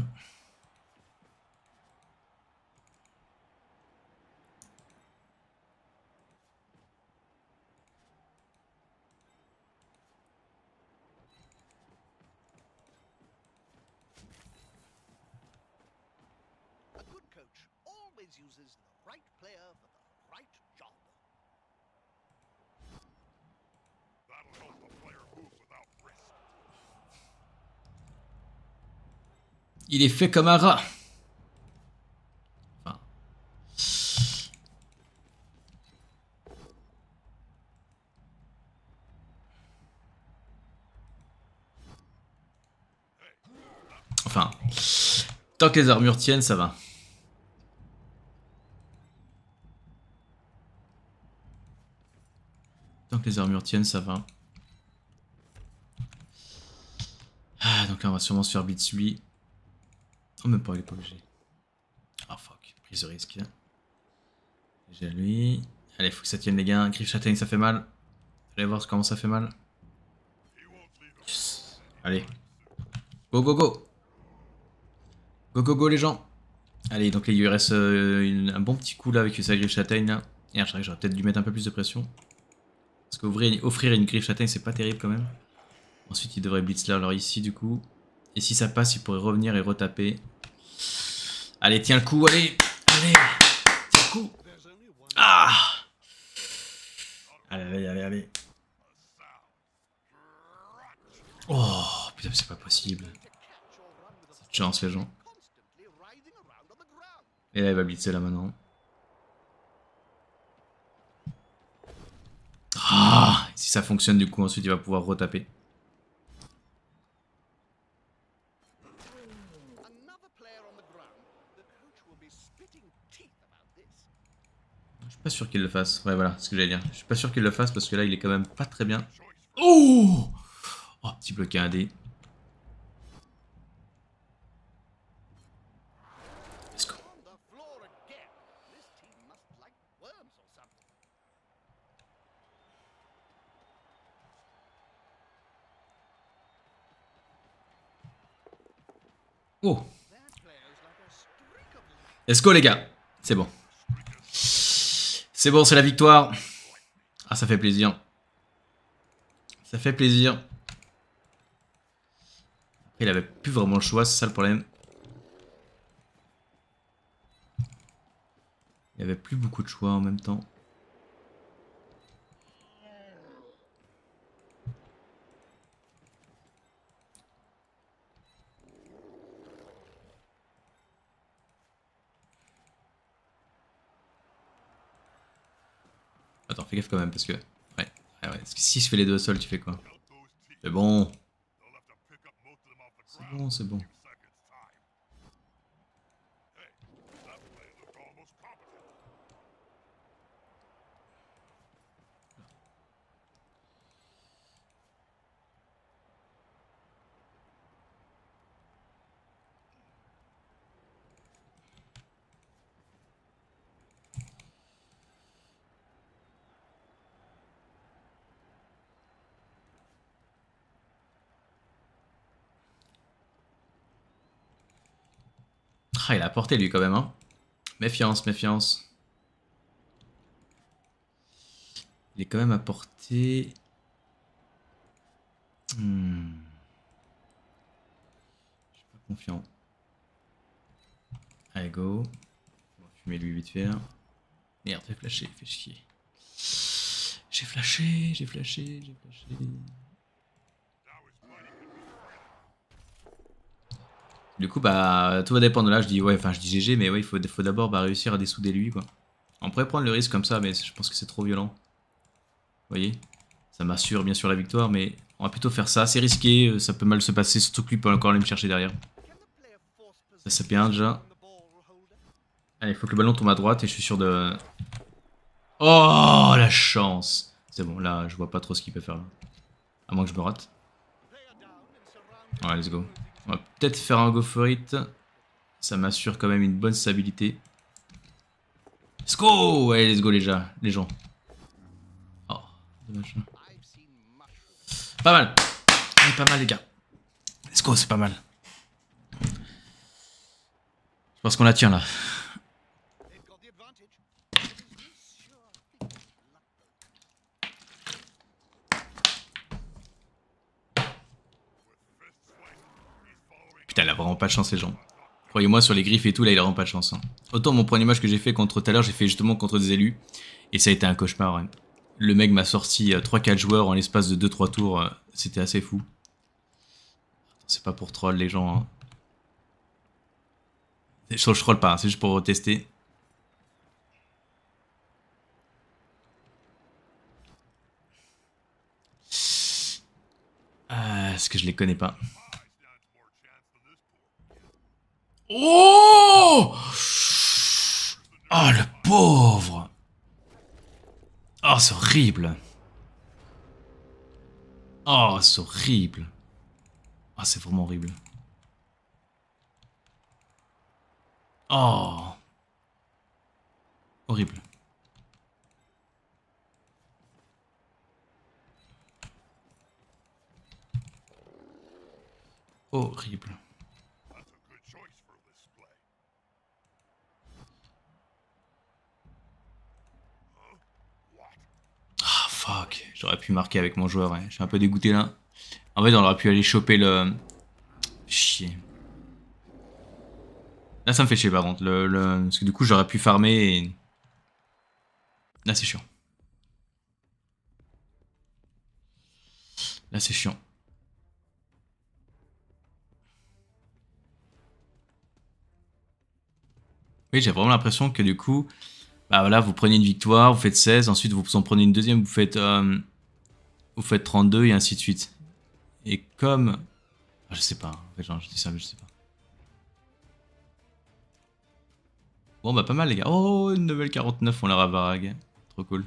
Il est fait comme un rat. Enfin. Tant que les armures tiennent, ça va. Tant que les armures tiennent, ça va. Ah, donc là, on va sûrement se faire bit lui. Oh, même pas, il est obligé. oh, fuck. Prise de risque. Hein. J'ai lui. Allez, faut que ça tienne, les gars. Griff châtaigne, ça fait mal. Allez voir comment ça fait mal. Allez. Go, go, go. Go, go, go, les gens. Allez, donc les URS, euh, un bon petit coup là avec sa Griff châtaigne là. que j'aurais peut-être dû mettre un peu plus de pression. Parce qu'offrir une griffe châtaigne, c'est pas terrible quand même. Ensuite, il devrait blitzler alors ici du coup. Et si ça passe, il pourrait revenir et retaper. Allez, tiens le coup, allez Allez Tiens le coup Ah Allez, allez, allez, allez Oh Putain, c'est pas possible Cette chance, les gens. Et là, il va blitzer là maintenant. Ah Si ça fonctionne, du coup, ensuite, il va pouvoir retaper. Pas sûr qu'il le fasse. Ouais, voilà, ce que j'allais dire. Je suis pas sûr qu'il le fasse parce que là, il est quand même pas très bien. Oh Oh, petit bloc à d Let's go. Oh Let's go les gars C'est bon. C'est bon, c'est la victoire. Ah, ça fait plaisir. Ça fait plaisir. Il avait plus vraiment le choix, c'est ça le problème. Il avait plus beaucoup de choix en même temps. Attends, fais gaffe quand même, parce que... Ouais, ouais, ouais. Parce que si je fais les deux au sol, tu fais quoi Mais bon... C'est bon, c'est bon. il a porté lui quand même. Hein. Méfiance, méfiance. Il est quand même à portée. Hmm. Je suis pas confiant. Allez, go. On va lui vite fait. Hein. Merde, fais flasher, fais chier. J'ai flashé, j'ai flashé, j'ai flashé. Du coup, bah, tout va dépendre. Là, je dis, ouais, enfin, je dis GG, mais ouais, il faut, d'abord bah, réussir à dessouder lui, quoi. On pourrait prendre le risque comme ça, mais je pense que c'est trop violent. Vous voyez Ça m'assure bien sûr la victoire, mais on va plutôt faire ça. C'est risqué, euh, ça peut mal se passer, surtout que lui peut encore aller me chercher derrière. Ça, c'est bien déjà. Allez, il faut que le ballon tombe à droite et je suis sûr de... Oh, la chance C'est bon, là, je vois pas trop ce qu'il peut faire. Là. À moins que je me rate. Ouais, let's go. On va peut-être faire un go for it. Ça m'assure quand même une bonne stabilité. Let's go Allez, let's go les gens. Les gens. Oh, dommage. Pas mal. pas mal les gars. Let's go, c'est pas mal. Je pense qu'on la tient là. elle a vraiment pas de chance, les gens. Croyez-moi, sur les griffes et tout, là, il a vraiment pas de chance. Hein. Autant mon premier match que j'ai fait contre tout à l'heure, j'ai fait justement contre des élus. Et ça a été un cauchemar. Le mec m'a sorti 3-4 euh, joueurs en l'espace de 2-3 tours. Euh, c'était assez fou. C'est pas pour troll, les gens. Hein. Je, troll pas, hein, c'est juste pour tester. Ah, est-ce que je les connais pas Oh Ah, le pauvre Oh, c'est horrible Oh, c'est horrible Ah, c'est vraiment horrible. Oh Horrible. Horrible. Ok, j'aurais pu marquer avec mon joueur, Je suis un peu dégoûté là. En fait, on aurait pu aller choper le... Chier. Là, ça me fait chier, par contre. Parce que du coup, j'aurais pu farmer et... Là, c'est chiant. Là, c'est chiant. Oui, j'ai vraiment l'impression que du coup, bah voilà, vous prenez une victoire, vous faites 16, ensuite vous en prenez une deuxième, vous faites, euh, vous faites 32 et ainsi de suite. Et comme... Ah, je sais pas, en fait, genre, je dis ça, mais je sais pas. Bon bah pas mal les gars. Oh, une nouvelle 49, on la ravague. Trop cool.